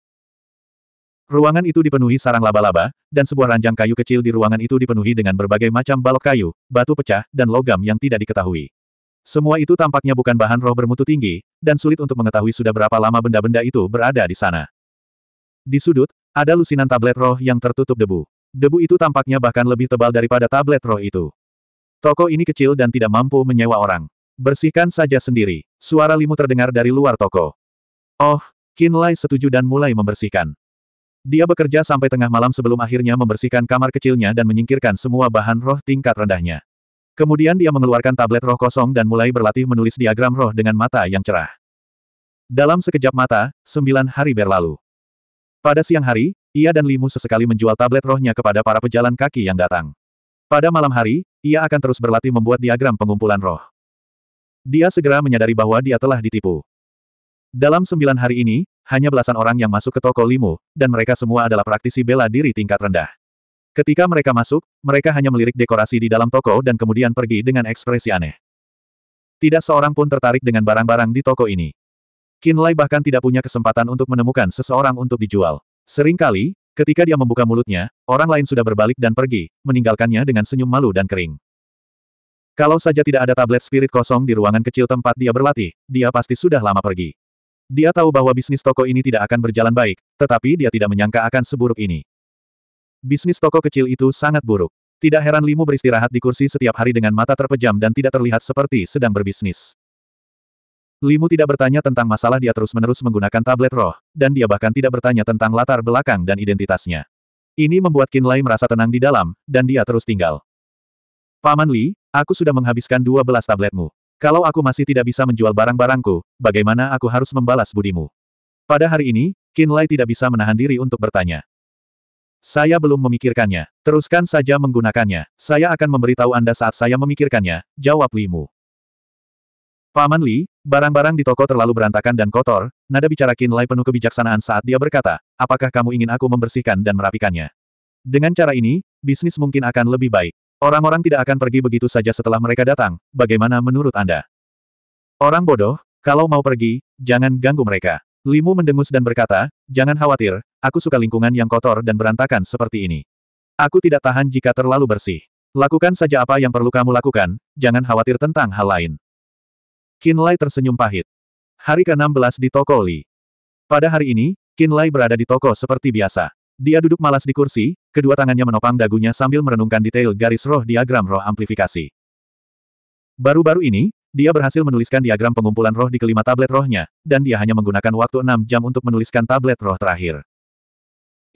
Ruangan itu dipenuhi sarang laba-laba, dan sebuah ranjang kayu kecil di ruangan itu dipenuhi dengan berbagai macam balok kayu, batu pecah, dan logam yang tidak diketahui. Semua itu tampaknya bukan bahan roh bermutu tinggi, dan sulit untuk mengetahui sudah berapa lama benda-benda itu berada di sana. Di sudut, ada lusinan tablet roh yang tertutup debu. Debu itu tampaknya bahkan lebih tebal daripada tablet roh itu. Toko ini kecil dan tidak mampu menyewa orang. Bersihkan saja sendiri. Suara Limu terdengar dari luar toko. Oh, Lai setuju dan mulai membersihkan. Dia bekerja sampai tengah malam sebelum akhirnya membersihkan kamar kecilnya dan menyingkirkan semua bahan roh tingkat rendahnya. Kemudian dia mengeluarkan tablet roh kosong dan mulai berlatih menulis diagram roh dengan mata yang cerah. Dalam sekejap mata, sembilan hari berlalu. Pada siang hari, ia dan Limu sesekali menjual tablet rohnya kepada para pejalan kaki yang datang. Pada malam hari, ia akan terus berlatih membuat diagram pengumpulan roh. Dia segera menyadari bahwa dia telah ditipu. Dalam sembilan hari ini, hanya belasan orang yang masuk ke toko Limu, dan mereka semua adalah praktisi bela diri tingkat rendah. Ketika mereka masuk, mereka hanya melirik dekorasi di dalam toko dan kemudian pergi dengan ekspresi aneh. Tidak seorang pun tertarik dengan barang-barang di toko ini. Kinlay bahkan tidak punya kesempatan untuk menemukan seseorang untuk dijual. Seringkali, ketika dia membuka mulutnya, orang lain sudah berbalik dan pergi, meninggalkannya dengan senyum malu dan kering. Kalau saja tidak ada tablet spirit kosong di ruangan kecil tempat dia berlatih, dia pasti sudah lama pergi. Dia tahu bahwa bisnis toko ini tidak akan berjalan baik, tetapi dia tidak menyangka akan seburuk ini. Bisnis toko kecil itu sangat buruk. Tidak heran Limu beristirahat di kursi setiap hari dengan mata terpejam dan tidak terlihat seperti sedang berbisnis. Limu tidak bertanya tentang masalah dia terus-menerus menggunakan tablet roh, dan dia bahkan tidak bertanya tentang latar belakang dan identitasnya. Ini membuat Kinlay merasa tenang di dalam, dan dia terus tinggal. Paman Li, aku sudah menghabiskan 12 tabletmu. Kalau aku masih tidak bisa menjual barang-barangku, bagaimana aku harus membalas budimu? Pada hari ini, Qin Lai tidak bisa menahan diri untuk bertanya. Saya belum memikirkannya. Teruskan saja menggunakannya. Saya akan memberitahu Anda saat saya memikirkannya, jawab Li Mu. Paman Li, barang-barang di toko terlalu berantakan dan kotor, nada bicara Qin Lai penuh kebijaksanaan saat dia berkata, apakah kamu ingin aku membersihkan dan merapikannya? Dengan cara ini, bisnis mungkin akan lebih baik. Orang-orang tidak akan pergi begitu saja setelah mereka datang, bagaimana menurut Anda? Orang bodoh, kalau mau pergi, jangan ganggu mereka. Limu mendengus dan berkata, jangan khawatir, aku suka lingkungan yang kotor dan berantakan seperti ini. Aku tidak tahan jika terlalu bersih. Lakukan saja apa yang perlu kamu lakukan, jangan khawatir tentang hal lain. Kinlay tersenyum pahit. Hari ke-16 di toko Li. Pada hari ini, Kinlay berada di toko seperti biasa. Dia duduk malas di kursi, kedua tangannya menopang dagunya sambil merenungkan detail garis roh diagram roh amplifikasi. Baru-baru ini, dia berhasil menuliskan diagram pengumpulan roh di kelima tablet rohnya, dan dia hanya menggunakan waktu enam jam untuk menuliskan tablet roh terakhir.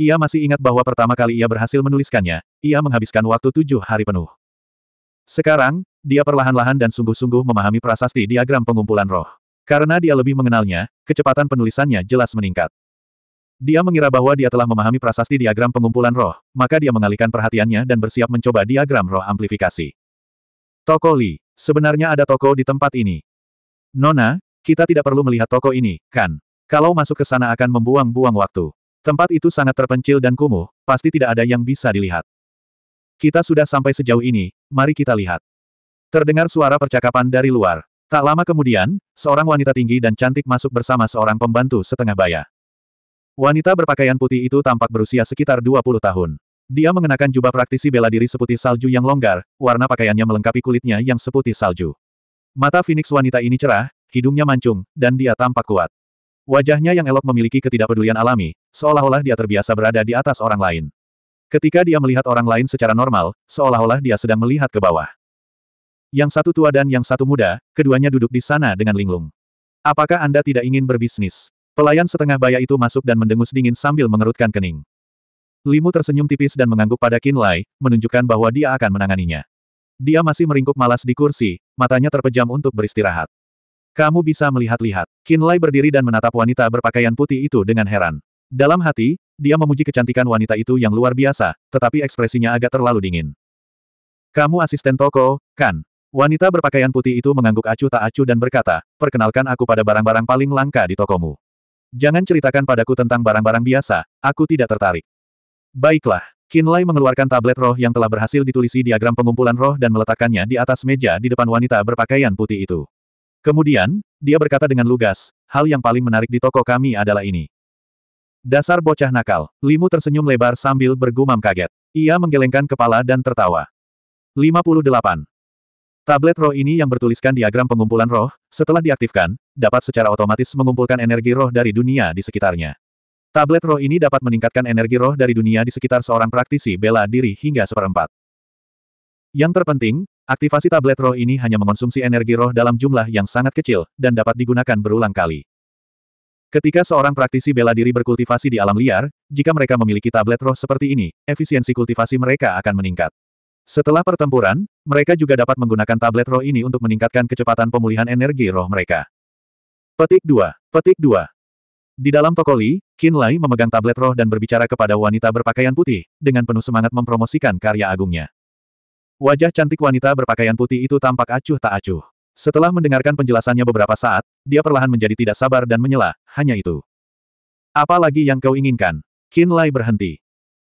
Ia masih ingat bahwa pertama kali ia berhasil menuliskannya, ia menghabiskan waktu tujuh hari penuh. Sekarang, dia perlahan-lahan dan sungguh-sungguh memahami prasasti diagram pengumpulan roh. Karena dia lebih mengenalnya, kecepatan penulisannya jelas meningkat. Dia mengira bahwa dia telah memahami prasasti diagram pengumpulan roh, maka dia mengalihkan perhatiannya dan bersiap mencoba diagram roh amplifikasi. Toko Li. Sebenarnya ada toko di tempat ini. Nona, kita tidak perlu melihat toko ini, kan? Kalau masuk ke sana akan membuang-buang waktu. Tempat itu sangat terpencil dan kumuh, pasti tidak ada yang bisa dilihat. Kita sudah sampai sejauh ini, mari kita lihat. Terdengar suara percakapan dari luar. Tak lama kemudian, seorang wanita tinggi dan cantik masuk bersama seorang pembantu setengah baya. Wanita berpakaian putih itu tampak berusia sekitar 20 tahun. Dia mengenakan jubah praktisi bela diri seputih salju yang longgar, warna pakaiannya melengkapi kulitnya yang seputih salju. Mata Phoenix wanita ini cerah, hidungnya mancung, dan dia tampak kuat. Wajahnya yang elok memiliki ketidakpedulian alami, seolah-olah dia terbiasa berada di atas orang lain. Ketika dia melihat orang lain secara normal, seolah-olah dia sedang melihat ke bawah. Yang satu tua dan yang satu muda, keduanya duduk di sana dengan linglung. Apakah Anda tidak ingin berbisnis? Pelayan setengah baya itu masuk dan mendengus dingin sambil mengerutkan kening. Limu tersenyum tipis dan mengangguk pada Qin Lai, menunjukkan bahwa dia akan menanganinya. Dia masih meringkuk malas di kursi, matanya terpejam untuk beristirahat. Kamu bisa melihat-lihat. Qin Lai berdiri dan menatap wanita berpakaian putih itu dengan heran. Dalam hati, dia memuji kecantikan wanita itu yang luar biasa, tetapi ekspresinya agak terlalu dingin. Kamu asisten toko, kan? Wanita berpakaian putih itu mengangguk acuh tak acuh dan berkata, perkenalkan aku pada barang-barang paling langka di tokomu. Jangan ceritakan padaku tentang barang-barang biasa, aku tidak tertarik. Baiklah. Kinlay mengeluarkan tablet roh yang telah berhasil ditulisi diagram pengumpulan roh dan meletakkannya di atas meja di depan wanita berpakaian putih itu. Kemudian, dia berkata dengan lugas, hal yang paling menarik di toko kami adalah ini. Dasar bocah nakal, Limu tersenyum lebar sambil bergumam kaget. Ia menggelengkan kepala dan tertawa. 58. Tablet roh ini yang bertuliskan diagram pengumpulan roh, setelah diaktifkan, dapat secara otomatis mengumpulkan energi roh dari dunia di sekitarnya. Tablet roh ini dapat meningkatkan energi roh dari dunia di sekitar seorang praktisi bela diri hingga seperempat. Yang terpenting, aktivasi tablet roh ini hanya mengonsumsi energi roh dalam jumlah yang sangat kecil, dan dapat digunakan berulang kali. Ketika seorang praktisi bela diri berkultivasi di alam liar, jika mereka memiliki tablet roh seperti ini, efisiensi kultivasi mereka akan meningkat. Setelah pertempuran, mereka juga dapat menggunakan tablet roh ini untuk meningkatkan kecepatan pemulihan energi roh mereka. Petik 2. Petik 2. Di dalam toko Li, Qin Lai memegang tablet roh dan berbicara kepada wanita berpakaian putih, dengan penuh semangat mempromosikan karya agungnya. Wajah cantik wanita berpakaian putih itu tampak acuh tak acuh. Setelah mendengarkan penjelasannya beberapa saat, dia perlahan menjadi tidak sabar dan menyela, hanya itu. Apa lagi yang kau inginkan? Qin Lai berhenti.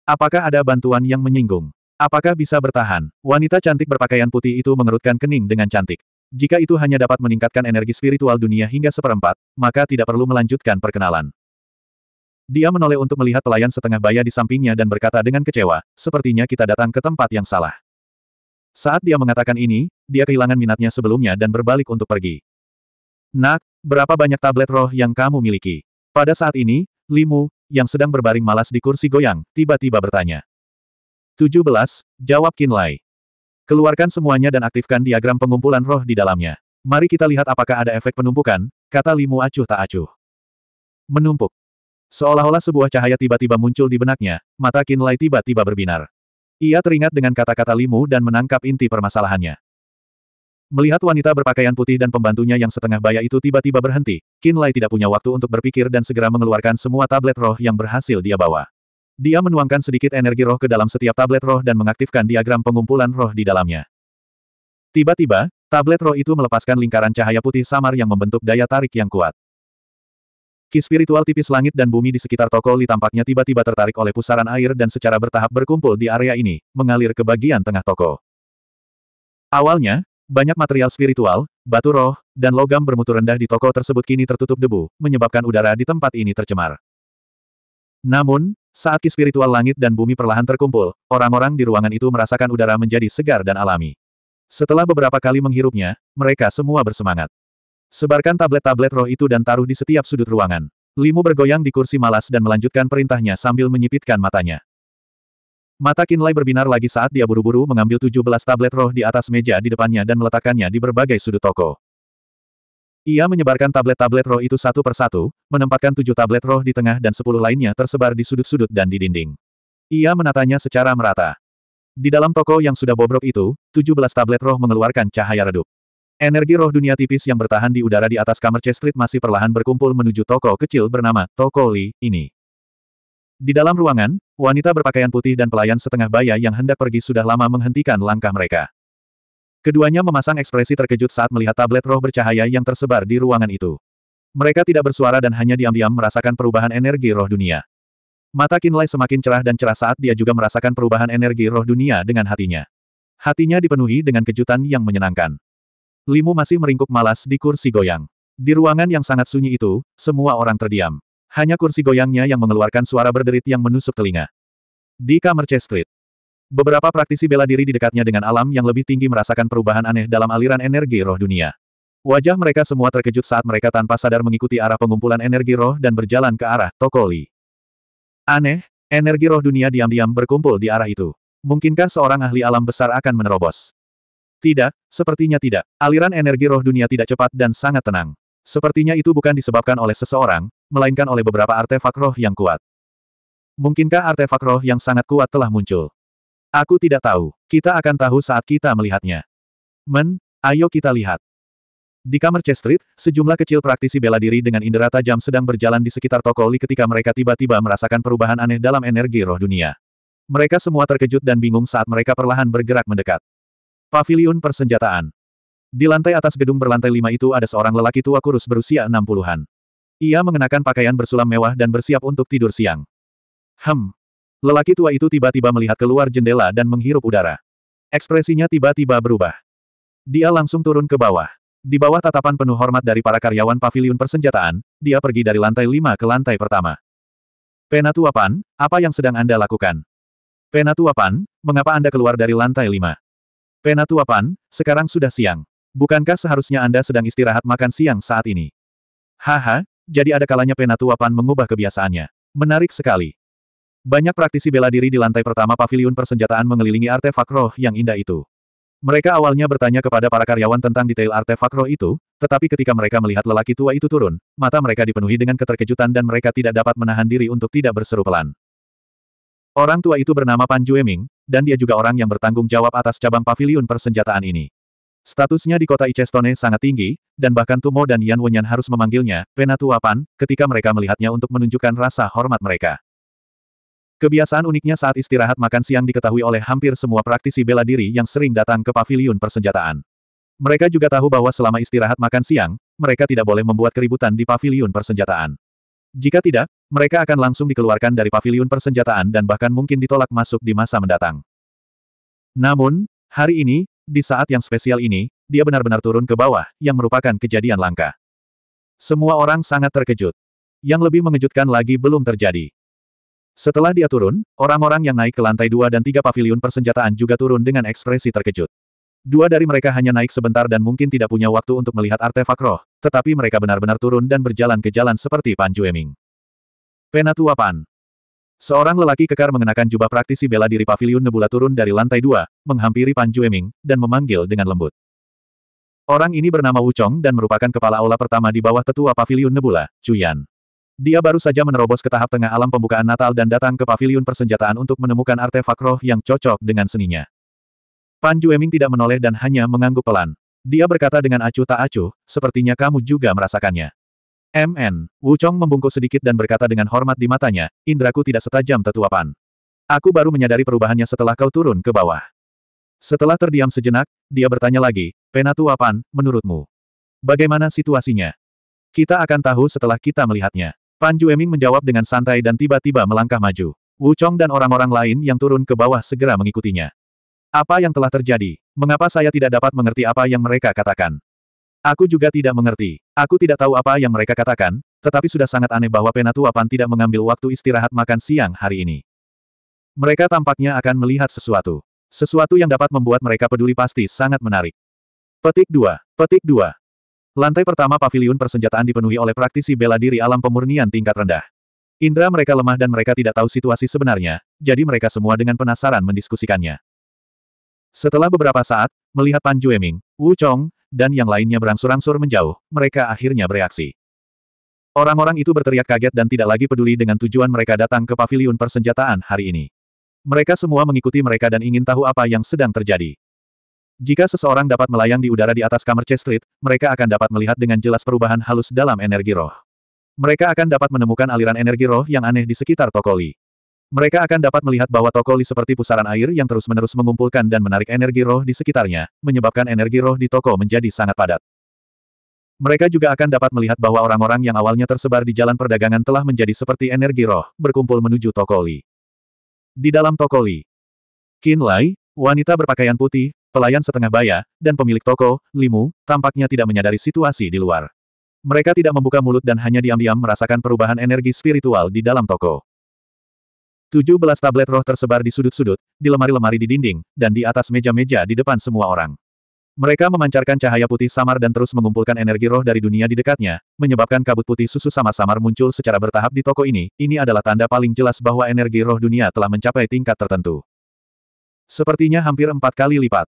Apakah ada bantuan yang menyinggung? Apakah bisa bertahan? Wanita cantik berpakaian putih itu mengerutkan kening dengan cantik. Jika itu hanya dapat meningkatkan energi spiritual dunia hingga seperempat, maka tidak perlu melanjutkan perkenalan. Dia menoleh untuk melihat pelayan setengah baya di sampingnya dan berkata dengan kecewa, sepertinya kita datang ke tempat yang salah. Saat dia mengatakan ini, dia kehilangan minatnya sebelumnya dan berbalik untuk pergi. Nak, berapa banyak tablet roh yang kamu miliki? Pada saat ini, Limu, yang sedang berbaring malas di kursi goyang, tiba-tiba bertanya. 17, jawab Kinlay. Keluarkan semuanya dan aktifkan diagram pengumpulan roh di dalamnya. Mari kita lihat apakah ada efek penumpukan, kata Limu acuh tak acuh. Menumpuk. Seolah-olah sebuah cahaya tiba-tiba muncul di benaknya, mata Kinlay tiba-tiba berbinar. Ia teringat dengan kata-kata Limu dan menangkap inti permasalahannya. Melihat wanita berpakaian putih dan pembantunya yang setengah baya itu tiba-tiba berhenti, Kinlay tidak punya waktu untuk berpikir dan segera mengeluarkan semua tablet roh yang berhasil dia bawa. Dia menuangkan sedikit energi roh ke dalam setiap tablet roh dan mengaktifkan diagram pengumpulan roh di dalamnya. Tiba-tiba, tablet roh itu melepaskan lingkaran cahaya putih samar yang membentuk daya tarik yang kuat. Ki spiritual tipis langit dan bumi di sekitar toko Li tampaknya tiba-tiba tertarik oleh pusaran air dan secara bertahap berkumpul di area ini, mengalir ke bagian tengah toko. Awalnya, banyak material spiritual, batu roh, dan logam bermutu rendah di toko tersebut kini tertutup debu, menyebabkan udara di tempat ini tercemar. Namun, saat ki spiritual langit dan bumi perlahan terkumpul, orang-orang di ruangan itu merasakan udara menjadi segar dan alami. Setelah beberapa kali menghirupnya, mereka semua bersemangat. Sebarkan tablet-tablet roh itu dan taruh di setiap sudut ruangan. Limu bergoyang di kursi malas dan melanjutkan perintahnya sambil menyipitkan matanya. Mata Kinlay berbinar lagi saat dia buru-buru mengambil 17 tablet roh di atas meja di depannya dan meletakkannya di berbagai sudut toko. Ia menyebarkan tablet-tablet roh itu satu persatu, menempatkan tujuh tablet roh di tengah dan sepuluh lainnya tersebar di sudut-sudut dan di dinding. Ia menatanya secara merata. Di dalam toko yang sudah bobrok itu, tujuh belas tablet roh mengeluarkan cahaya redup. Energi roh dunia tipis yang bertahan di udara di atas kamar C Street masih perlahan berkumpul menuju toko kecil bernama Toko Li ini. Di dalam ruangan, wanita berpakaian putih dan pelayan setengah baya yang hendak pergi sudah lama menghentikan langkah mereka. Keduanya memasang ekspresi terkejut saat melihat tablet roh bercahaya yang tersebar di ruangan itu. Mereka tidak bersuara dan hanya diam-diam merasakan perubahan energi roh dunia. Mata kinlay semakin cerah dan cerah saat dia juga merasakan perubahan energi roh dunia dengan hatinya. Hatinya dipenuhi dengan kejutan yang menyenangkan. Limu masih meringkuk malas di kursi goyang. Di ruangan yang sangat sunyi itu, semua orang terdiam. Hanya kursi goyangnya yang mengeluarkan suara berderit yang menusuk telinga. Di kamar Street, Beberapa praktisi bela diri di dekatnya dengan alam yang lebih tinggi merasakan perubahan aneh dalam aliran energi roh dunia. Wajah mereka semua terkejut saat mereka tanpa sadar mengikuti arah pengumpulan energi roh dan berjalan ke arah Tokoli. Aneh, energi roh dunia diam-diam berkumpul di arah itu. Mungkinkah seorang ahli alam besar akan menerobos? Tidak, sepertinya tidak. Aliran energi roh dunia tidak cepat dan sangat tenang. Sepertinya itu bukan disebabkan oleh seseorang, melainkan oleh beberapa artefak roh yang kuat. Mungkinkah artefak roh yang sangat kuat telah muncul? Aku tidak tahu. Kita akan tahu saat kita melihatnya. Men, ayo kita lihat. Di kamar Street, sejumlah kecil praktisi bela diri dengan indera tajam sedang berjalan di sekitar toko Li ketika mereka tiba-tiba merasakan perubahan aneh dalam energi roh dunia. Mereka semua terkejut dan bingung saat mereka perlahan bergerak mendekat. Paviliun Persenjataan Di lantai atas gedung berlantai lima itu ada seorang lelaki tua kurus berusia enam puluhan. Ia mengenakan pakaian bersulam mewah dan bersiap untuk tidur siang. Hem, Lelaki tua itu tiba-tiba melihat keluar jendela dan menghirup udara. Ekspresinya tiba-tiba berubah. Dia langsung turun ke bawah. Di bawah tatapan penuh hormat dari para karyawan pavilion persenjataan, dia pergi dari lantai lima ke lantai pertama. Penatua Pan, apa yang sedang Anda lakukan? Penatua Pan, mengapa Anda keluar dari lantai lima? Penatua Pan, sekarang sudah siang. Bukankah seharusnya Anda sedang istirahat makan siang saat ini? Haha, jadi ada kalanya Penatua Pan mengubah kebiasaannya. Menarik sekali. Banyak praktisi bela diri di lantai pertama paviliun persenjataan mengelilingi artefak roh yang indah itu. Mereka awalnya bertanya kepada para karyawan tentang detail artefak roh itu, tetapi ketika mereka melihat lelaki tua itu turun, mata mereka dipenuhi dengan keterkejutan dan mereka tidak dapat menahan diri untuk tidak berseru pelan. Orang tua itu bernama Pan Jueming, dan dia juga orang yang bertanggung jawab atas cabang paviliun persenjataan ini. Statusnya di kota Icestone sangat tinggi, dan bahkan Tumo dan Yan Wenyan harus memanggilnya, Penatua Pan, ketika mereka melihatnya untuk menunjukkan rasa hormat mereka. Kebiasaan uniknya saat istirahat makan siang diketahui oleh hampir semua praktisi bela diri yang sering datang ke paviliun persenjataan. Mereka juga tahu bahwa selama istirahat makan siang, mereka tidak boleh membuat keributan di paviliun persenjataan. Jika tidak, mereka akan langsung dikeluarkan dari paviliun persenjataan dan bahkan mungkin ditolak masuk di masa mendatang. Namun, hari ini, di saat yang spesial ini, dia benar-benar turun ke bawah, yang merupakan kejadian langka. Semua orang sangat terkejut. Yang lebih mengejutkan lagi belum terjadi. Setelah dia turun, orang-orang yang naik ke lantai dua dan tiga pavilion persenjataan juga turun dengan ekspresi terkejut. Dua dari mereka hanya naik sebentar dan mungkin tidak punya waktu untuk melihat artefak roh, tetapi mereka benar-benar turun dan berjalan ke jalan seperti Pan Jueming. Penatua Pan. Seorang lelaki kekar mengenakan jubah praktisi bela diri pavilion Nebula turun dari lantai dua, menghampiri Pan Jueming, dan memanggil dengan lembut. Orang ini bernama Wu dan merupakan kepala aula pertama di bawah tetua pavilion Nebula, Chu dia baru saja menerobos ke tahap tengah alam pembukaan Natal dan datang ke paviliun persenjataan untuk menemukan artefak roh yang cocok dengan seninya. Pan Jueming tidak menoleh dan hanya mengangguk pelan. Dia berkata dengan acuh tak acuh, sepertinya kamu juga merasakannya. MN, Wu Chong membungkuk sedikit dan berkata dengan hormat di matanya, indraku tidak setajam tetua Pan. Aku baru menyadari perubahannya setelah kau turun ke bawah. Setelah terdiam sejenak, dia bertanya lagi, Penatua Pan, menurutmu? Bagaimana situasinya? Kita akan tahu setelah kita melihatnya. Pan Jueming menjawab dengan santai dan tiba-tiba melangkah maju. Wu Chong dan orang-orang lain yang turun ke bawah segera mengikutinya. Apa yang telah terjadi? Mengapa saya tidak dapat mengerti apa yang mereka katakan? Aku juga tidak mengerti. Aku tidak tahu apa yang mereka katakan, tetapi sudah sangat aneh bahwa Penatua Pan tidak mengambil waktu istirahat makan siang hari ini. Mereka tampaknya akan melihat sesuatu. Sesuatu yang dapat membuat mereka peduli pasti sangat menarik. Petik 2. Petik 2. Lantai pertama paviliun persenjataan dipenuhi oleh praktisi bela diri alam pemurnian tingkat rendah. Indra mereka lemah dan mereka tidak tahu situasi sebenarnya, jadi mereka semua dengan penasaran mendiskusikannya. Setelah beberapa saat, melihat Pan Jueming, Wu Chong, dan yang lainnya berangsur-angsur menjauh, mereka akhirnya bereaksi. Orang-orang itu berteriak kaget dan tidak lagi peduli dengan tujuan mereka datang ke paviliun persenjataan hari ini. Mereka semua mengikuti mereka dan ingin tahu apa yang sedang terjadi. Jika seseorang dapat melayang di udara di atas kamar C Street, mereka akan dapat melihat dengan jelas perubahan halus dalam energi roh. Mereka akan dapat menemukan aliran energi roh yang aneh di sekitar Tokoli. Mereka akan dapat melihat bahwa Tokoli seperti pusaran air yang terus-menerus mengumpulkan dan menarik energi roh di sekitarnya, menyebabkan energi roh di toko menjadi sangat padat. Mereka juga akan dapat melihat bahwa orang-orang yang awalnya tersebar di jalan perdagangan telah menjadi seperti energi roh, berkumpul menuju Tokoli. Di dalam Tokoli, Kinlay, wanita berpakaian putih, pelayan setengah baya, dan pemilik toko, Limu, tampaknya tidak menyadari situasi di luar. Mereka tidak membuka mulut dan hanya diam-diam merasakan perubahan energi spiritual di dalam toko. 17 tablet roh tersebar di sudut-sudut, di lemari-lemari di dinding, dan di atas meja-meja di depan semua orang. Mereka memancarkan cahaya putih samar dan terus mengumpulkan energi roh dari dunia di dekatnya, menyebabkan kabut putih susu samar-samar muncul secara bertahap di toko ini. Ini adalah tanda paling jelas bahwa energi roh dunia telah mencapai tingkat tertentu. Sepertinya hampir empat kali lipat.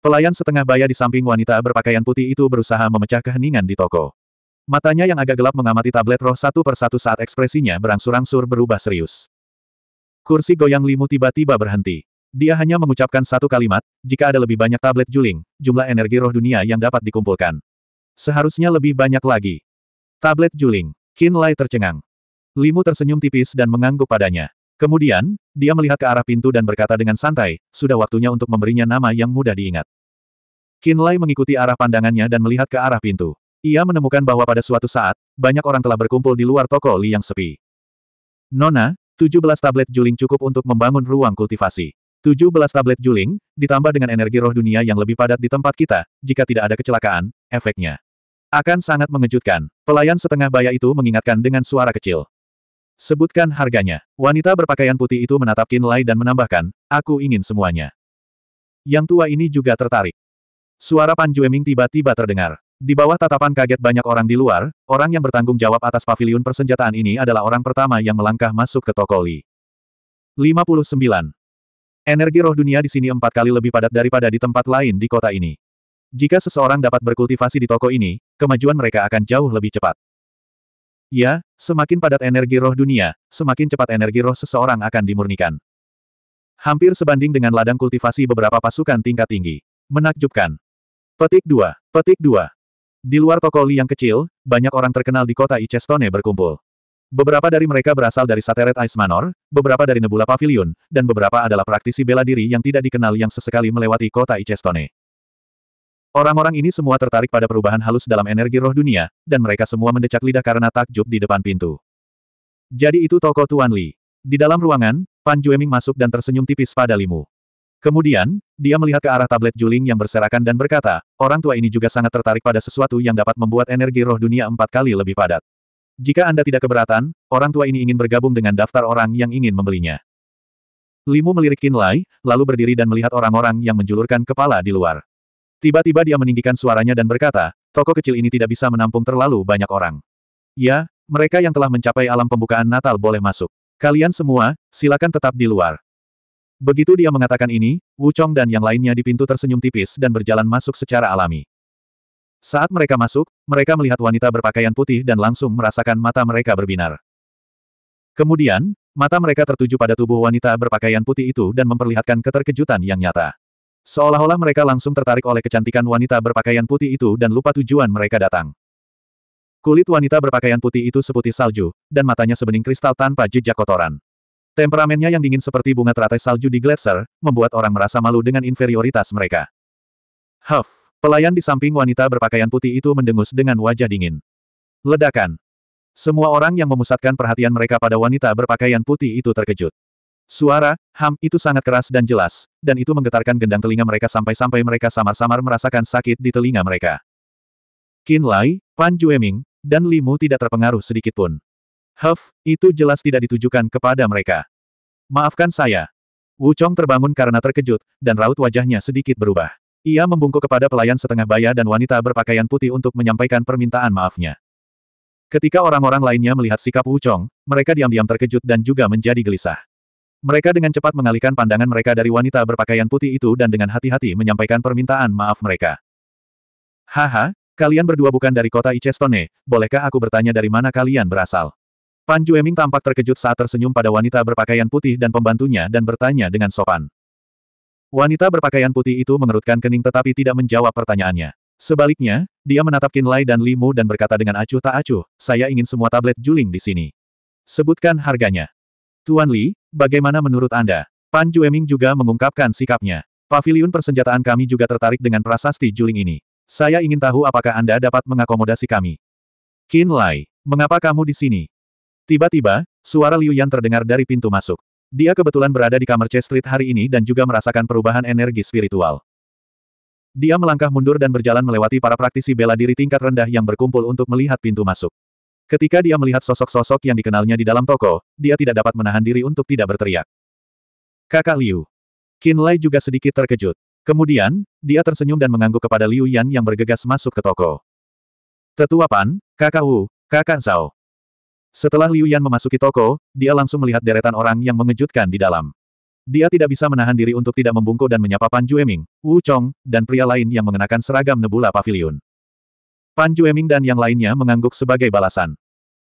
Pelayan setengah baya di samping wanita berpakaian putih itu berusaha memecah keheningan di toko. Matanya yang agak gelap mengamati tablet roh satu persatu saat ekspresinya berangsur-angsur berubah serius. Kursi goyang limu tiba-tiba berhenti. Dia hanya mengucapkan satu kalimat, jika ada lebih banyak tablet juling, jumlah energi roh dunia yang dapat dikumpulkan. Seharusnya lebih banyak lagi. Tablet juling. Kinlay Lai tercengang. Limu tersenyum tipis dan mengangguk padanya. Kemudian, dia melihat ke arah pintu dan berkata dengan santai, sudah waktunya untuk memberinya nama yang mudah diingat. Lai mengikuti arah pandangannya dan melihat ke arah pintu. Ia menemukan bahwa pada suatu saat, banyak orang telah berkumpul di luar toko Li yang sepi. Nona, 17 tablet juling cukup untuk membangun ruang kultivasi. 17 tablet juling, ditambah dengan energi roh dunia yang lebih padat di tempat kita, jika tidak ada kecelakaan, efeknya akan sangat mengejutkan. Pelayan setengah baya itu mengingatkan dengan suara kecil. Sebutkan harganya. Wanita berpakaian putih itu menatap Lai dan menambahkan, aku ingin semuanya. Yang tua ini juga tertarik. Suara Pan Jueming tiba-tiba terdengar. Di bawah tatapan kaget banyak orang di luar, orang yang bertanggung jawab atas pavilion persenjataan ini adalah orang pertama yang melangkah masuk ke toko Li. 59. Energi roh dunia di sini empat kali lebih padat daripada di tempat lain di kota ini. Jika seseorang dapat berkultivasi di toko ini, kemajuan mereka akan jauh lebih cepat. Ya, semakin padat energi roh dunia, semakin cepat energi roh seseorang akan dimurnikan. Hampir sebanding dengan ladang kultivasi beberapa pasukan tingkat tinggi. Menakjubkan. Petik 2. Petik 2. Di luar toko Li yang kecil, banyak orang terkenal di kota Icestone berkumpul. Beberapa dari mereka berasal dari Sateret Ice Manor, beberapa dari Nebula Pavilion, dan beberapa adalah praktisi bela diri yang tidak dikenal yang sesekali melewati kota Icestone. Orang-orang ini semua tertarik pada perubahan halus dalam energi roh dunia, dan mereka semua mendecak lidah karena takjub di depan pintu. Jadi itu toko Tuan Li. Di dalam ruangan, Pan Jueming masuk dan tersenyum tipis pada Limu. Kemudian, dia melihat ke arah tablet Juling yang berserakan dan berkata, orang tua ini juga sangat tertarik pada sesuatu yang dapat membuat energi roh dunia empat kali lebih padat. Jika Anda tidak keberatan, orang tua ini ingin bergabung dengan daftar orang yang ingin membelinya. Limu melirik Qin Lai, lalu berdiri dan melihat orang-orang yang menjulurkan kepala di luar. Tiba-tiba dia meninggikan suaranya dan berkata, toko kecil ini tidak bisa menampung terlalu banyak orang. Ya, mereka yang telah mencapai alam pembukaan Natal boleh masuk. Kalian semua, silakan tetap di luar. Begitu dia mengatakan ini, Wuchong dan yang lainnya di pintu tersenyum tipis dan berjalan masuk secara alami. Saat mereka masuk, mereka melihat wanita berpakaian putih dan langsung merasakan mata mereka berbinar. Kemudian, mata mereka tertuju pada tubuh wanita berpakaian putih itu dan memperlihatkan keterkejutan yang nyata. Seolah-olah mereka langsung tertarik oleh kecantikan wanita berpakaian putih itu dan lupa tujuan mereka datang. Kulit wanita berpakaian putih itu seputih salju, dan matanya sebening kristal tanpa jejak kotoran. Temperamennya yang dingin seperti bunga teratai salju di gletser, membuat orang merasa malu dengan inferioritas mereka. Huff, pelayan di samping wanita berpakaian putih itu mendengus dengan wajah dingin. Ledakan. Semua orang yang memusatkan perhatian mereka pada wanita berpakaian putih itu terkejut. Suara, ham, itu sangat keras dan jelas, dan itu menggetarkan gendang telinga mereka sampai-sampai mereka samar-samar merasakan sakit di telinga mereka. Qin Lai, Pan Jueming, dan Limu tidak terpengaruh sedikitpun. Huff, itu jelas tidak ditujukan kepada mereka. Maafkan saya. Wu Chong terbangun karena terkejut, dan raut wajahnya sedikit berubah. Ia membungkuk kepada pelayan setengah baya dan wanita berpakaian putih untuk menyampaikan permintaan maafnya. Ketika orang-orang lainnya melihat sikap Wu Chong, mereka diam-diam terkejut dan juga menjadi gelisah. Mereka dengan cepat mengalihkan pandangan mereka dari wanita berpakaian putih itu dan dengan hati-hati menyampaikan permintaan maaf mereka. Haha, kalian berdua bukan dari kota Icestone, bolehkah aku bertanya dari mana kalian berasal? Pan Jueming tampak terkejut saat tersenyum pada wanita berpakaian putih dan pembantunya dan bertanya dengan sopan. Wanita berpakaian putih itu mengerutkan kening tetapi tidak menjawab pertanyaannya. Sebaliknya, dia menatap Lai dan Limu dan berkata dengan acuh tak acuh, saya ingin semua tablet juling di sini. Sebutkan harganya. Tuan Li, bagaimana menurut Anda? Pan Jueming juga mengungkapkan sikapnya. Paviliun persenjataan kami juga tertarik dengan prasasti Juling ini. Saya ingin tahu apakah Anda dapat mengakomodasi kami. Qin Lai, mengapa kamu di sini? Tiba-tiba, suara Liu Yan terdengar dari pintu masuk. Dia kebetulan berada di kamar C Street hari ini dan juga merasakan perubahan energi spiritual. Dia melangkah mundur dan berjalan melewati para praktisi bela diri tingkat rendah yang berkumpul untuk melihat pintu masuk. Ketika dia melihat sosok-sosok yang dikenalnya di dalam toko, dia tidak dapat menahan diri untuk tidak berteriak. Kakak Liu. Qin Lai juga sedikit terkejut. Kemudian, dia tersenyum dan mengangguk kepada Liu Yan yang bergegas masuk ke toko. Tetua Pan, Kakak Wu, Kakak Zhao. Setelah Liu Yan memasuki toko, dia langsung melihat deretan orang yang mengejutkan di dalam. Dia tidak bisa menahan diri untuk tidak membungkuk dan menyapa Pan Jueming, Wu Chong, dan pria lain yang mengenakan seragam Nebula Pavilion. Fan Jueming dan yang lainnya mengangguk sebagai balasan.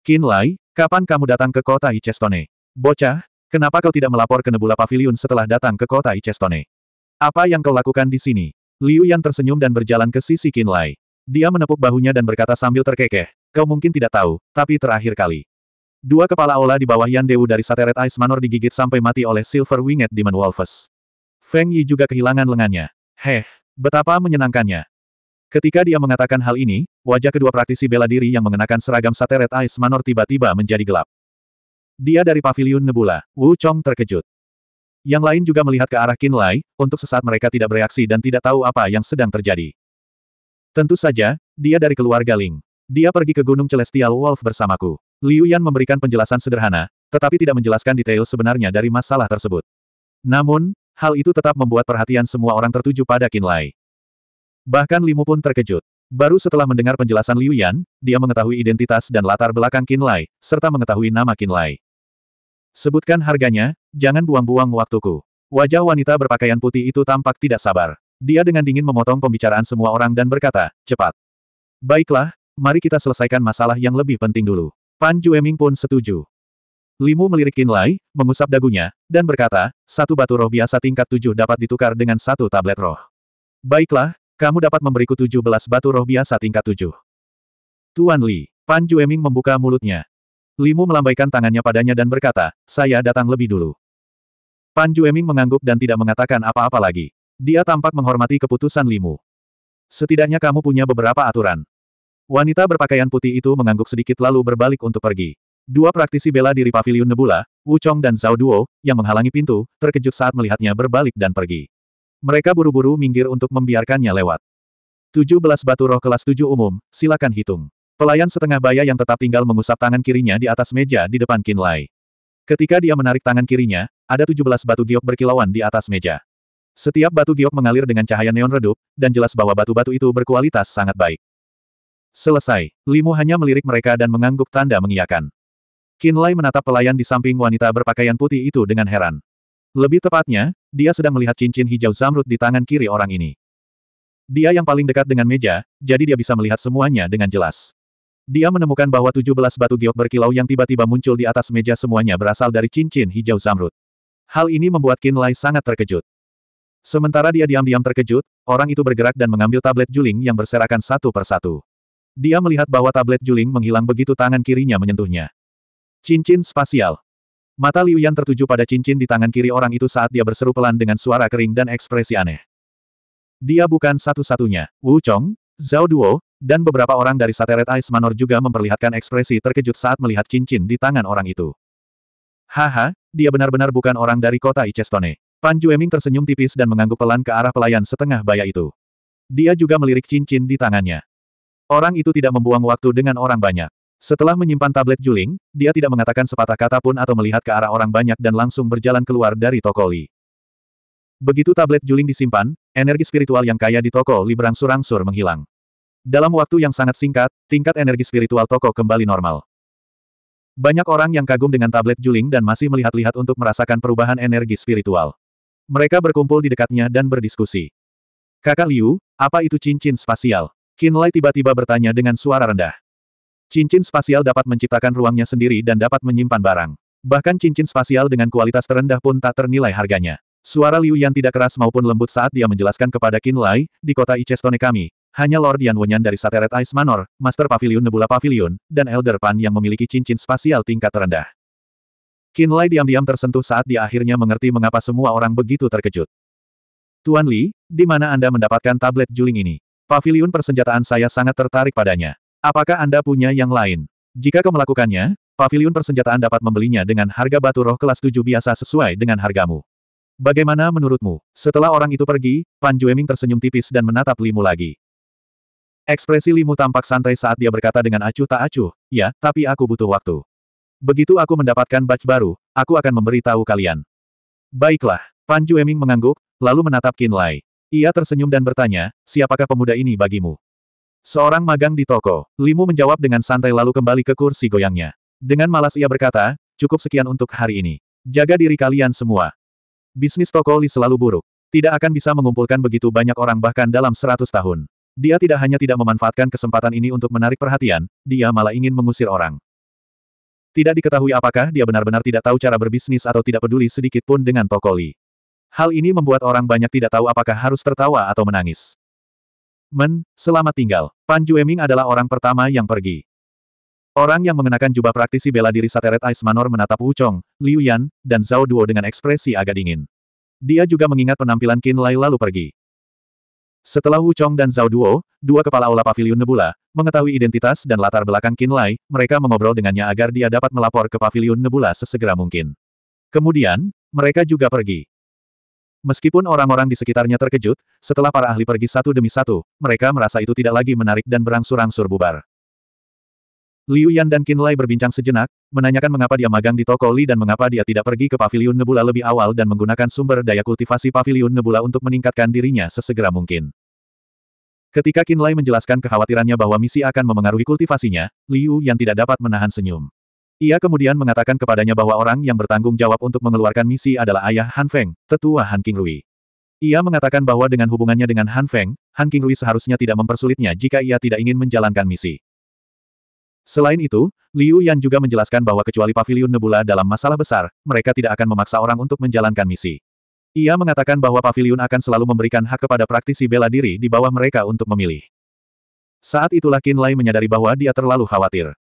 Qin Lai, kapan kamu datang ke kota Icestone? Bocah, kenapa kau tidak melapor ke Nebula Pavilion setelah datang ke kota Icestone? Apa yang kau lakukan di sini? Liu Yan tersenyum dan berjalan ke sisi Qin Lai. Dia menepuk bahunya dan berkata sambil terkekeh, kau mungkin tidak tahu, tapi terakhir kali. Dua kepala ola di bawah Yan Dewu dari Sateret Ice Manor digigit sampai mati oleh Silver Winged Demon Wolves. Feng Yi juga kehilangan lengannya. Heh, betapa menyenangkannya. Ketika dia mengatakan hal ini, wajah kedua praktisi bela diri yang mengenakan seragam sateret Ice Manor tiba-tiba menjadi gelap. Dia dari paviliun Nebula, Wu Chong terkejut. Yang lain juga melihat ke arah Qin Lai, untuk sesaat mereka tidak bereaksi dan tidak tahu apa yang sedang terjadi. Tentu saja, dia dari keluarga Ling. Dia pergi ke Gunung Celestial Wolf bersamaku. Liu Yan memberikan penjelasan sederhana, tetapi tidak menjelaskan detail sebenarnya dari masalah tersebut. Namun, hal itu tetap membuat perhatian semua orang tertuju pada Qin Lai. Bahkan Limu pun terkejut. Baru setelah mendengar penjelasan Liu Yan, dia mengetahui identitas dan latar belakang Qin Lai, serta mengetahui nama Qin Lai. Sebutkan harganya, jangan buang-buang waktuku. Wajah wanita berpakaian putih itu tampak tidak sabar. Dia dengan dingin memotong pembicaraan semua orang dan berkata, cepat. Baiklah, mari kita selesaikan masalah yang lebih penting dulu. Pan Jueming pun setuju. Limu melirik Qin Lai, mengusap dagunya, dan berkata, satu batu roh biasa tingkat tujuh dapat ditukar dengan satu tablet roh. Baiklah, kamu dapat memberiku tujuh belas batu roh biasa tingkat tujuh. Tuan Li, Pan Jueming membuka mulutnya. Limu melambaikan tangannya padanya dan berkata, saya datang lebih dulu. Pan Jueming mengangguk dan tidak mengatakan apa-apa lagi. Dia tampak menghormati keputusan Limu. Setidaknya kamu punya beberapa aturan. Wanita berpakaian putih itu mengangguk sedikit lalu berbalik untuk pergi. Dua praktisi bela diri paviliun Nebula, Wu dan Zhao Duo, yang menghalangi pintu, terkejut saat melihatnya berbalik dan pergi. Mereka buru-buru minggir untuk membiarkannya lewat. 17 batu roh kelas 7 umum, silakan hitung. Pelayan setengah baya yang tetap tinggal mengusap tangan kirinya di atas meja di depan Kinlay. Ketika dia menarik tangan kirinya, ada 17 batu giok berkilauan di atas meja. Setiap batu giok mengalir dengan cahaya neon redup, dan jelas bahwa batu-batu itu berkualitas sangat baik. Selesai, Limu hanya melirik mereka dan mengangguk tanda mengiyakan. Kinlay menatap pelayan di samping wanita berpakaian putih itu dengan heran. Lebih tepatnya, dia sedang melihat cincin hijau zamrud di tangan kiri orang ini. Dia yang paling dekat dengan meja, jadi dia bisa melihat semuanya dengan jelas. Dia menemukan bahwa 17 batu giok berkilau yang tiba-tiba muncul di atas meja semuanya berasal dari cincin hijau zamrud. Hal ini membuat Qin Lai sangat terkejut. Sementara dia diam-diam terkejut, orang itu bergerak dan mengambil tablet juling yang berserakan satu persatu. Dia melihat bahwa tablet juling menghilang begitu tangan kirinya menyentuhnya. Cincin spasial. Mata Liu Yan tertuju pada cincin di tangan kiri orang itu saat dia berseru pelan dengan suara kering dan ekspresi aneh. Dia bukan satu-satunya. Wu Chong, Zhao Duo, dan beberapa orang dari Sateret Ice Manor juga memperlihatkan ekspresi terkejut saat melihat cincin di tangan orang itu. Haha, dia benar-benar bukan orang dari kota Icestone. Pan Jueming tersenyum tipis dan mengangguk pelan ke arah pelayan setengah baya itu. Dia juga melirik cincin di tangannya. Orang itu tidak membuang waktu dengan orang banyak. Setelah menyimpan tablet Juling, dia tidak mengatakan sepatah kata pun atau melihat ke arah orang banyak dan langsung berjalan keluar dari toko Li. Begitu tablet Juling disimpan, energi spiritual yang kaya di toko Li berangsur-angsur menghilang. Dalam waktu yang sangat singkat, tingkat energi spiritual toko kembali normal. Banyak orang yang kagum dengan tablet Juling dan masih melihat-lihat untuk merasakan perubahan energi spiritual. Mereka berkumpul di dekatnya dan berdiskusi. Kakak Liu, apa itu cincin spasial? Kinlay tiba-tiba bertanya dengan suara rendah. Cincin spasial dapat menciptakan ruangnya sendiri dan dapat menyimpan barang. Bahkan cincin spasial dengan kualitas terendah pun tak ternilai harganya. Suara Liu Yan tidak keras maupun lembut saat dia menjelaskan kepada Qin Lai, di kota Icestone kami, hanya Lord Yan Wenyan dari Sateret Ice Manor, Master Pavilion Nebula Pavilion, dan Elder Pan yang memiliki cincin spasial tingkat terendah. Qin Lai diam-diam tersentuh saat dia akhirnya mengerti mengapa semua orang begitu terkejut. Tuan Li, di mana Anda mendapatkan tablet juling ini? Pavilion persenjataan saya sangat tertarik padanya. Apakah Anda punya yang lain? Jika kau melakukannya, pavilion persenjataan dapat membelinya dengan harga batu roh kelas 7 biasa sesuai dengan hargamu. Bagaimana menurutmu? Setelah orang itu pergi, Pan Jueming tersenyum tipis dan menatap Limu lagi. Ekspresi Limu tampak santai saat dia berkata dengan acuh tak acuh, ya, tapi aku butuh waktu. Begitu aku mendapatkan batch baru, aku akan memberitahu kalian. Baiklah, Pan Jueming mengangguk, lalu menatap Qin Lai. Ia tersenyum dan bertanya, siapakah pemuda ini bagimu? Seorang magang di toko. Limu menjawab dengan santai lalu kembali ke kursi goyangnya. Dengan malas ia berkata, cukup sekian untuk hari ini. Jaga diri kalian semua. Bisnis toko Li selalu buruk. Tidak akan bisa mengumpulkan begitu banyak orang bahkan dalam seratus tahun. Dia tidak hanya tidak memanfaatkan kesempatan ini untuk menarik perhatian, dia malah ingin mengusir orang. Tidak diketahui apakah dia benar-benar tidak tahu cara berbisnis atau tidak peduli sedikit pun dengan toko Li. Hal ini membuat orang banyak tidak tahu apakah harus tertawa atau menangis. Men, selamat tinggal. Pan Jueming adalah orang pertama yang pergi. Orang yang mengenakan jubah praktisi bela diri Sateret Ice Manor menatap Wu Chong, Liu Yan, dan Zhao Duo dengan ekspresi agak dingin. Dia juga mengingat penampilan Qin Lai lalu pergi. Setelah Wu Chong dan Zhao Duo, dua kepala aula pavilion Nebula, mengetahui identitas dan latar belakang Qin Lai, mereka mengobrol dengannya agar dia dapat melapor ke pavilion Nebula sesegera mungkin. Kemudian, mereka juga pergi. Meskipun orang-orang di sekitarnya terkejut, setelah para ahli pergi satu demi satu, mereka merasa itu tidak lagi menarik dan berangsur-angsur bubar. Liu Yan dan Qin Lai berbincang sejenak, menanyakan mengapa dia magang di toko Li dan mengapa dia tidak pergi ke paviliun Nebula lebih awal dan menggunakan sumber daya kultivasi paviliun Nebula untuk meningkatkan dirinya sesegera mungkin. Ketika Qin Lai menjelaskan kekhawatirannya bahwa misi akan memengaruhi kultivasinya, Liu Yan tidak dapat menahan senyum. Ia kemudian mengatakan kepadanya bahwa orang yang bertanggung jawab untuk mengeluarkan misi adalah ayah Han Feng, tetua Han King Rui. Ia mengatakan bahwa dengan hubungannya dengan Han Feng, Han King Rui seharusnya tidak mempersulitnya jika ia tidak ingin menjalankan misi. Selain itu, Liu Yan juga menjelaskan bahwa kecuali Paviliun Nebula dalam masalah besar, mereka tidak akan memaksa orang untuk menjalankan misi. Ia mengatakan bahwa Paviliun akan selalu memberikan hak kepada praktisi bela diri di bawah mereka untuk memilih. Saat itulah Qin Lai menyadari bahwa dia terlalu khawatir.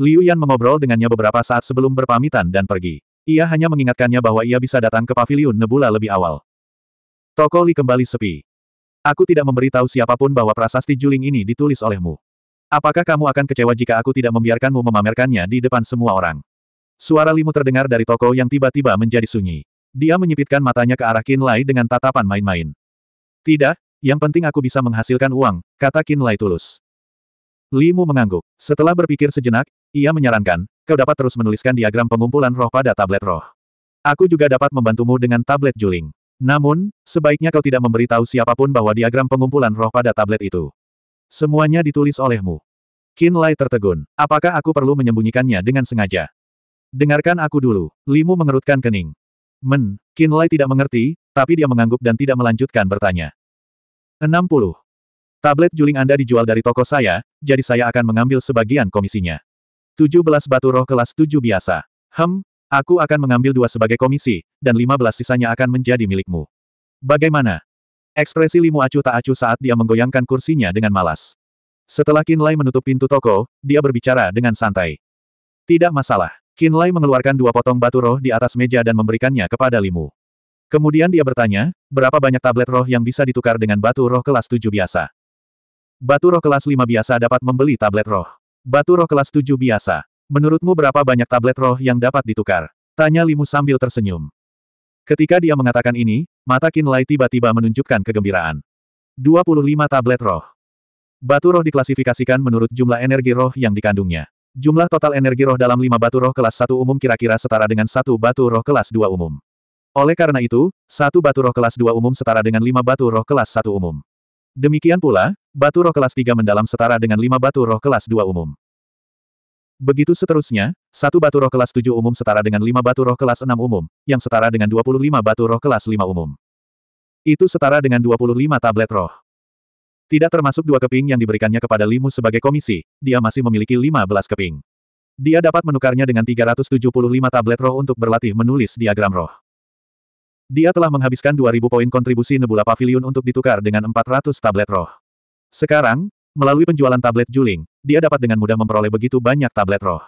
Liu Yan mengobrol dengannya beberapa saat sebelum berpamitan dan pergi. Ia hanya mengingatkannya bahwa ia bisa datang ke paviliun Nebula lebih awal. Toko Li kembali sepi. Aku tidak memberitahu siapapun bahwa prasasti Juling ini ditulis olehmu. Apakah kamu akan kecewa jika aku tidak membiarkanmu memamerkannya di depan semua orang? Suara Limu terdengar dari toko yang tiba-tiba menjadi sunyi. Dia menyipitkan matanya ke arah Kin Lai dengan tatapan main-main. Tidak, yang penting aku bisa menghasilkan uang, kata Kin Lai tulus. Limu mengangguk. Setelah berpikir sejenak, ia menyarankan, kau dapat terus menuliskan diagram pengumpulan roh pada tablet roh. Aku juga dapat membantumu dengan tablet juling. Namun, sebaiknya kau tidak memberitahu siapapun bahwa diagram pengumpulan roh pada tablet itu. Semuanya ditulis olehmu. Qin Lai tertegun. Apakah aku perlu menyembunyikannya dengan sengaja? Dengarkan aku dulu. Limu mengerutkan kening. Men, Qin Lai tidak mengerti, tapi dia mengangguk dan tidak melanjutkan bertanya. 60. Tablet juling Anda dijual dari toko saya, jadi saya akan mengambil sebagian komisinya. 17 batu roh kelas 7 biasa. Hem, aku akan mengambil dua sebagai komisi, dan 15 sisanya akan menjadi milikmu. Bagaimana? Ekspresi Limu acuh tak acuh saat dia menggoyangkan kursinya dengan malas. Setelah Kinlay menutup pintu toko, dia berbicara dengan santai. Tidak masalah. Kinlay mengeluarkan dua potong batu roh di atas meja dan memberikannya kepada Limu. Kemudian dia bertanya, berapa banyak tablet roh yang bisa ditukar dengan batu roh kelas 7 biasa? Batu roh kelas 5 biasa dapat membeli tablet roh. Batu roh kelas 7 biasa. Menurutmu berapa banyak tablet roh yang dapat ditukar? Tanya Limu sambil tersenyum. Ketika dia mengatakan ini, mata Lai tiba-tiba menunjukkan kegembiraan. 25 tablet roh. Batu roh diklasifikasikan menurut jumlah energi roh yang dikandungnya. Jumlah total energi roh dalam lima batu roh kelas 1 umum kira-kira setara dengan satu batu roh kelas 2 umum. Oleh karena itu, satu batu roh kelas 2 umum setara dengan lima batu roh kelas 1 umum. Demikian pula, batu roh kelas 3 mendalam setara dengan lima batu roh kelas 2 umum. Begitu seterusnya, satu batu roh kelas 7 umum setara dengan lima batu roh kelas 6 umum, yang setara dengan 25 batu roh kelas 5 umum. Itu setara dengan 25 tablet roh. Tidak termasuk dua keping yang diberikannya kepada Limu sebagai komisi, dia masih memiliki 15 keping. Dia dapat menukarnya dengan 375 tablet roh untuk berlatih menulis diagram roh. Dia telah menghabiskan 2000 poin kontribusi Nebula Pavilion untuk ditukar dengan 400 tablet roh. Sekarang, melalui penjualan tablet Juling, dia dapat dengan mudah memperoleh begitu banyak tablet roh.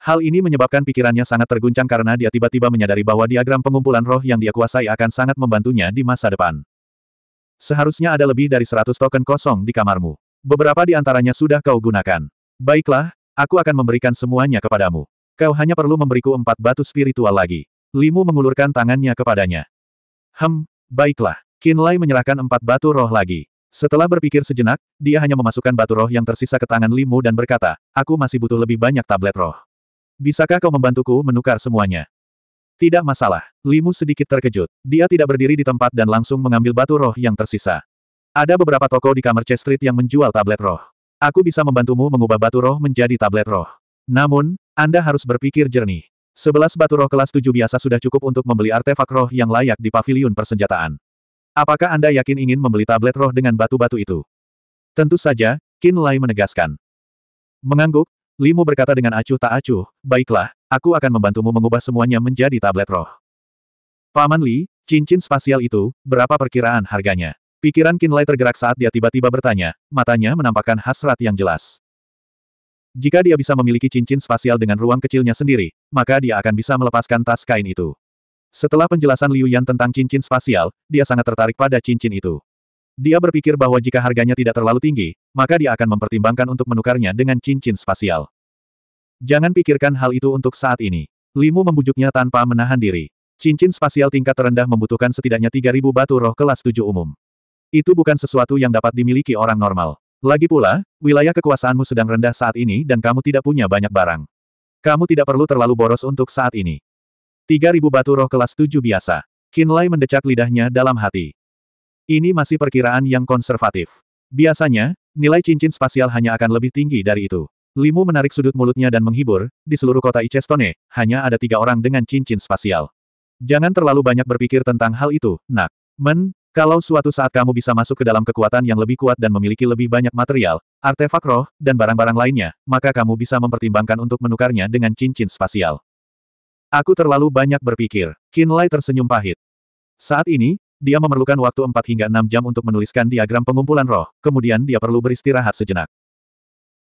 Hal ini menyebabkan pikirannya sangat terguncang karena dia tiba-tiba menyadari bahwa diagram pengumpulan roh yang dia kuasai akan sangat membantunya di masa depan. Seharusnya ada lebih dari 100 token kosong di kamarmu. Beberapa di antaranya sudah kau gunakan. Baiklah, aku akan memberikan semuanya kepadamu. Kau hanya perlu memberiku empat batu spiritual lagi. Limu mengulurkan tangannya kepadanya. Hem, baiklah. Kinlay menyerahkan empat batu roh lagi. Setelah berpikir sejenak, dia hanya memasukkan batu roh yang tersisa ke tangan Limu dan berkata, aku masih butuh lebih banyak tablet roh. Bisakah kau membantuku menukar semuanya? Tidak masalah. Limu sedikit terkejut. Dia tidak berdiri di tempat dan langsung mengambil batu roh yang tersisa. Ada beberapa toko di kamar Street yang menjual tablet roh. Aku bisa membantumu mengubah batu roh menjadi tablet roh. Namun, Anda harus berpikir jernih. Sebelas batu roh kelas tujuh biasa sudah cukup untuk membeli artefak roh yang layak di pavilion persenjataan. Apakah Anda yakin ingin membeli tablet roh dengan batu-batu itu? Tentu saja, Qin Lai menegaskan. Mengangguk, Limu berkata dengan acuh tak acuh, baiklah, aku akan membantumu mengubah semuanya menjadi tablet roh. Paman Li, cincin spasial itu, berapa perkiraan harganya? Pikiran Qin Lai tergerak saat dia tiba-tiba bertanya, matanya menampakkan hasrat yang jelas. Jika dia bisa memiliki cincin spasial dengan ruang kecilnya sendiri, maka dia akan bisa melepaskan tas kain itu. Setelah penjelasan Liu Yan tentang cincin spasial, dia sangat tertarik pada cincin itu. Dia berpikir bahwa jika harganya tidak terlalu tinggi, maka dia akan mempertimbangkan untuk menukarnya dengan cincin spasial. Jangan pikirkan hal itu untuk saat ini. Limu membujuknya tanpa menahan diri. Cincin spasial tingkat terendah membutuhkan setidaknya 3.000 batu roh kelas 7 umum. Itu bukan sesuatu yang dapat dimiliki orang normal. Lagi pula, wilayah kekuasaanmu sedang rendah saat ini dan kamu tidak punya banyak barang. Kamu tidak perlu terlalu boros untuk saat ini. 3000 batu roh kelas 7 biasa. Kinlay mendecak lidahnya dalam hati. Ini masih perkiraan yang konservatif. Biasanya, nilai cincin spasial hanya akan lebih tinggi dari itu. Limu menarik sudut mulutnya dan menghibur, di seluruh kota Icestone, hanya ada tiga orang dengan cincin spasial. Jangan terlalu banyak berpikir tentang hal itu, nak. Men, kalau suatu saat kamu bisa masuk ke dalam kekuatan yang lebih kuat dan memiliki lebih banyak material, artefak roh, dan barang-barang lainnya, maka kamu bisa mempertimbangkan untuk menukarnya dengan cincin spasial. Aku terlalu banyak berpikir. Kinlay tersenyum pahit. Saat ini, dia memerlukan waktu 4 hingga 6 jam untuk menuliskan diagram pengumpulan roh, kemudian dia perlu beristirahat sejenak.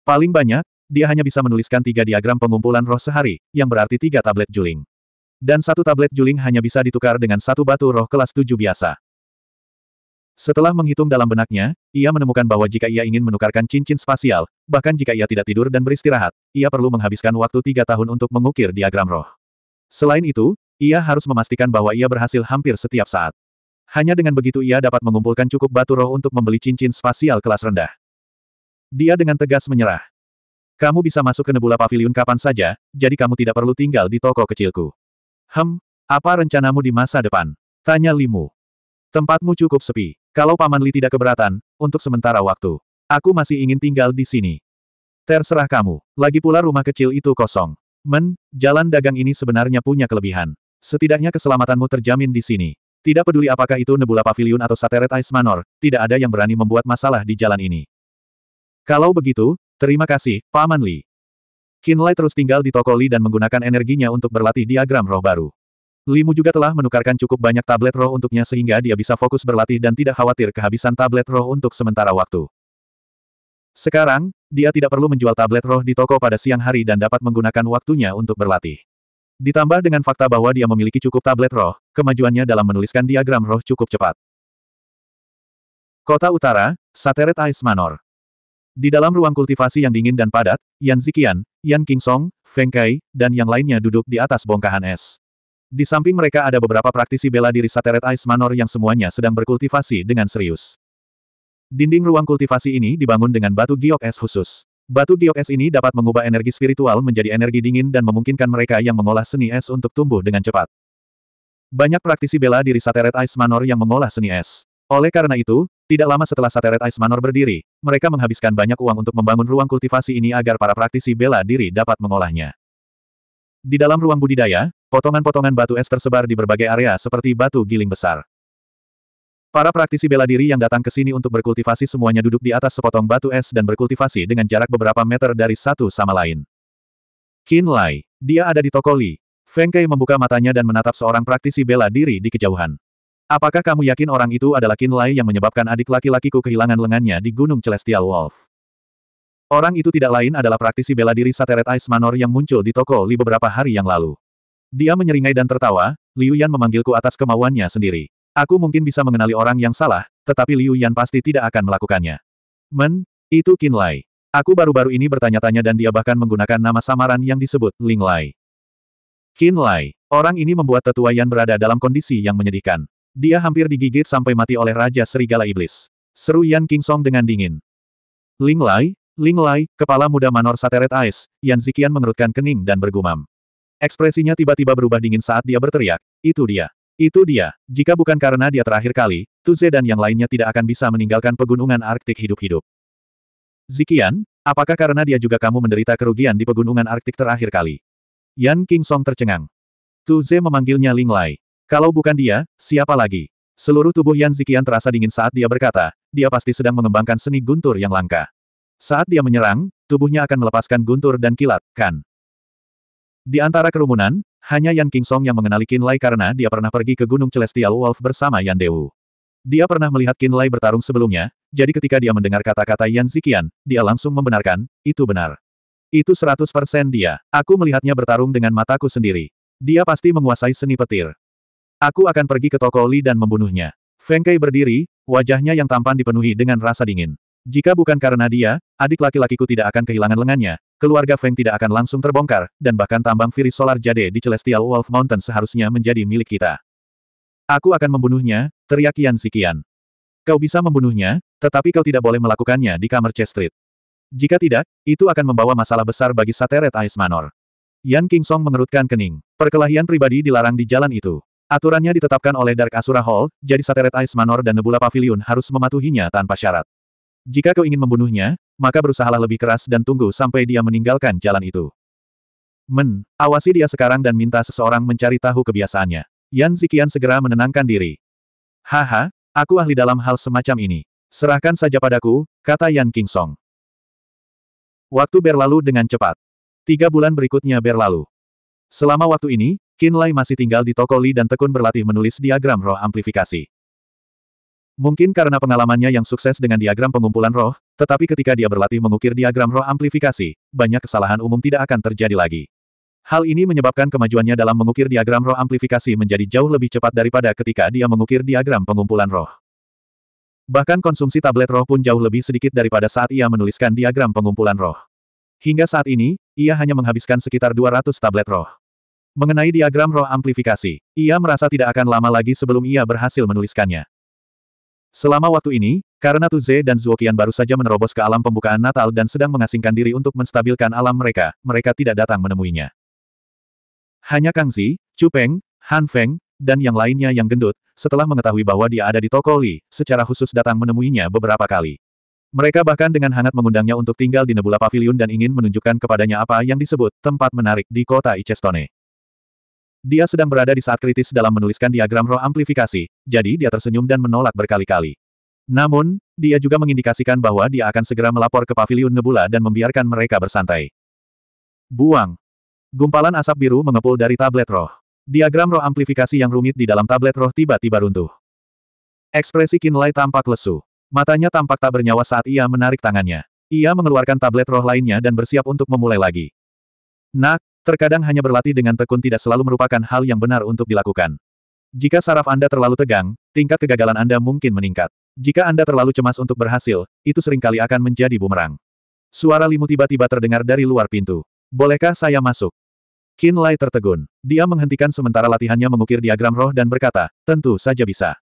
Paling banyak, dia hanya bisa menuliskan tiga diagram pengumpulan roh sehari, yang berarti tiga tablet juling. Dan satu tablet juling hanya bisa ditukar dengan satu batu roh kelas 7 biasa. Setelah menghitung dalam benaknya, ia menemukan bahwa jika ia ingin menukarkan cincin spasial, bahkan jika ia tidak tidur dan beristirahat, ia perlu menghabiskan waktu tiga tahun untuk mengukir diagram roh. Selain itu, ia harus memastikan bahwa ia berhasil hampir setiap saat. Hanya dengan begitu ia dapat mengumpulkan cukup batu roh untuk membeli cincin spasial kelas rendah. Dia dengan tegas menyerah. Kamu bisa masuk ke Nebula Pavilion kapan saja, jadi kamu tidak perlu tinggal di toko kecilku. Hem, apa rencanamu di masa depan? Tanya Limu. Tempatmu cukup sepi. Kalau Paman Li tidak keberatan, untuk sementara waktu. Aku masih ingin tinggal di sini. Terserah kamu. Lagi pula rumah kecil itu kosong. Men, jalan dagang ini sebenarnya punya kelebihan. Setidaknya keselamatanmu terjamin di sini. Tidak peduli apakah itu Nebula Pavilion atau Sateret Ice Manor, tidak ada yang berani membuat masalah di jalan ini. Kalau begitu, terima kasih, Paman Li. Kinlay terus tinggal di toko Li dan menggunakan energinya untuk berlatih diagram roh baru. Limu juga telah menukarkan cukup banyak tablet roh untuknya sehingga dia bisa fokus berlatih dan tidak khawatir kehabisan tablet roh untuk sementara waktu. Sekarang, dia tidak perlu menjual tablet roh di toko pada siang hari dan dapat menggunakan waktunya untuk berlatih. Ditambah dengan fakta bahwa dia memiliki cukup tablet roh, kemajuannya dalam menuliskan diagram roh cukup cepat. Kota Utara, Sateret Ice Manor. Di dalam ruang kultivasi yang dingin dan padat, Yan Zikian, Yan Kingsong, Feng Kai, dan yang lainnya duduk di atas bongkahan es. Di samping mereka ada beberapa praktisi bela diri Sateret Ice Manor yang semuanya sedang berkultivasi dengan serius. Dinding ruang kultivasi ini dibangun dengan batu giok es khusus. Batu giok es ini dapat mengubah energi spiritual menjadi energi dingin dan memungkinkan mereka yang mengolah seni es untuk tumbuh dengan cepat. Banyak praktisi bela diri Sateret Ice Manor yang mengolah seni es. Oleh karena itu, tidak lama setelah Sateret Ice Manor berdiri, mereka menghabiskan banyak uang untuk membangun ruang kultivasi ini agar para praktisi bela diri dapat mengolahnya. Di dalam ruang budidaya, Potongan-potongan batu es tersebar di berbagai area seperti batu giling besar. Para praktisi bela diri yang datang ke sini untuk berkultivasi semuanya duduk di atas sepotong batu es dan berkultivasi dengan jarak beberapa meter dari satu sama lain. Qin Lai. Dia ada di Tokoli. Feng Kei membuka matanya dan menatap seorang praktisi bela diri di kejauhan. Apakah kamu yakin orang itu adalah Qin Lai yang menyebabkan adik laki-lakiku kehilangan lengannya di Gunung Celestial Wolf? Orang itu tidak lain adalah praktisi bela diri Sateret Ice Manor yang muncul di Tokoli beberapa hari yang lalu. Dia menyeringai dan tertawa, Liu Yan memanggilku atas kemauannya sendiri. Aku mungkin bisa mengenali orang yang salah, tetapi Liu Yan pasti tidak akan melakukannya. Men, itu Qin Lai. Aku baru-baru ini bertanya-tanya dan dia bahkan menggunakan nama samaran yang disebut Ling Lai. Qin Lai, orang ini membuat tetua Yan berada dalam kondisi yang menyedihkan. Dia hampir digigit sampai mati oleh Raja Serigala Iblis. Seru Yan King Song dengan dingin. Ling Lai, Ling Lai, kepala muda Manor Sateret Ais, Yan Zikian mengerutkan kening dan bergumam. Ekspresinya tiba-tiba berubah dingin saat dia berteriak, itu dia. Itu dia. Jika bukan karena dia terakhir kali, Tuze dan yang lainnya tidak akan bisa meninggalkan pegunungan Arktik hidup-hidup. Zikian, apakah karena dia juga kamu menderita kerugian di pegunungan Arktik terakhir kali? Yan King Song tercengang. Tuze memanggilnya Ling Lai. Kalau bukan dia, siapa lagi? Seluruh tubuh Yan Zikian terasa dingin saat dia berkata, dia pasti sedang mengembangkan seni guntur yang langka. Saat dia menyerang, tubuhnya akan melepaskan guntur dan kilat, kan? Di antara kerumunan, hanya Yan Song yang mengenali Qin Lai karena dia pernah pergi ke Gunung Celestial Wolf bersama Yan Dewu. Dia pernah melihat Qin Lai bertarung sebelumnya, jadi ketika dia mendengar kata-kata Yan Zikian, dia langsung membenarkan, itu benar. Itu 100% dia. Aku melihatnya bertarung dengan mataku sendiri. Dia pasti menguasai seni petir. Aku akan pergi ke toko Li dan membunuhnya. Feng Kai berdiri, wajahnya yang tampan dipenuhi dengan rasa dingin. Jika bukan karena dia, adik laki-lakiku tidak akan kehilangan lengannya, keluarga Feng tidak akan langsung terbongkar, dan bahkan tambang Firi Solar Jade di Celestial Wolf Mountain seharusnya menjadi milik kita. Aku akan membunuhnya, teriak Yan Sikian. Kau bisa membunuhnya, tetapi kau tidak boleh melakukannya di kamar Chestrit. Jika tidak, itu akan membawa masalah besar bagi Sateret Ice Manor. Yan King Song mengerutkan kening. Perkelahian pribadi dilarang di jalan itu. Aturannya ditetapkan oleh Dark Asura Hall, jadi Sateret Ice Manor dan Nebula Pavilion harus mematuhinya tanpa syarat. Jika kau ingin membunuhnya, maka berusahalah lebih keras dan tunggu sampai dia meninggalkan jalan itu. Men, awasi dia sekarang dan minta seseorang mencari tahu kebiasaannya. Yan Zikian segera menenangkan diri. Haha, aku ahli dalam hal semacam ini. Serahkan saja padaku, kata Yan King Song. Waktu berlalu dengan cepat. Tiga bulan berikutnya berlalu. Selama waktu ini, Qin Lai masih tinggal di Tokoli dan tekun berlatih menulis diagram roh amplifikasi. Mungkin karena pengalamannya yang sukses dengan diagram pengumpulan roh, tetapi ketika dia berlatih mengukir diagram roh amplifikasi, banyak kesalahan umum tidak akan terjadi lagi. Hal ini menyebabkan kemajuannya dalam mengukir diagram roh amplifikasi menjadi jauh lebih cepat daripada ketika dia mengukir diagram pengumpulan roh. Bahkan konsumsi tablet roh pun jauh lebih sedikit daripada saat ia menuliskan diagram pengumpulan roh. Hingga saat ini, ia hanya menghabiskan sekitar 200 tablet roh. Mengenai diagram roh amplifikasi, ia merasa tidak akan lama lagi sebelum ia berhasil menuliskannya. Selama waktu ini, karena Tuze dan Zuokian baru saja menerobos ke alam pembukaan Natal dan sedang mengasingkan diri untuk menstabilkan alam mereka, mereka tidak datang menemuinya. Hanya Kang Zi, Chu Peng, Han Feng, dan yang lainnya yang gendut, setelah mengetahui bahwa dia ada di toko Li, secara khusus datang menemuinya beberapa kali. Mereka bahkan dengan hangat mengundangnya untuk tinggal di Nebula Pavilion dan ingin menunjukkan kepadanya apa yang disebut tempat menarik di kota Icestone. Dia sedang berada di saat kritis dalam menuliskan diagram roh amplifikasi, jadi dia tersenyum dan menolak berkali-kali. Namun, dia juga mengindikasikan bahwa dia akan segera melapor ke Paviliun Nebula dan membiarkan mereka bersantai. Buang. Gumpalan asap biru mengepul dari tablet roh. Diagram roh amplifikasi yang rumit di dalam tablet roh tiba-tiba runtuh. Ekspresi Kinlay tampak lesu. Matanya tampak tak bernyawa saat ia menarik tangannya. Ia mengeluarkan tablet roh lainnya dan bersiap untuk memulai lagi. Nak, Terkadang hanya berlatih dengan tekun tidak selalu merupakan hal yang benar untuk dilakukan. Jika saraf Anda terlalu tegang, tingkat kegagalan Anda mungkin meningkat. Jika Anda terlalu cemas untuk berhasil, itu seringkali akan menjadi bumerang. Suara Limu tiba-tiba terdengar dari luar pintu. Bolehkah saya masuk? Kinlay Lai tertegun. Dia menghentikan sementara latihannya mengukir diagram roh dan berkata, tentu saja bisa.